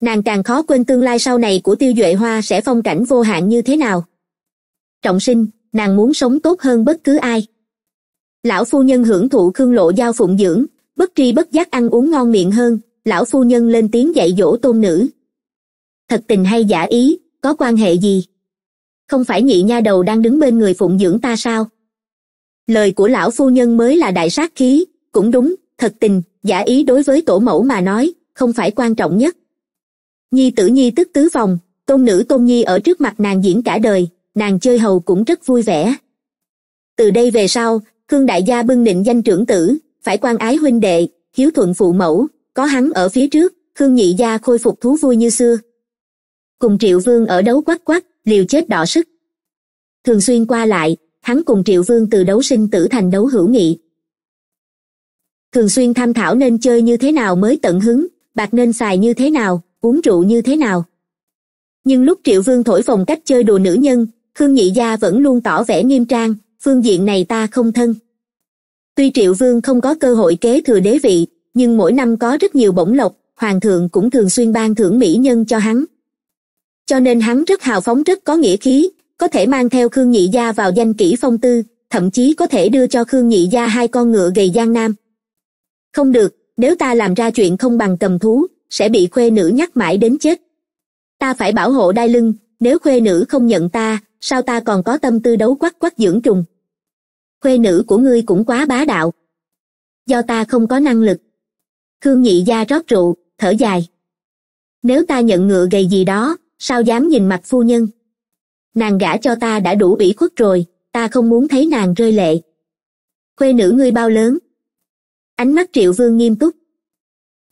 A: nàng càng khó quên tương lai sau này của tiêu duệ hoa sẽ phong cảnh vô hạn như thế nào trọng sinh nàng muốn sống tốt hơn bất cứ ai lão phu nhân hưởng thụ khương lộ giao phụng dưỡng bất tri bất giác ăn uống ngon miệng hơn lão phu nhân lên tiếng dạy dỗ tôn nữ thật tình hay giả ý có quan hệ gì không phải nhị nha đầu đang đứng bên người phụng dưỡng ta sao lời của lão phu nhân mới là đại sát khí cũng đúng thật tình giả ý đối với tổ mẫu mà nói không phải quan trọng nhất nhi tử nhi tức tứ vòng tôn nữ tôn nhi ở trước mặt nàng diễn cả đời nàng chơi hầu cũng rất vui vẻ từ đây về sau khương đại gia bưng định danh trưởng tử phải quan ái huynh đệ hiếu thuận phụ mẫu có hắn ở phía trước khương nhị gia khôi phục thú vui như xưa cùng triệu vương ở đấu quắc quắc liều chết đỏ sức thường xuyên qua lại hắn cùng triệu vương từ đấu sinh tử thành đấu hữu nghị thường xuyên tham thảo nên chơi như thế nào mới tận hứng bạc nên xài như thế nào uống rượu như thế nào nhưng lúc triệu vương thổi phồng cách chơi đùa nữ nhân khương nhị gia vẫn luôn tỏ vẻ nghiêm trang phương diện này ta không thân tuy triệu vương không có cơ hội kế thừa đế vị nhưng mỗi năm có rất nhiều bổng lộc hoàng thượng cũng thường xuyên ban thưởng mỹ nhân cho hắn cho nên hắn rất hào phóng rất có nghĩa khí có thể mang theo khương nhị gia vào danh kỹ phong tư thậm chí có thể đưa cho khương nhị gia hai con ngựa gầy giang nam không được nếu ta làm ra chuyện không bằng cầm thú sẽ bị khuê nữ nhắc mãi đến chết ta phải bảo hộ đai lưng nếu khuê nữ không nhận ta sao ta còn có tâm tư đấu quắc quắc dưỡng trùng khuê nữ của ngươi cũng quá bá đạo do ta không có năng lực khương nhị gia rót rượu thở dài nếu ta nhận ngựa gầy gì đó sao dám nhìn mặt phu nhân nàng gả cho ta đã đủ bỉ khuất rồi ta không muốn thấy nàng rơi lệ khuê nữ ngươi bao lớn ánh mắt triệu vương nghiêm túc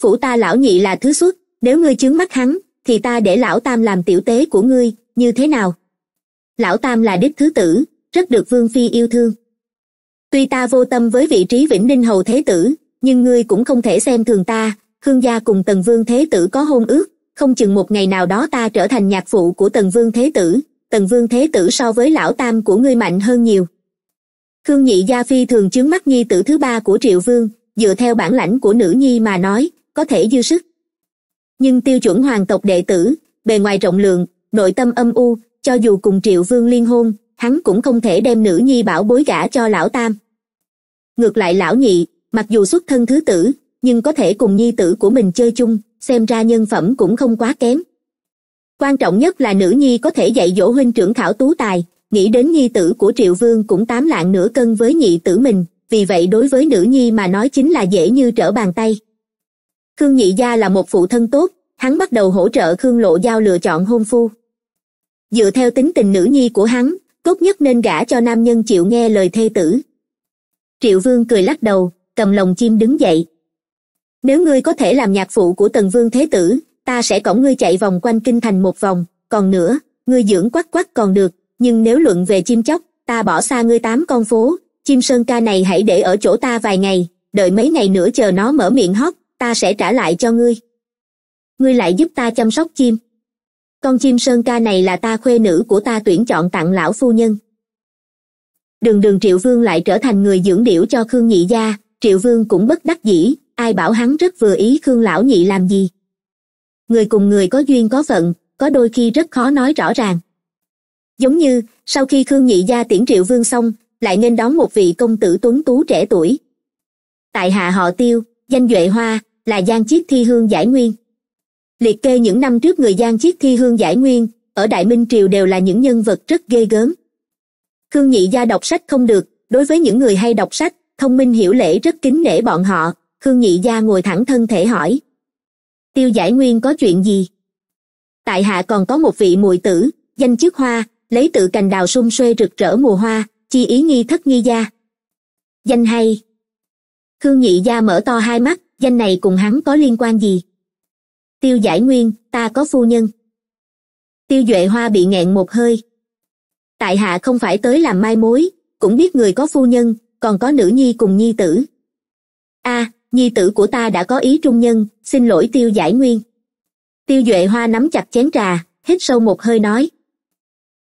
A: phủ ta lão nhị là thứ xuất nếu ngươi chướng mắt hắn thì ta để lão tam làm tiểu tế của ngươi như thế nào lão tam là đích thứ tử rất được vương phi yêu thương tuy ta vô tâm với vị trí vĩnh ninh hầu thế tử nhưng ngươi cũng không thể xem thường ta hương gia cùng tần vương thế tử có hôn ước không chừng một ngày nào đó ta trở thành nhạc phụ của tần vương thế tử tần vương thế tử so với lão tam của ngươi mạnh hơn nhiều khương nhị gia phi thường chướng mắt nhi tử thứ ba của triệu vương dựa theo bản lãnh của nữ nhi mà nói có thể dư sức nhưng tiêu chuẩn hoàng tộc đệ tử bề ngoài rộng lượng nội tâm âm u cho dù cùng triệu vương liên hôn hắn cũng không thể đem nữ nhi bảo bối gả cho lão tam ngược lại lão nhị mặc dù xuất thân thứ tử nhưng có thể cùng nhi tử của mình chơi chung xem ra nhân phẩm cũng không quá kém quan trọng nhất là nữ nhi có thể dạy dỗ huynh trưởng khảo tú tài nghĩ đến nhi tử của triệu vương cũng tám lạng nửa cân với nhị tử mình vì vậy đối với nữ nhi mà nói chính là dễ như trở bàn tay khương nhị gia là một phụ thân tốt hắn bắt đầu hỗ trợ khương lộ giao lựa chọn hôn phu dựa theo tính tình nữ nhi của hắn tốt nhất nên gả cho nam nhân chịu nghe lời thê tử triệu vương cười lắc đầu cầm lòng chim đứng dậy nếu ngươi có thể làm nhạc phụ của tần vương thế tử ta sẽ cổng ngươi chạy vòng quanh kinh thành một vòng còn nữa ngươi dưỡng quắc quắc còn được nhưng nếu luận về chim chóc ta bỏ xa ngươi tám con phố chim sơn ca này hãy để ở chỗ ta vài ngày đợi mấy ngày nữa chờ nó mở miệng hót ta sẽ trả lại cho ngươi ngươi lại giúp ta chăm sóc chim con chim sơn ca này là ta khuê nữ của ta tuyển chọn tặng lão phu nhân đường đường triệu vương lại trở thành người dưỡng điểu cho khương nhị gia triệu vương cũng bất đắc dĩ ai bảo hắn rất vừa ý khương lão nhị làm gì người cùng người có duyên có phận có đôi khi rất khó nói rõ ràng giống như sau khi khương nhị gia tiễn triệu vương xong lại nên đón một vị công tử tuấn tú trẻ tuổi tại hạ họ tiêu danh duệ hoa là giang chiết thi hương giải nguyên liệt kê những năm trước người giang chiết thi hương giải nguyên ở đại minh triều đều là những nhân vật rất ghê gớm khương nhị gia đọc sách không được đối với những người hay đọc sách thông minh hiểu lễ rất kính nể bọn họ khương nhị gia ngồi thẳng thân thể hỏi tiêu giải nguyên có chuyện gì tại hạ còn có một vị muội tử danh trước hoa lấy tự cành đào sung xuê rực rỡ mùa hoa chi ý nghi thất nghi gia danh hay khương nhị gia mở to hai mắt danh này cùng hắn có liên quan gì tiêu giải nguyên ta có phu nhân tiêu duệ hoa bị nghẹn một hơi tại hạ không phải tới làm mai mối cũng biết người có phu nhân còn có nữ nhi cùng nhi tử a à, nhi tử của ta đã có ý trung nhân xin lỗi tiêu giải nguyên tiêu duệ hoa nắm chặt chén trà hít sâu một hơi nói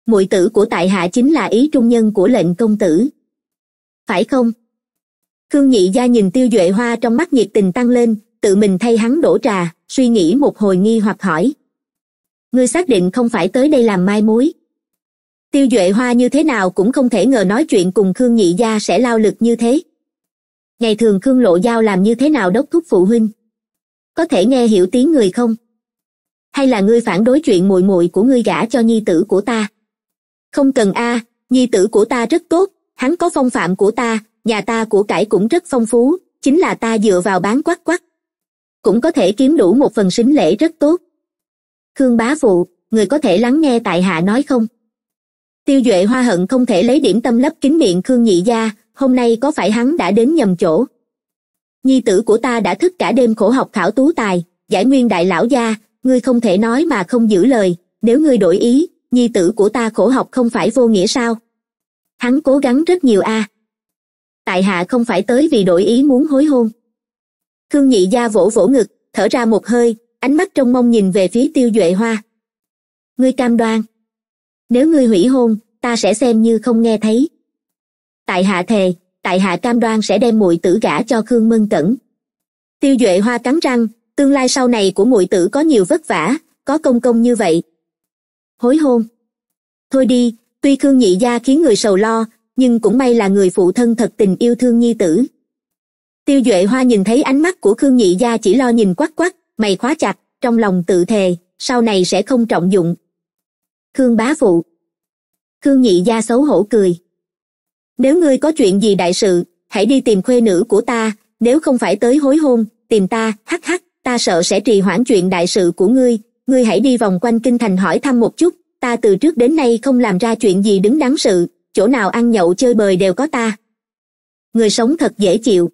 A: muội tử của tại hạ chính là ý trung nhân của lệnh công tử phải không khương nhị gia nhìn tiêu duệ hoa trong mắt nhiệt tình tăng lên tự mình thay hắn đổ trà suy nghĩ một hồi nghi hoặc hỏi ngươi xác định không phải tới đây làm mai mối tiêu duệ hoa như thế nào cũng không thể ngờ nói chuyện cùng khương nhị gia sẽ lao lực như thế ngày thường khương lộ giao làm như thế nào đốc thúc phụ huynh có thể nghe hiểu tiếng người không hay là ngươi phản đối chuyện muội muội của ngươi gả cho nhi tử của ta không cần a nhi tử của ta rất tốt hắn có phong phạm của ta nhà ta của cải cũng rất phong phú chính là ta dựa vào bán quắc quắc cũng có thể kiếm đủ một phần sính lễ rất tốt khương bá phụ người có thể lắng nghe tại hạ nói không tiêu duệ hoa hận không thể lấy điểm tâm lấp kín miệng khương nhị gia hôm nay có phải hắn đã đến nhầm chỗ nhi tử của ta đã thức cả đêm khổ học khảo tú tài giải nguyên đại lão gia ngươi không thể nói mà không giữ lời nếu ngươi đổi ý nhi tử của ta khổ học không phải vô nghĩa sao hắn cố gắng rất nhiều a à. tại hạ không phải tới vì đổi ý muốn hối hôn khương nhị gia vỗ vỗ ngực thở ra một hơi ánh mắt trong mong nhìn về phía tiêu duệ hoa ngươi cam đoan nếu ngươi hủy hôn ta sẽ xem như không nghe thấy tại hạ thề tại hạ cam đoan sẽ đem muội tử gả cho khương mân cẩn tiêu duệ hoa cắn răng tương lai sau này của muội tử có nhiều vất vả có công công như vậy hối hôn thôi đi tuy khương nhị gia khiến người sầu lo nhưng cũng may là người phụ thân thật tình yêu thương nhi tử tiêu duệ hoa nhìn thấy ánh mắt của khương nhị gia chỉ lo nhìn quắc quắc mày khóa chặt trong lòng tự thề sau này sẽ không trọng dụng khương bá phụ khương nhị gia xấu hổ cười nếu ngươi có chuyện gì đại sự hãy đi tìm khuê nữ của ta nếu không phải tới hối hôn tìm ta hắc hắc ta sợ sẽ trì hoãn chuyện đại sự của ngươi ngươi hãy đi vòng quanh kinh thành hỏi thăm một chút ta từ trước đến nay không làm ra chuyện gì đứng đáng sự chỗ nào ăn nhậu chơi bời đều có ta người sống thật dễ chịu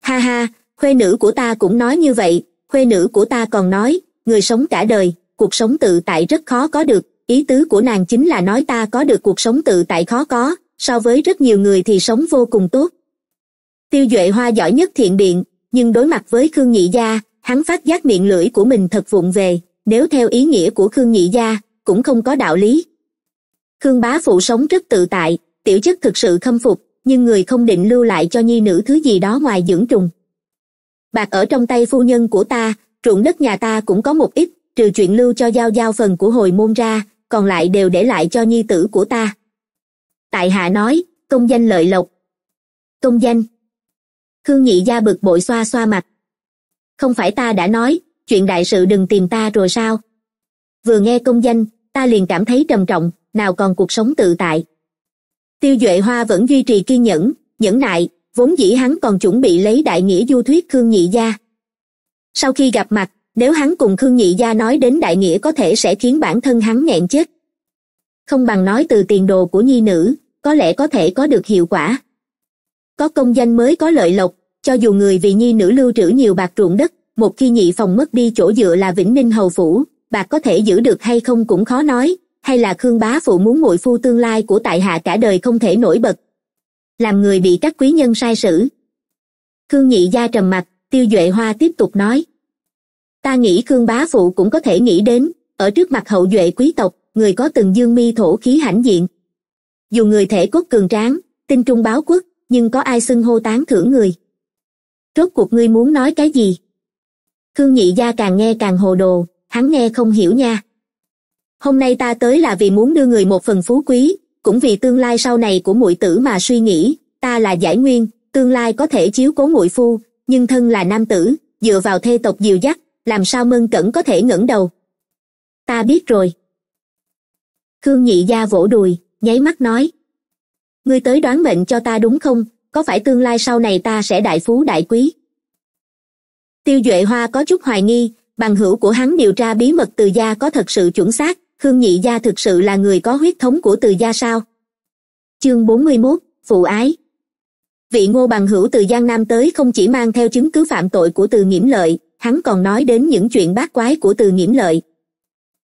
A: ha ha khuê nữ của ta cũng nói như vậy khuê nữ của ta còn nói người sống cả đời cuộc sống tự tại rất khó có được ý tứ của nàng chính là nói ta có được cuộc sống tự tại khó có so với rất nhiều người thì sống vô cùng tốt tiêu duệ hoa giỏi nhất thiện biện nhưng đối mặt với khương nhị gia hắn phát giác miệng lưỡi của mình thật vụng về nếu theo ý nghĩa của khương nhị gia cũng không có đạo lý khương bá phụ sống rất tự tại tiểu chất thực sự khâm phục nhưng người không định lưu lại cho nhi nữ thứ gì đó ngoài dưỡng trùng bạc ở trong tay phu nhân của ta ruộng đất nhà ta cũng có một ít trừ chuyện lưu cho giao giao phần của hồi môn ra còn lại đều để lại cho nhi tử của ta tại hạ nói công danh lợi lộc công danh khương nhị gia bực bội xoa xoa mặt không phải ta đã nói chuyện đại sự đừng tìm ta rồi sao vừa nghe công danh ta liền cảm thấy trầm trọng nào còn cuộc sống tự tại tiêu duệ hoa vẫn duy trì kiên nhẫn nhẫn nại vốn dĩ hắn còn chuẩn bị lấy đại nghĩa du thuyết khương nhị gia sau khi gặp mặt nếu hắn cùng khương nhị gia nói đến đại nghĩa có thể sẽ khiến bản thân hắn nghẹn chết không bằng nói từ tiền đồ của nhi nữ có lẽ có thể có được hiệu quả có công danh mới có lợi lộc cho dù người vì nhi nữ lưu trữ nhiều bạc ruộng đất một khi nhị phòng mất đi chỗ dựa là vĩnh ninh hầu phủ bạc có thể giữ được hay không cũng khó nói hay là khương bá phụ muốn muội phu tương lai của tại hạ cả đời không thể nổi bật làm người bị các quý nhân sai sử khương nhị gia trầm mặt tiêu duệ hoa tiếp tục nói ta nghĩ khương bá phụ cũng có thể nghĩ đến ở trước mặt hậu duệ quý tộc người có từng dương mi thổ khí hãnh diện dù người thể cốt cường tráng tinh trung báo quốc nhưng có ai xưng hô tán thưởng người rốt cuộc ngươi muốn nói cái gì khương nhị gia càng nghe càng hồ đồ hắn nghe không hiểu nha hôm nay ta tới là vì muốn đưa người một phần phú quý cũng vì tương lai sau này của muội tử mà suy nghĩ ta là giải nguyên tương lai có thể chiếu cố muội phu nhưng thân là nam tử dựa vào thê tộc diều dắt làm sao mân cẩn có thể ngẩng đầu ta biết rồi khương nhị gia vỗ đùi nháy mắt nói ngươi tới đoán mệnh cho ta đúng không có phải tương lai sau này ta sẽ đại phú đại quý tiêu duệ hoa có chút hoài nghi bằng hữu của hắn điều tra bí mật từ gia có thật sự chuẩn xác khương nhị gia thực sự là người có huyết thống của từ gia sao chương bốn mươi mốt phụ ái vị ngô bằng hữu từ giang nam tới không chỉ mang theo chứng cứ phạm tội của từ nghiễm lợi hắn còn nói đến những chuyện bát quái của từ nghiễm lợi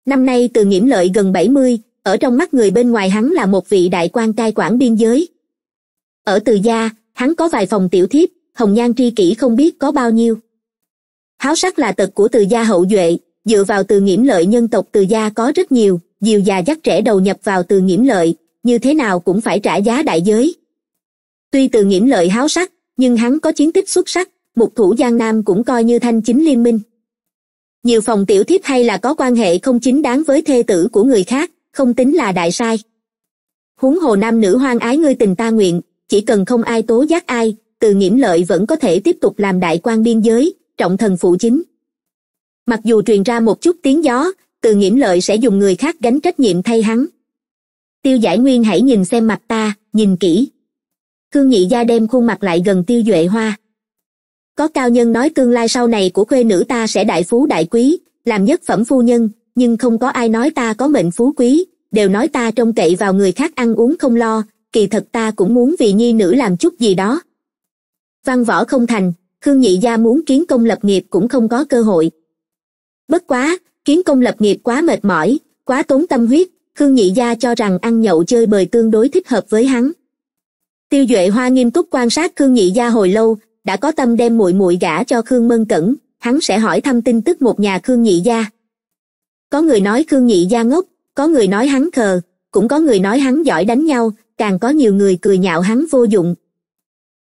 A: năm nay từ nghiễm lợi gần bảy mươi ở trong mắt người bên ngoài hắn là một vị đại quan cai quản biên giới ở từ gia hắn có vài phòng tiểu thiếp hồng nhan tri kỷ không biết có bao nhiêu háo sắc là tật của từ gia hậu duệ dựa vào từ nghiễm lợi nhân tộc từ gia có rất nhiều nhiều già dắt trẻ đầu nhập vào từ nghiễm lợi như thế nào cũng phải trả giá đại giới tuy từ nghiễm lợi háo sắc nhưng hắn có chiến tích xuất sắc một thủ giang nam cũng coi như thanh chính liên minh nhiều phòng tiểu thiếp hay là có quan hệ không chính đáng với thê tử của người khác không tính là đại sai huống hồ nam nữ hoang ái ngươi tình ta nguyện chỉ cần không ai tố giác ai từ nghiễm lợi vẫn có thể tiếp tục làm đại quan biên giới trọng thần phụ chính mặc dù truyền ra một chút tiếng gió từ nghiễm lợi sẽ dùng người khác gánh trách nhiệm thay hắn tiêu giải nguyên hãy nhìn xem mặt ta nhìn kỹ cương nhị gia đem khuôn mặt lại gần tiêu duệ hoa có cao nhân nói tương lai sau này của quê nữ ta sẽ đại phú đại quý làm nhất phẩm phu nhân nhưng không có ai nói ta có mệnh phú quý đều nói ta trông cậy vào người khác ăn uống không lo kỳ thật ta cũng muốn vì nhi nữ làm chút gì đó văn võ không thành khương nhị gia muốn kiến công lập nghiệp cũng không có cơ hội bất quá kiến công lập nghiệp quá mệt mỏi quá tốn tâm huyết khương nhị gia cho rằng ăn nhậu chơi bời tương đối thích hợp với hắn tiêu duệ hoa nghiêm túc quan sát khương nhị gia hồi lâu đã có tâm đem muội muội gả cho khương mân cẩn hắn sẽ hỏi thăm tin tức một nhà khương nhị gia có người nói khương nhị gia ngốc có người nói hắn khờ cũng có người nói hắn giỏi đánh nhau càng có nhiều người cười nhạo hắn vô dụng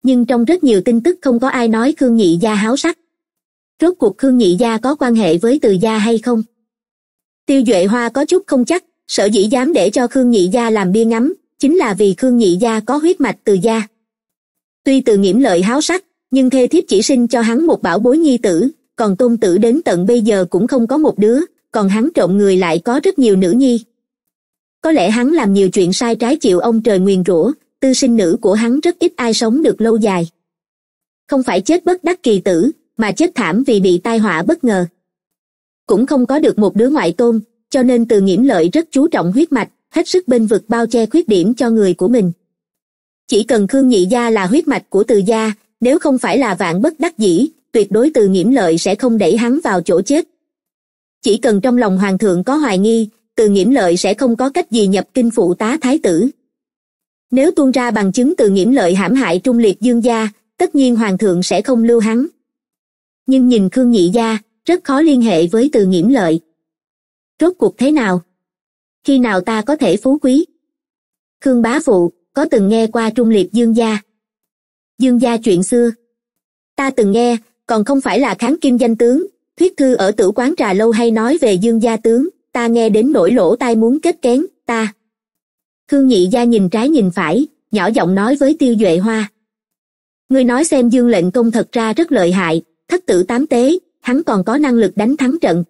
A: nhưng trong rất nhiều tin tức không có ai nói khương nhị gia háo sắc rốt cuộc khương nhị gia có quan hệ với từ gia hay không tiêu duệ hoa có chút không chắc sở dĩ dám để cho khương nhị gia làm bia ngắm chính là vì khương nhị gia có huyết mạch từ gia tuy từ nghiễm lợi háo sắc nhưng thê thiếp chỉ sinh cho hắn một bảo bối nhi tử còn tôn tử đến tận bây giờ cũng không có một đứa còn hắn trộm người lại có rất nhiều nữ nhi có lẽ hắn làm nhiều chuyện sai trái chịu ông trời nguyền rủa tư sinh nữ của hắn rất ít ai sống được lâu dài không phải chết bất đắc kỳ tử mà chết thảm vì bị tai họa bất ngờ cũng không có được một đứa ngoại tôn cho nên từ nghiễm lợi rất chú trọng huyết mạch hết sức bên vực bao che khuyết điểm cho người của mình chỉ cần khương nhị gia là huyết mạch của từ gia nếu không phải là vạn bất đắc dĩ tuyệt đối từ nghiễm lợi sẽ không đẩy hắn vào chỗ chết chỉ cần trong lòng hoàng thượng có hoài nghi từ nghiễm lợi sẽ không có cách gì nhập kinh phụ tá thái tử nếu tuôn ra bằng chứng từ nghiễm lợi hãm hại trung liệt dương gia tất nhiên hoàng thượng sẽ không lưu hắn nhưng nhìn khương nhị gia rất khó liên hệ với từ nghiễm lợi rốt cuộc thế nào khi nào ta có thể phú quý khương bá phụ có từng nghe qua trung liệt dương gia dương gia chuyện xưa ta từng nghe còn không phải là kháng kim danh tướng thuyết thư ở tử quán trà lâu hay nói về dương gia tướng ta nghe đến nỗi lỗ tai muốn kết kén ta thương nhị gia nhìn trái nhìn phải nhỏ giọng nói với tiêu duệ hoa ngươi nói xem dương lệnh công thật ra rất lợi hại thất tử tám tế hắn còn có năng lực đánh thắng trận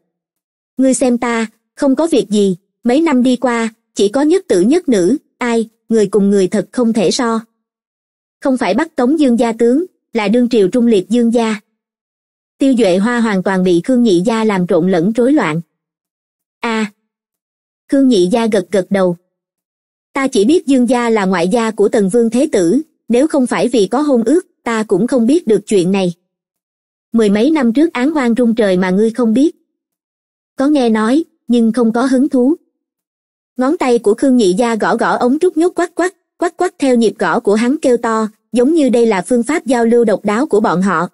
A: ngươi xem ta không có việc gì mấy năm đi qua chỉ có nhất tử nhất nữ ai người cùng người thật không thể so không phải bắt tống dương gia tướng là đương triều trung liệt dương gia tiêu duệ hoa hoàn toàn bị khương nhị gia làm trộn lẫn rối loạn a à, khương nhị gia gật gật đầu ta chỉ biết dương gia là ngoại gia của tần vương thế tử nếu không phải vì có hôn ước ta cũng không biết được chuyện này mười mấy năm trước án oan rung trời mà ngươi không biết có nghe nói nhưng không có hứng thú ngón tay của khương nhị gia gõ gõ ống trúc nhốt quắc quắc quắc quắc theo nhịp gõ của hắn kêu to giống như đây là phương pháp giao lưu độc đáo của bọn họ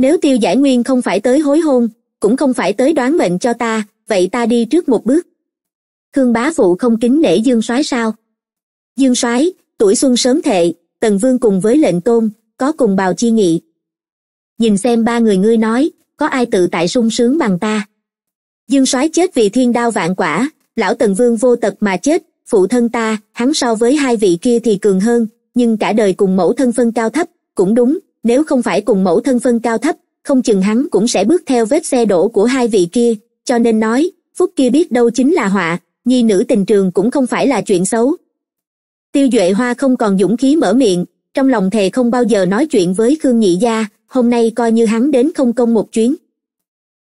A: nếu tiêu giải nguyên không phải tới hối hôn cũng không phải tới đoán mệnh cho ta vậy ta đi trước một bước khương bá phụ không kính nể dương soái sao dương soái tuổi xuân sớm thệ tần vương cùng với lệnh tôn có cùng bào chi nghị nhìn xem ba người ngươi nói có ai tự tại sung sướng bằng ta dương soái chết vì thiên đao vạn quả lão tần vương vô tật mà chết phụ thân ta hắn so với hai vị kia thì cường hơn nhưng cả đời cùng mẫu thân phân cao thấp cũng đúng nếu không phải cùng mẫu thân phân cao thấp không chừng hắn cũng sẽ bước theo vết xe đổ của hai vị kia cho nên nói phúc kia biết đâu chính là họa nhi nữ tình trường cũng không phải là chuyện xấu tiêu duệ hoa không còn dũng khí mở miệng trong lòng thề không bao giờ nói chuyện với khương nhị gia hôm nay coi như hắn đến không công một chuyến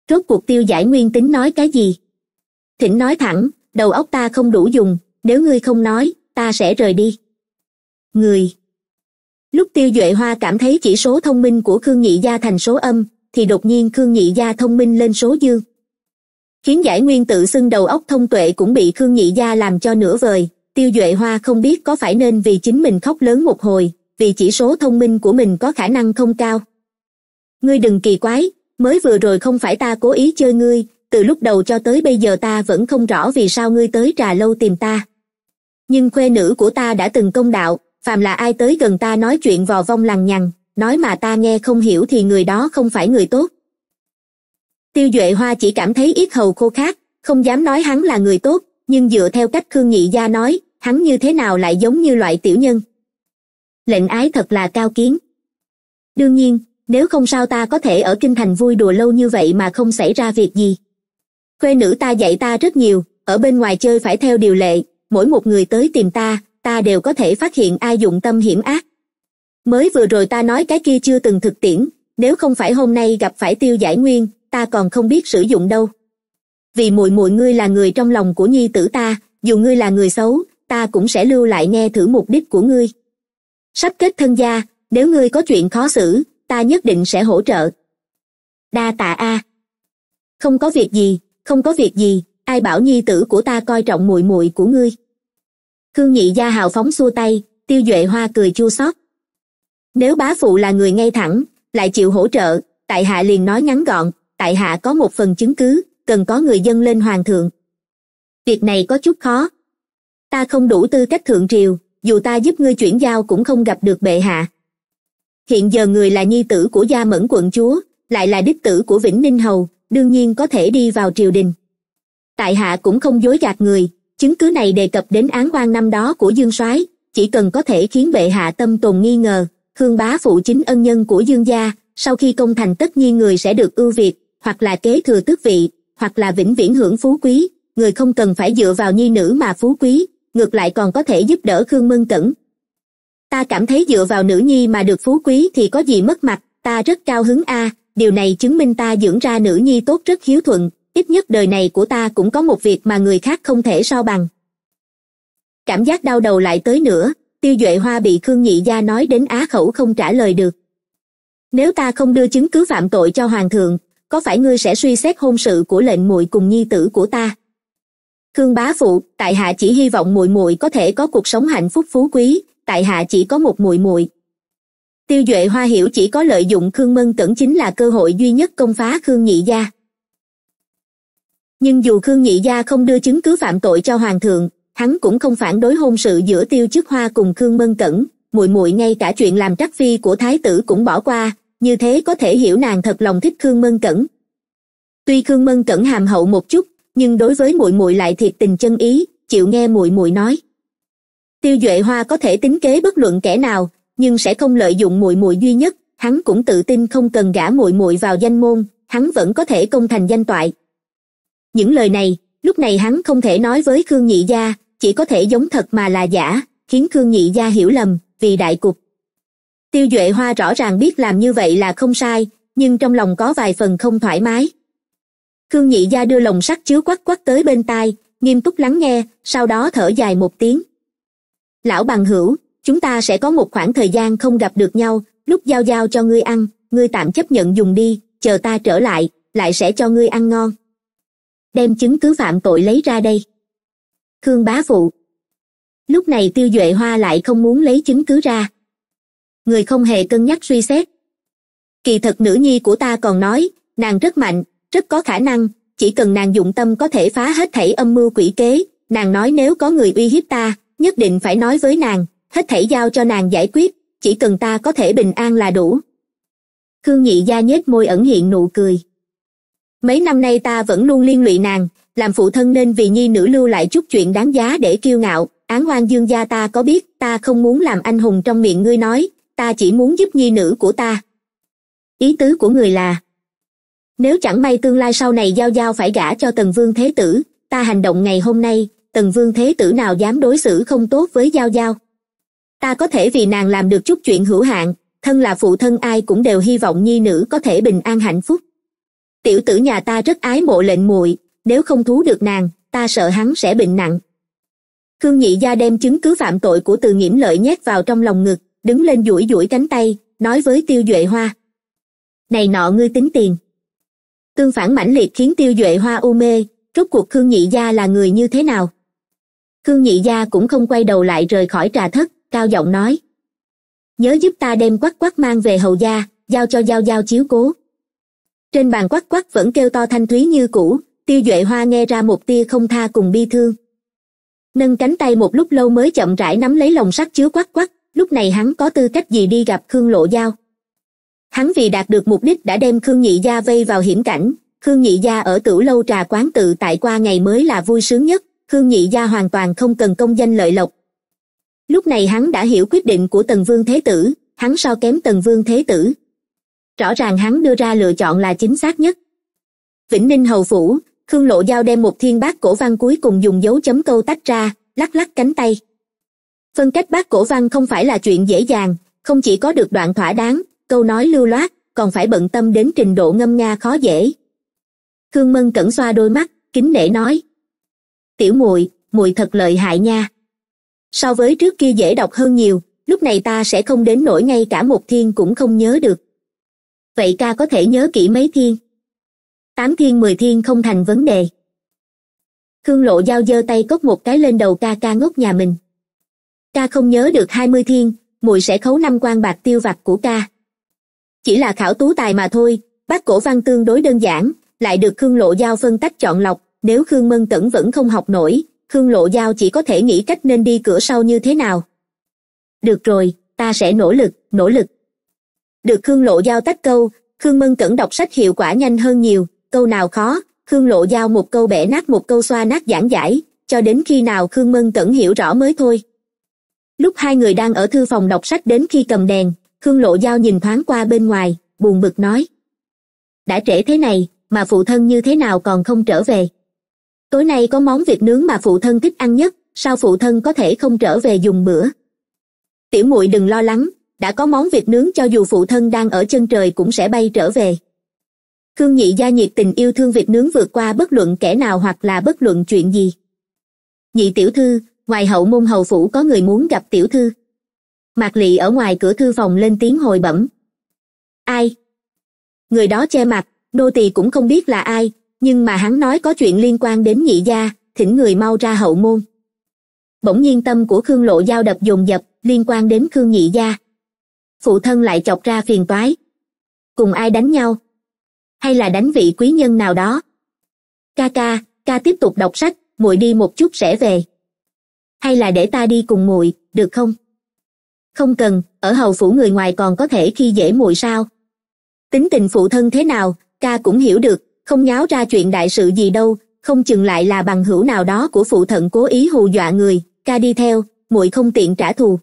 A: rốt cuộc tiêu giải nguyên tính nói cái gì thỉnh nói thẳng đầu óc ta không đủ dùng nếu ngươi không nói ta sẽ rời đi người lúc tiêu duệ hoa cảm thấy chỉ số thông minh của khương nhị gia thành số âm thì đột nhiên khương nhị gia thông minh lên số dương khiến giải nguyên tự xưng đầu óc thông tuệ cũng bị khương nhị gia làm cho nửa vời tiêu duệ hoa không biết có phải nên vì chính mình khóc lớn một hồi vì chỉ số thông minh của mình có khả năng không cao ngươi đừng kỳ quái mới vừa rồi không phải ta cố ý chơi ngươi từ lúc đầu cho tới bây giờ ta vẫn không rõ vì sao ngươi tới trà lâu tìm ta nhưng khuê nữ của ta đã từng công đạo phàm là ai tới gần ta nói chuyện vò vong lằng nhằng nói mà ta nghe không hiểu thì người đó không phải người tốt tiêu duệ hoa chỉ cảm thấy yết hầu khô khát không dám nói hắn là người tốt nhưng dựa theo cách khương nhị gia nói hắn như thế nào lại giống như loại tiểu nhân lệnh ái thật là cao kiến đương nhiên nếu không sao ta có thể ở kinh thành vui đùa lâu như vậy mà không xảy ra việc gì quê nữ ta dạy ta rất nhiều ở bên ngoài chơi phải theo điều lệ mỗi một người tới tìm ta ta đều có thể phát hiện ai dụng tâm hiểm ác mới vừa rồi ta nói cái kia chưa từng thực tiễn nếu không phải hôm nay gặp phải tiêu giải nguyên ta còn không biết sử dụng đâu vì muội muội ngươi là người trong lòng của nhi tử ta dù ngươi là người xấu ta cũng sẽ lưu lại nghe thử mục đích của ngươi sắp kết thân gia nếu ngươi có chuyện khó xử ta nhất định sẽ hỗ trợ đa tạ a không có việc gì không có việc gì ai bảo nhi tử của ta coi trọng muội muội của ngươi Khương nhị gia hào phóng xua tay tiêu duệ hoa cười chua xót nếu bá phụ là người ngay thẳng lại chịu hỗ trợ tại hạ liền nói ngắn gọn tại hạ có một phần chứng cứ cần có người dân lên hoàng thượng việc này có chút khó ta không đủ tư cách thượng triều dù ta giúp ngươi chuyển giao cũng không gặp được bệ hạ hiện giờ người là nhi tử của gia mẫn quận chúa lại là đích tử của vĩnh ninh hầu đương nhiên có thể đi vào triều đình tại hạ cũng không dối gạt người chứng cứ này đề cập đến án oan năm đó của dương soái chỉ cần có thể khiến bệ hạ tâm tồn nghi ngờ hương bá phụ chính ân nhân của dương gia sau khi công thành tất nhiên người sẽ được ưu việt hoặc là kế thừa tước vị hoặc là vĩnh viễn hưởng phú quý người không cần phải dựa vào nhi nữ mà phú quý ngược lại còn có thể giúp đỡ khương mân cẩn ta cảm thấy dựa vào nữ nhi mà được phú quý thì có gì mất mặt ta rất cao hứng a điều này chứng minh ta dưỡng ra nữ nhi tốt rất hiếu thuận ít nhất đời này của ta cũng có một việc mà người khác không thể so bằng cảm giác đau đầu lại tới nữa tiêu duệ hoa bị khương nhị gia nói đến á khẩu không trả lời được nếu ta không đưa chứng cứ phạm tội cho hoàng thượng có phải ngươi sẽ suy xét hôn sự của lệnh muội cùng nhi tử của ta khương bá phụ tại hạ chỉ hy vọng muội muội có thể có cuộc sống hạnh phúc phú quý tại hạ chỉ có một muội muội tiêu duệ hoa hiểu chỉ có lợi dụng khương mân cẩn chính là cơ hội duy nhất công phá khương nhị gia nhưng dù khương nhị gia không đưa chứng cứ phạm tội cho hoàng thượng hắn cũng không phản đối hôn sự giữa tiêu chức hoa cùng khương mân cẩn muội muội ngay cả chuyện làm trắc phi của thái tử cũng bỏ qua như thế có thể hiểu nàng thật lòng thích khương mân cẩn tuy khương mân cẩn hàm hậu một chút nhưng đối với muội muội lại thiệt tình chân ý chịu nghe muội muội nói tiêu duệ hoa có thể tính kế bất luận kẻ nào nhưng sẽ không lợi dụng muội muội duy nhất hắn cũng tự tin không cần gả muội muội vào danh môn hắn vẫn có thể công thành danh toại những lời này lúc này hắn không thể nói với khương nhị gia chỉ có thể giống thật mà là giả khiến khương nhị gia hiểu lầm vì đại cục tiêu duệ hoa rõ ràng biết làm như vậy là không sai nhưng trong lòng có vài phần không thoải mái khương nhị gia đưa lồng sắt chứa quắc quắc tới bên tai nghiêm túc lắng nghe sau đó thở dài một tiếng lão bằng hữu chúng ta sẽ có một khoảng thời gian không gặp được nhau lúc giao giao cho ngươi ăn ngươi tạm chấp nhận dùng đi chờ ta trở lại lại sẽ cho ngươi ăn ngon đem chứng cứ phạm tội lấy ra đây khương bá phụ lúc này tiêu duệ hoa lại không muốn lấy chứng cứ ra người không hề cân nhắc suy xét kỳ thật nữ nhi của ta còn nói nàng rất mạnh rất có khả năng chỉ cần nàng dụng tâm có thể phá hết thảy âm mưu quỷ kế nàng nói nếu có người uy hiếp ta nhất định phải nói với nàng hết thảy giao cho nàng giải quyết chỉ cần ta có thể bình an là đủ khương nhị gia nhếch môi ẩn hiện nụ cười mấy năm nay ta vẫn luôn liên lụy nàng làm phụ thân nên vì nhi nữ lưu lại chút chuyện đáng giá để kiêu ngạo án oan dương gia ta có biết ta không muốn làm anh hùng trong miệng ngươi nói ta chỉ muốn giúp nhi nữ của ta ý tứ của người là nếu chẳng may tương lai sau này giao giao phải gả cho tần vương thế tử ta hành động ngày hôm nay tần vương thế tử nào dám đối xử không tốt với giao giao ta có thể vì nàng làm được chút chuyện hữu hạn thân là phụ thân ai cũng đều hy vọng nhi nữ có thể bình an hạnh phúc tiểu tử nhà ta rất ái mộ lệnh muội nếu không thú được nàng ta sợ hắn sẽ bệnh nặng khương nhị gia đem chứng cứ phạm tội của từ nghiễm lợi nhét vào trong lòng ngực đứng lên duỗi duỗi cánh tay nói với tiêu duệ hoa này nọ ngươi tính tiền tương phản mãnh liệt khiến tiêu duệ hoa u mê rốt cuộc khương nhị gia là người như thế nào khương nhị gia cũng không quay đầu lại rời khỏi trà thất cao giọng nói nhớ giúp ta đem quắc quắc mang về hầu gia giao cho giao giao chiếu cố trên bàn quắc quắc vẫn kêu to thanh thúy như cũ tiêu duệ hoa nghe ra một tia không tha cùng bi thương nâng cánh tay một lúc lâu mới chậm rãi nắm lấy lồng sắt chứa quắc quắc lúc này hắn có tư cách gì đi gặp khương lộ giao hắn vì đạt được mục đích đã đem khương nhị gia vây vào hiểm cảnh khương nhị gia ở tửu lâu trà quán tự tại qua ngày mới là vui sướng nhất khương nhị gia hoàn toàn không cần công danh lợi lộc lúc này hắn đã hiểu quyết định của tần vương thế tử hắn so kém tần vương thế tử rõ ràng hắn đưa ra lựa chọn là chính xác nhất vĩnh ninh hầu phủ khương lộ giao đem một thiên bát cổ văn cuối cùng dùng dấu chấm câu tách ra lắc lắc cánh tay phân cách bát cổ văn không phải là chuyện dễ dàng không chỉ có được đoạn thỏa đáng câu nói lưu loát còn phải bận tâm đến trình độ ngâm nga khó dễ khương mân cẩn xoa đôi mắt kính nể nói tiểu muội muội thật lợi hại nha so với trước kia dễ đọc hơn nhiều lúc này ta sẽ không đến nổi ngay cả một thiên cũng không nhớ được vậy ca có thể nhớ kỹ mấy thiên tám thiên mười thiên không thành vấn đề khương lộ giao giơ tay cốc một cái lên đầu ca ca ngốc nhà mình ca không nhớ được hai mươi thiên muội sẽ khấu năm quan bạc tiêu vặt của ca chỉ là khảo tú tài mà thôi bác cổ văn tương đối đơn giản lại được khương lộ giao phân tách chọn lọc nếu khương mân tẫn vẫn không học nổi khương lộ giao chỉ có thể nghĩ cách nên đi cửa sau như thế nào được rồi ta sẽ nỗ lực nỗ lực được khương lộ giao tách câu khương mân cẩn đọc sách hiệu quả nhanh hơn nhiều câu nào khó khương lộ giao một câu bẻ nát một câu xoa nát giảng giải cho đến khi nào khương mân cẩn hiểu rõ mới thôi lúc hai người đang ở thư phòng đọc sách đến khi cầm đèn khương lộ giao nhìn thoáng qua bên ngoài buồn bực nói đã trễ thế này mà phụ thân như thế nào còn không trở về tối nay có món việc nướng mà phụ thân thích ăn nhất sao phụ thân có thể không trở về dùng bữa tiểu muội đừng lo lắng đã có món vịt nướng cho dù phụ thân đang ở chân trời cũng sẽ bay trở về khương nhị gia nhiệt tình yêu thương vịt nướng vượt qua bất luận kẻ nào hoặc là bất luận chuyện gì nhị tiểu thư ngoài hậu môn hầu phủ có người muốn gặp tiểu thư mạc lỵ ở ngoài cửa thư phòng lên tiếng hồi bẩm ai người đó che mặt nô tỳ cũng không biết là ai nhưng mà hắn nói có chuyện liên quan đến nhị gia thỉnh người mau ra hậu môn bỗng nhiên tâm của khương lộ giao đập dồn dập liên quan đến khương nhị gia phụ thân lại chọc ra phiền toái cùng ai đánh nhau hay là đánh vị quý nhân nào đó ca ca ca tiếp tục đọc sách muội đi một chút sẽ về hay là để ta đi cùng muội được không không cần ở hầu phủ người ngoài còn có thể khi dễ muội sao tính tình phụ thân thế nào ca cũng hiểu được không nháo ra chuyện đại sự gì đâu không chừng lại là bằng hữu nào đó của phụ thận cố ý hù dọa người ca đi theo muội không tiện trả thù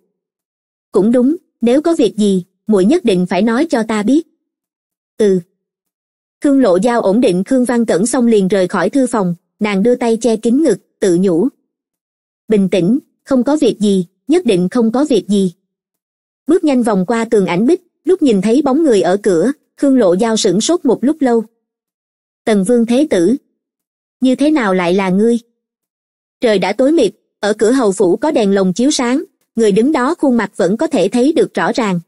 A: cũng đúng nếu có việc gì muội nhất định phải nói cho ta biết ừ khương lộ giao ổn định khương văn cẩn xong liền rời khỏi thư phòng nàng đưa tay che kín ngực tự nhủ bình tĩnh không có việc gì nhất định không có việc gì bước nhanh vòng qua tường ảnh bích lúc nhìn thấy bóng người ở cửa khương lộ giao sửng sốt một lúc lâu tần vương thế tử như thế nào lại là ngươi trời đã tối mịt ở cửa hầu phủ có đèn lồng chiếu sáng người đứng đó khuôn mặt vẫn có thể thấy được rõ ràng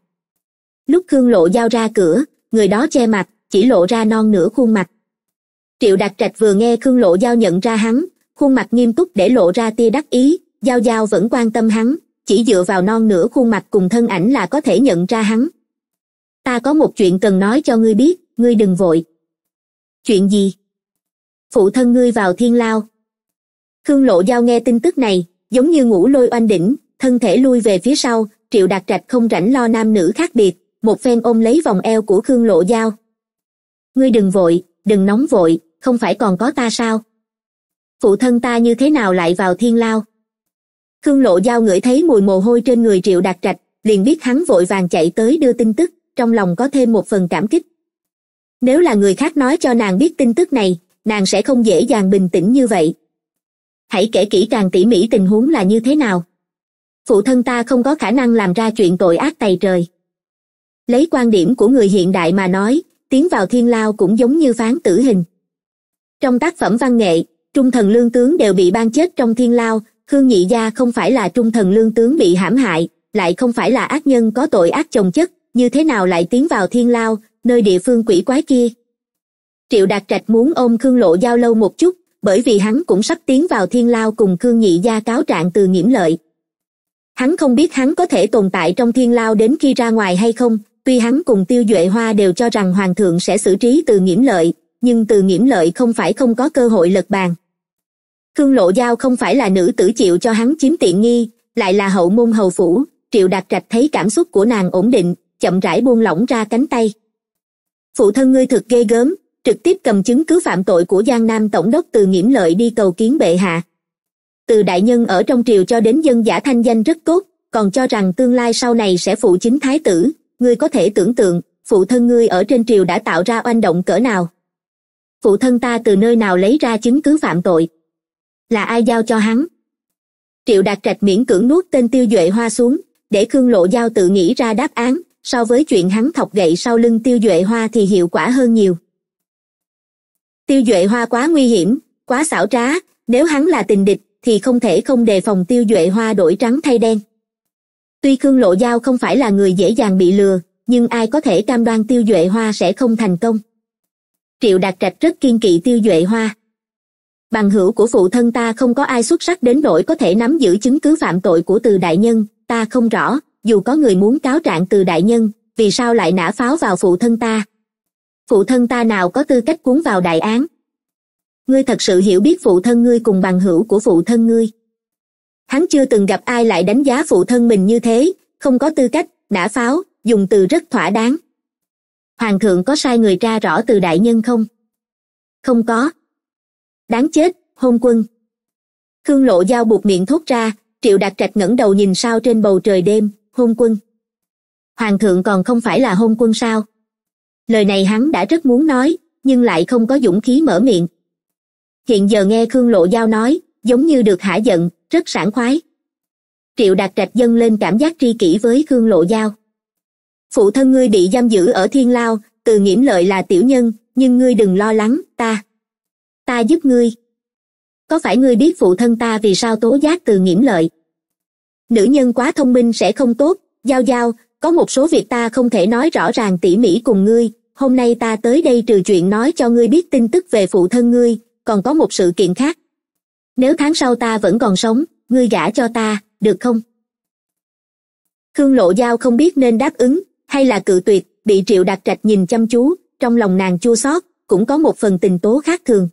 A: lúc khương lộ giao ra cửa người đó che mặt chỉ lộ ra non nửa khuôn mặt triệu đạt trạch vừa nghe khương lộ giao nhận ra hắn khuôn mặt nghiêm túc để lộ ra tia đắc ý giao giao vẫn quan tâm hắn chỉ dựa vào non nửa khuôn mặt cùng thân ảnh là có thể nhận ra hắn ta có một chuyện cần nói cho ngươi biết ngươi đừng vội chuyện gì phụ thân ngươi vào thiên lao khương lộ giao nghe tin tức này giống như ngủ lôi oanh đỉnh thân thể lui về phía sau triệu đạt trạch không rảnh lo nam nữ khác biệt một phen ôm lấy vòng eo của khương lộ dao ngươi đừng vội đừng nóng vội không phải còn có ta sao phụ thân ta như thế nào lại vào thiên lao khương lộ dao ngửi thấy mùi mồ hôi trên người triệu đạt trạch liền biết hắn vội vàng chạy tới đưa tin tức trong lòng có thêm một phần cảm kích nếu là người khác nói cho nàng biết tin tức này nàng sẽ không dễ dàng bình tĩnh như vậy hãy kể kỹ càng tỉ mỉ tình huống là như thế nào phụ thân ta không có khả năng làm ra chuyện tội ác tày trời lấy quan điểm của người hiện đại mà nói tiến vào thiên lao cũng giống như phán tử hình trong tác phẩm văn nghệ trung thần lương tướng đều bị ban chết trong thiên lao khương nhị gia không phải là trung thần lương tướng bị hãm hại lại không phải là ác nhân có tội ác chồng chất như thế nào lại tiến vào thiên lao nơi địa phương quỷ quái kia triệu đạt trạch muốn ôm khương lộ giao lâu một chút bởi vì hắn cũng sắp tiến vào thiên lao cùng khương nhị gia cáo trạng từ nghiễm lợi hắn không biết hắn có thể tồn tại trong thiên lao đến khi ra ngoài hay không tuy hắn cùng tiêu duệ hoa đều cho rằng hoàng thượng sẽ xử trí từ nghiễm lợi nhưng từ nghiễm lợi không phải không có cơ hội lật bàn khương lộ giao không phải là nữ tử chịu cho hắn chiếm tiện nghi lại là hậu môn hầu phủ triệu đạt trạch thấy cảm xúc của nàng ổn định chậm rãi buông lỏng ra cánh tay phụ thân ngươi thực ghê gớm trực tiếp cầm chứng cứ phạm tội của giang nam tổng đốc từ nghiễm lợi đi cầu kiến bệ hạ từ đại nhân ở trong triều cho đến dân giả thanh danh rất tốt còn cho rằng tương lai sau này sẽ phụ chính thái tử ngươi có thể tưởng tượng phụ thân ngươi ở trên triều đã tạo ra oanh động cỡ nào phụ thân ta từ nơi nào lấy ra chứng cứ phạm tội là ai giao cho hắn triệu đạt trạch miễn cưỡng nuốt tên tiêu duệ hoa xuống để khương lộ giao tự nghĩ ra đáp án so với chuyện hắn thọc gậy sau lưng tiêu duệ hoa thì hiệu quả hơn nhiều tiêu duệ hoa quá nguy hiểm quá xảo trá nếu hắn là tình địch thì không thể không đề phòng tiêu duệ hoa đổi trắng thay đen tuy khương lộ giao không phải là người dễ dàng bị lừa nhưng ai có thể cam đoan tiêu duệ hoa sẽ không thành công triệu đạt trạch rất kiên kỵ tiêu duệ hoa bằng hữu của phụ thân ta không có ai xuất sắc đến nỗi có thể nắm giữ chứng cứ phạm tội của từ đại nhân ta không rõ dù có người muốn cáo trạng từ đại nhân vì sao lại nã pháo vào phụ thân ta phụ thân ta nào có tư cách cuốn vào đại án ngươi thật sự hiểu biết phụ thân ngươi cùng bằng hữu của phụ thân ngươi hắn chưa từng gặp ai lại đánh giá phụ thân mình như thế không có tư cách nã pháo dùng từ rất thỏa đáng hoàng thượng có sai người tra rõ từ đại nhân không không có đáng chết hôn quân khương lộ dao buộc miệng thốt ra triệu đạt trạch ngẩng đầu nhìn sao trên bầu trời đêm hôn quân hoàng thượng còn không phải là hôn quân sao lời này hắn đã rất muốn nói nhưng lại không có dũng khí mở miệng hiện giờ nghe khương lộ giao nói giống như được hả giận rất sảng khoái triệu đạt trạch dâng lên cảm giác tri kỷ với khương lộ giao phụ thân ngươi bị giam giữ ở thiên lao từ nghiễm lợi là tiểu nhân nhưng ngươi đừng lo lắng ta ta giúp ngươi có phải ngươi biết phụ thân ta vì sao tố giác từ nghiễm lợi nữ nhân quá thông minh sẽ không tốt giao giao có một số việc ta không thể nói rõ ràng tỉ mỉ cùng ngươi hôm nay ta tới đây trừ chuyện nói cho ngươi biết tin tức về phụ thân ngươi còn có một sự kiện khác nếu tháng sau ta vẫn còn sống ngươi gả cho ta được không khương lộ giao không biết nên đáp ứng hay là cự tuyệt bị triệu đạt trạch nhìn chăm chú trong lòng nàng chua xót cũng có một phần tình tố khác thường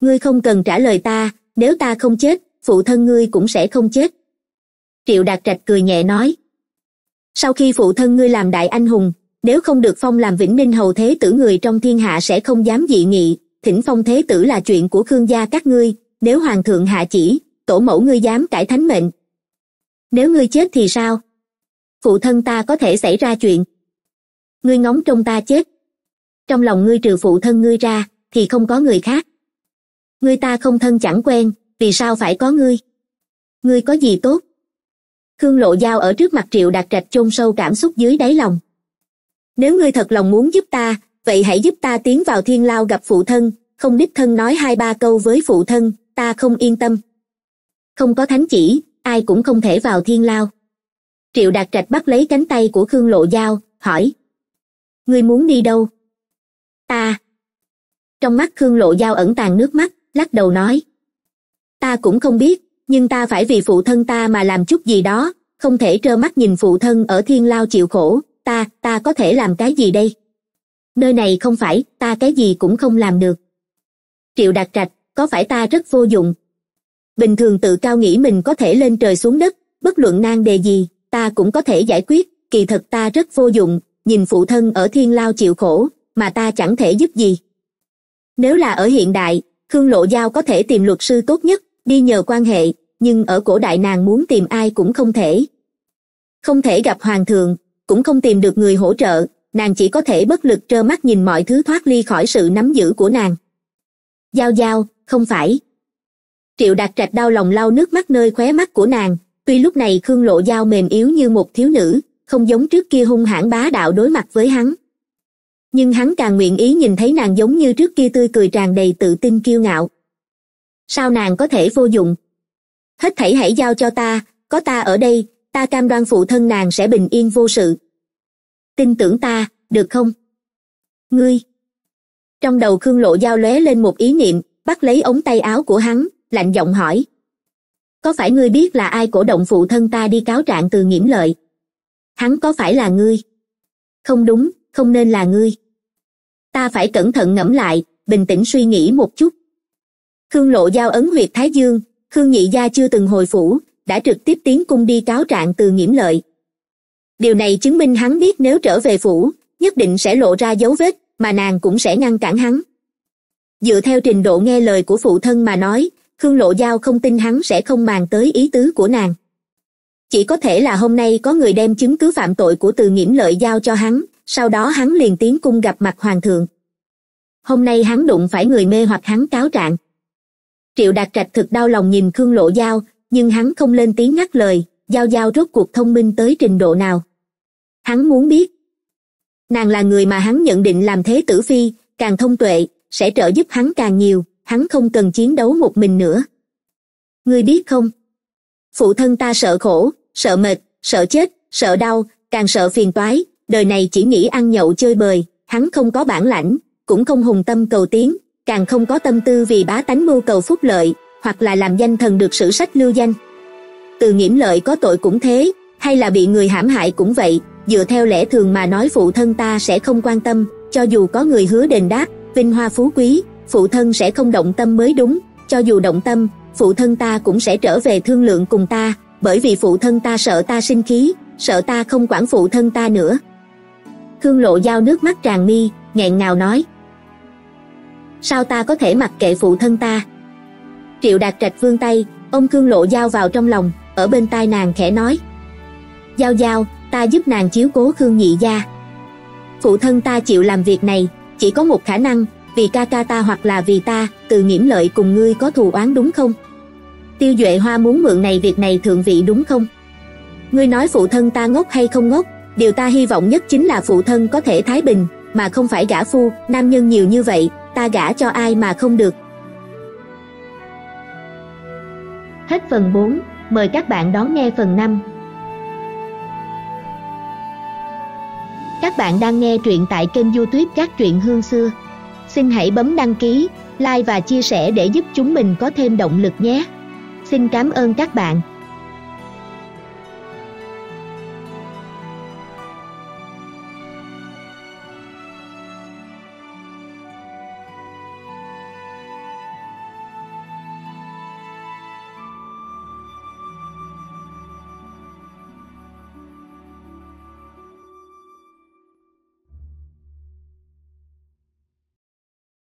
A: ngươi không cần trả lời ta nếu ta không chết phụ thân ngươi cũng sẽ không chết triệu đạt trạch cười nhẹ nói sau khi phụ thân ngươi làm đại anh hùng nếu không được phong làm vĩnh ninh hầu thế tử người trong thiên hạ sẽ không dám dị nghị thỉnh phong thế tử là chuyện của khương gia các ngươi nếu hoàng thượng hạ chỉ tổ mẫu ngươi dám cải thánh mệnh nếu ngươi chết thì sao phụ thân ta có thể xảy ra chuyện ngươi ngóng trông ta chết trong lòng ngươi trừ phụ thân ngươi ra thì không có người khác ngươi ta không thân chẳng quen vì sao phải có ngươi ngươi có gì tốt khương lộ dao ở trước mặt triệu đạt trạch chôn sâu cảm xúc dưới đáy lòng nếu ngươi thật lòng muốn giúp ta vậy hãy giúp ta tiến vào thiên lao gặp phụ thân không đích thân nói hai ba câu với phụ thân ta không yên tâm không có thánh chỉ ai cũng không thể vào thiên lao triệu đạt trạch bắt lấy cánh tay của khương lộ giao hỏi ngươi muốn đi đâu ta trong mắt khương lộ giao ẩn tàng nước mắt lắc đầu nói ta cũng không biết nhưng ta phải vì phụ thân ta mà làm chút gì đó không thể trơ mắt nhìn phụ thân ở thiên lao chịu khổ ta ta có thể làm cái gì đây nơi này không phải ta cái gì cũng không làm được triệu đạt trạch có phải ta rất vô dụng bình thường tự cao nghĩ mình có thể lên trời xuống đất bất luận nan đề gì ta cũng có thể giải quyết kỳ thật ta rất vô dụng nhìn phụ thân ở thiên lao chịu khổ mà ta chẳng thể giúp gì nếu là ở hiện đại khương lộ giao có thể tìm luật sư tốt nhất đi nhờ quan hệ nhưng ở cổ đại nàng muốn tìm ai cũng không thể không thể gặp hoàng thượng cũng không tìm được người hỗ trợ nàng chỉ có thể bất lực trơ mắt nhìn mọi thứ thoát ly khỏi sự nắm giữ của nàng giao giao không phải triệu đạt trạch đau lòng lau nước mắt nơi khóe mắt của nàng tuy lúc này khương lộ giao mềm yếu như một thiếu nữ không giống trước kia hung hãn bá đạo đối mặt với hắn nhưng hắn càng nguyện ý nhìn thấy nàng giống như trước kia tươi cười tràn đầy tự tin kiêu ngạo sao nàng có thể vô dụng hết thảy hãy giao cho ta có ta ở đây ta cam đoan phụ thân nàng sẽ bình yên vô sự tin tưởng ta được không ngươi trong đầu khương lộ giao lóe lên một ý niệm bắt lấy ống tay áo của hắn lạnh giọng hỏi có phải ngươi biết là ai cổ động phụ thân ta đi cáo trạng từ nghiễm lợi hắn có phải là ngươi không đúng không nên là ngươi ta phải cẩn thận ngẫm lại bình tĩnh suy nghĩ một chút khương lộ giao ấn huyệt thái dương khương nhị gia chưa từng hồi phủ đã trực tiếp tiến cung đi cáo trạng từ nghiễm lợi điều này chứng minh hắn biết nếu trở về phủ nhất định sẽ lộ ra dấu vết mà nàng cũng sẽ ngăn cản hắn dựa theo trình độ nghe lời của phụ thân mà nói khương lộ giao không tin hắn sẽ không màng tới ý tứ của nàng chỉ có thể là hôm nay có người đem chứng cứ phạm tội của từ nghiễm lợi giao cho hắn sau đó hắn liền tiến cung gặp mặt hoàng thượng hôm nay hắn đụng phải người mê hoặc hắn cáo trạng triệu đạt trạch thực đau lòng nhìn khương lộ giao nhưng hắn không lên tiếng ngắt lời giao giao rốt cuộc thông minh tới trình độ nào hắn muốn biết nàng là người mà hắn nhận định làm thế tử phi càng thông tuệ sẽ trợ giúp hắn càng nhiều hắn không cần chiến đấu một mình nữa ngươi biết không phụ thân ta sợ khổ sợ mệt sợ chết sợ đau càng sợ phiền toái đời này chỉ nghĩ ăn nhậu chơi bời hắn không có bản lãnh cũng không hùng tâm cầu tiến càng không có tâm tư vì bá tánh mưu cầu phúc lợi hoặc là làm danh thần được sử sách lưu danh từ nghiễm lợi có tội cũng thế hay là bị người hãm hại cũng vậy dựa theo lẽ thường mà nói phụ thân ta sẽ không quan tâm cho dù có người hứa đền đáp vinh hoa phú quý phụ thân sẽ không động tâm mới đúng cho dù động tâm phụ thân ta cũng sẽ trở về thương lượng cùng ta bởi vì phụ thân ta sợ ta sinh khí sợ ta không quản phụ thân ta nữa khương lộ giao nước mắt tràn mi nghẹn ngào nói sao ta có thể mặc kệ phụ thân ta triệu đạt trạch vươn tay ông khương lộ giao vào trong lòng ở bên tai nàng khẽ nói giao giao ta giúp nàng chiếu cố khương nhị gia phụ thân ta chịu làm việc này chỉ có một khả năng vì ca ca ta hoặc là vì ta từ nghiễm lợi cùng ngươi có thù oán đúng không tiêu duệ hoa muốn mượn này việc này thượng vị đúng không ngươi nói phụ thân ta ngốc hay không ngốc điều ta hy vọng nhất chính là phụ thân có thể thái bình mà không phải gả phu nam nhân nhiều như vậy ta gả cho ai mà không được hết phần bốn mời các bạn đón nghe phần năm Các bạn đang nghe truyện tại kênh youtube Các Truyện Hương Xưa. Xin hãy bấm đăng ký, like và chia sẻ để giúp chúng mình có thêm động lực nhé. Xin cảm ơn các bạn.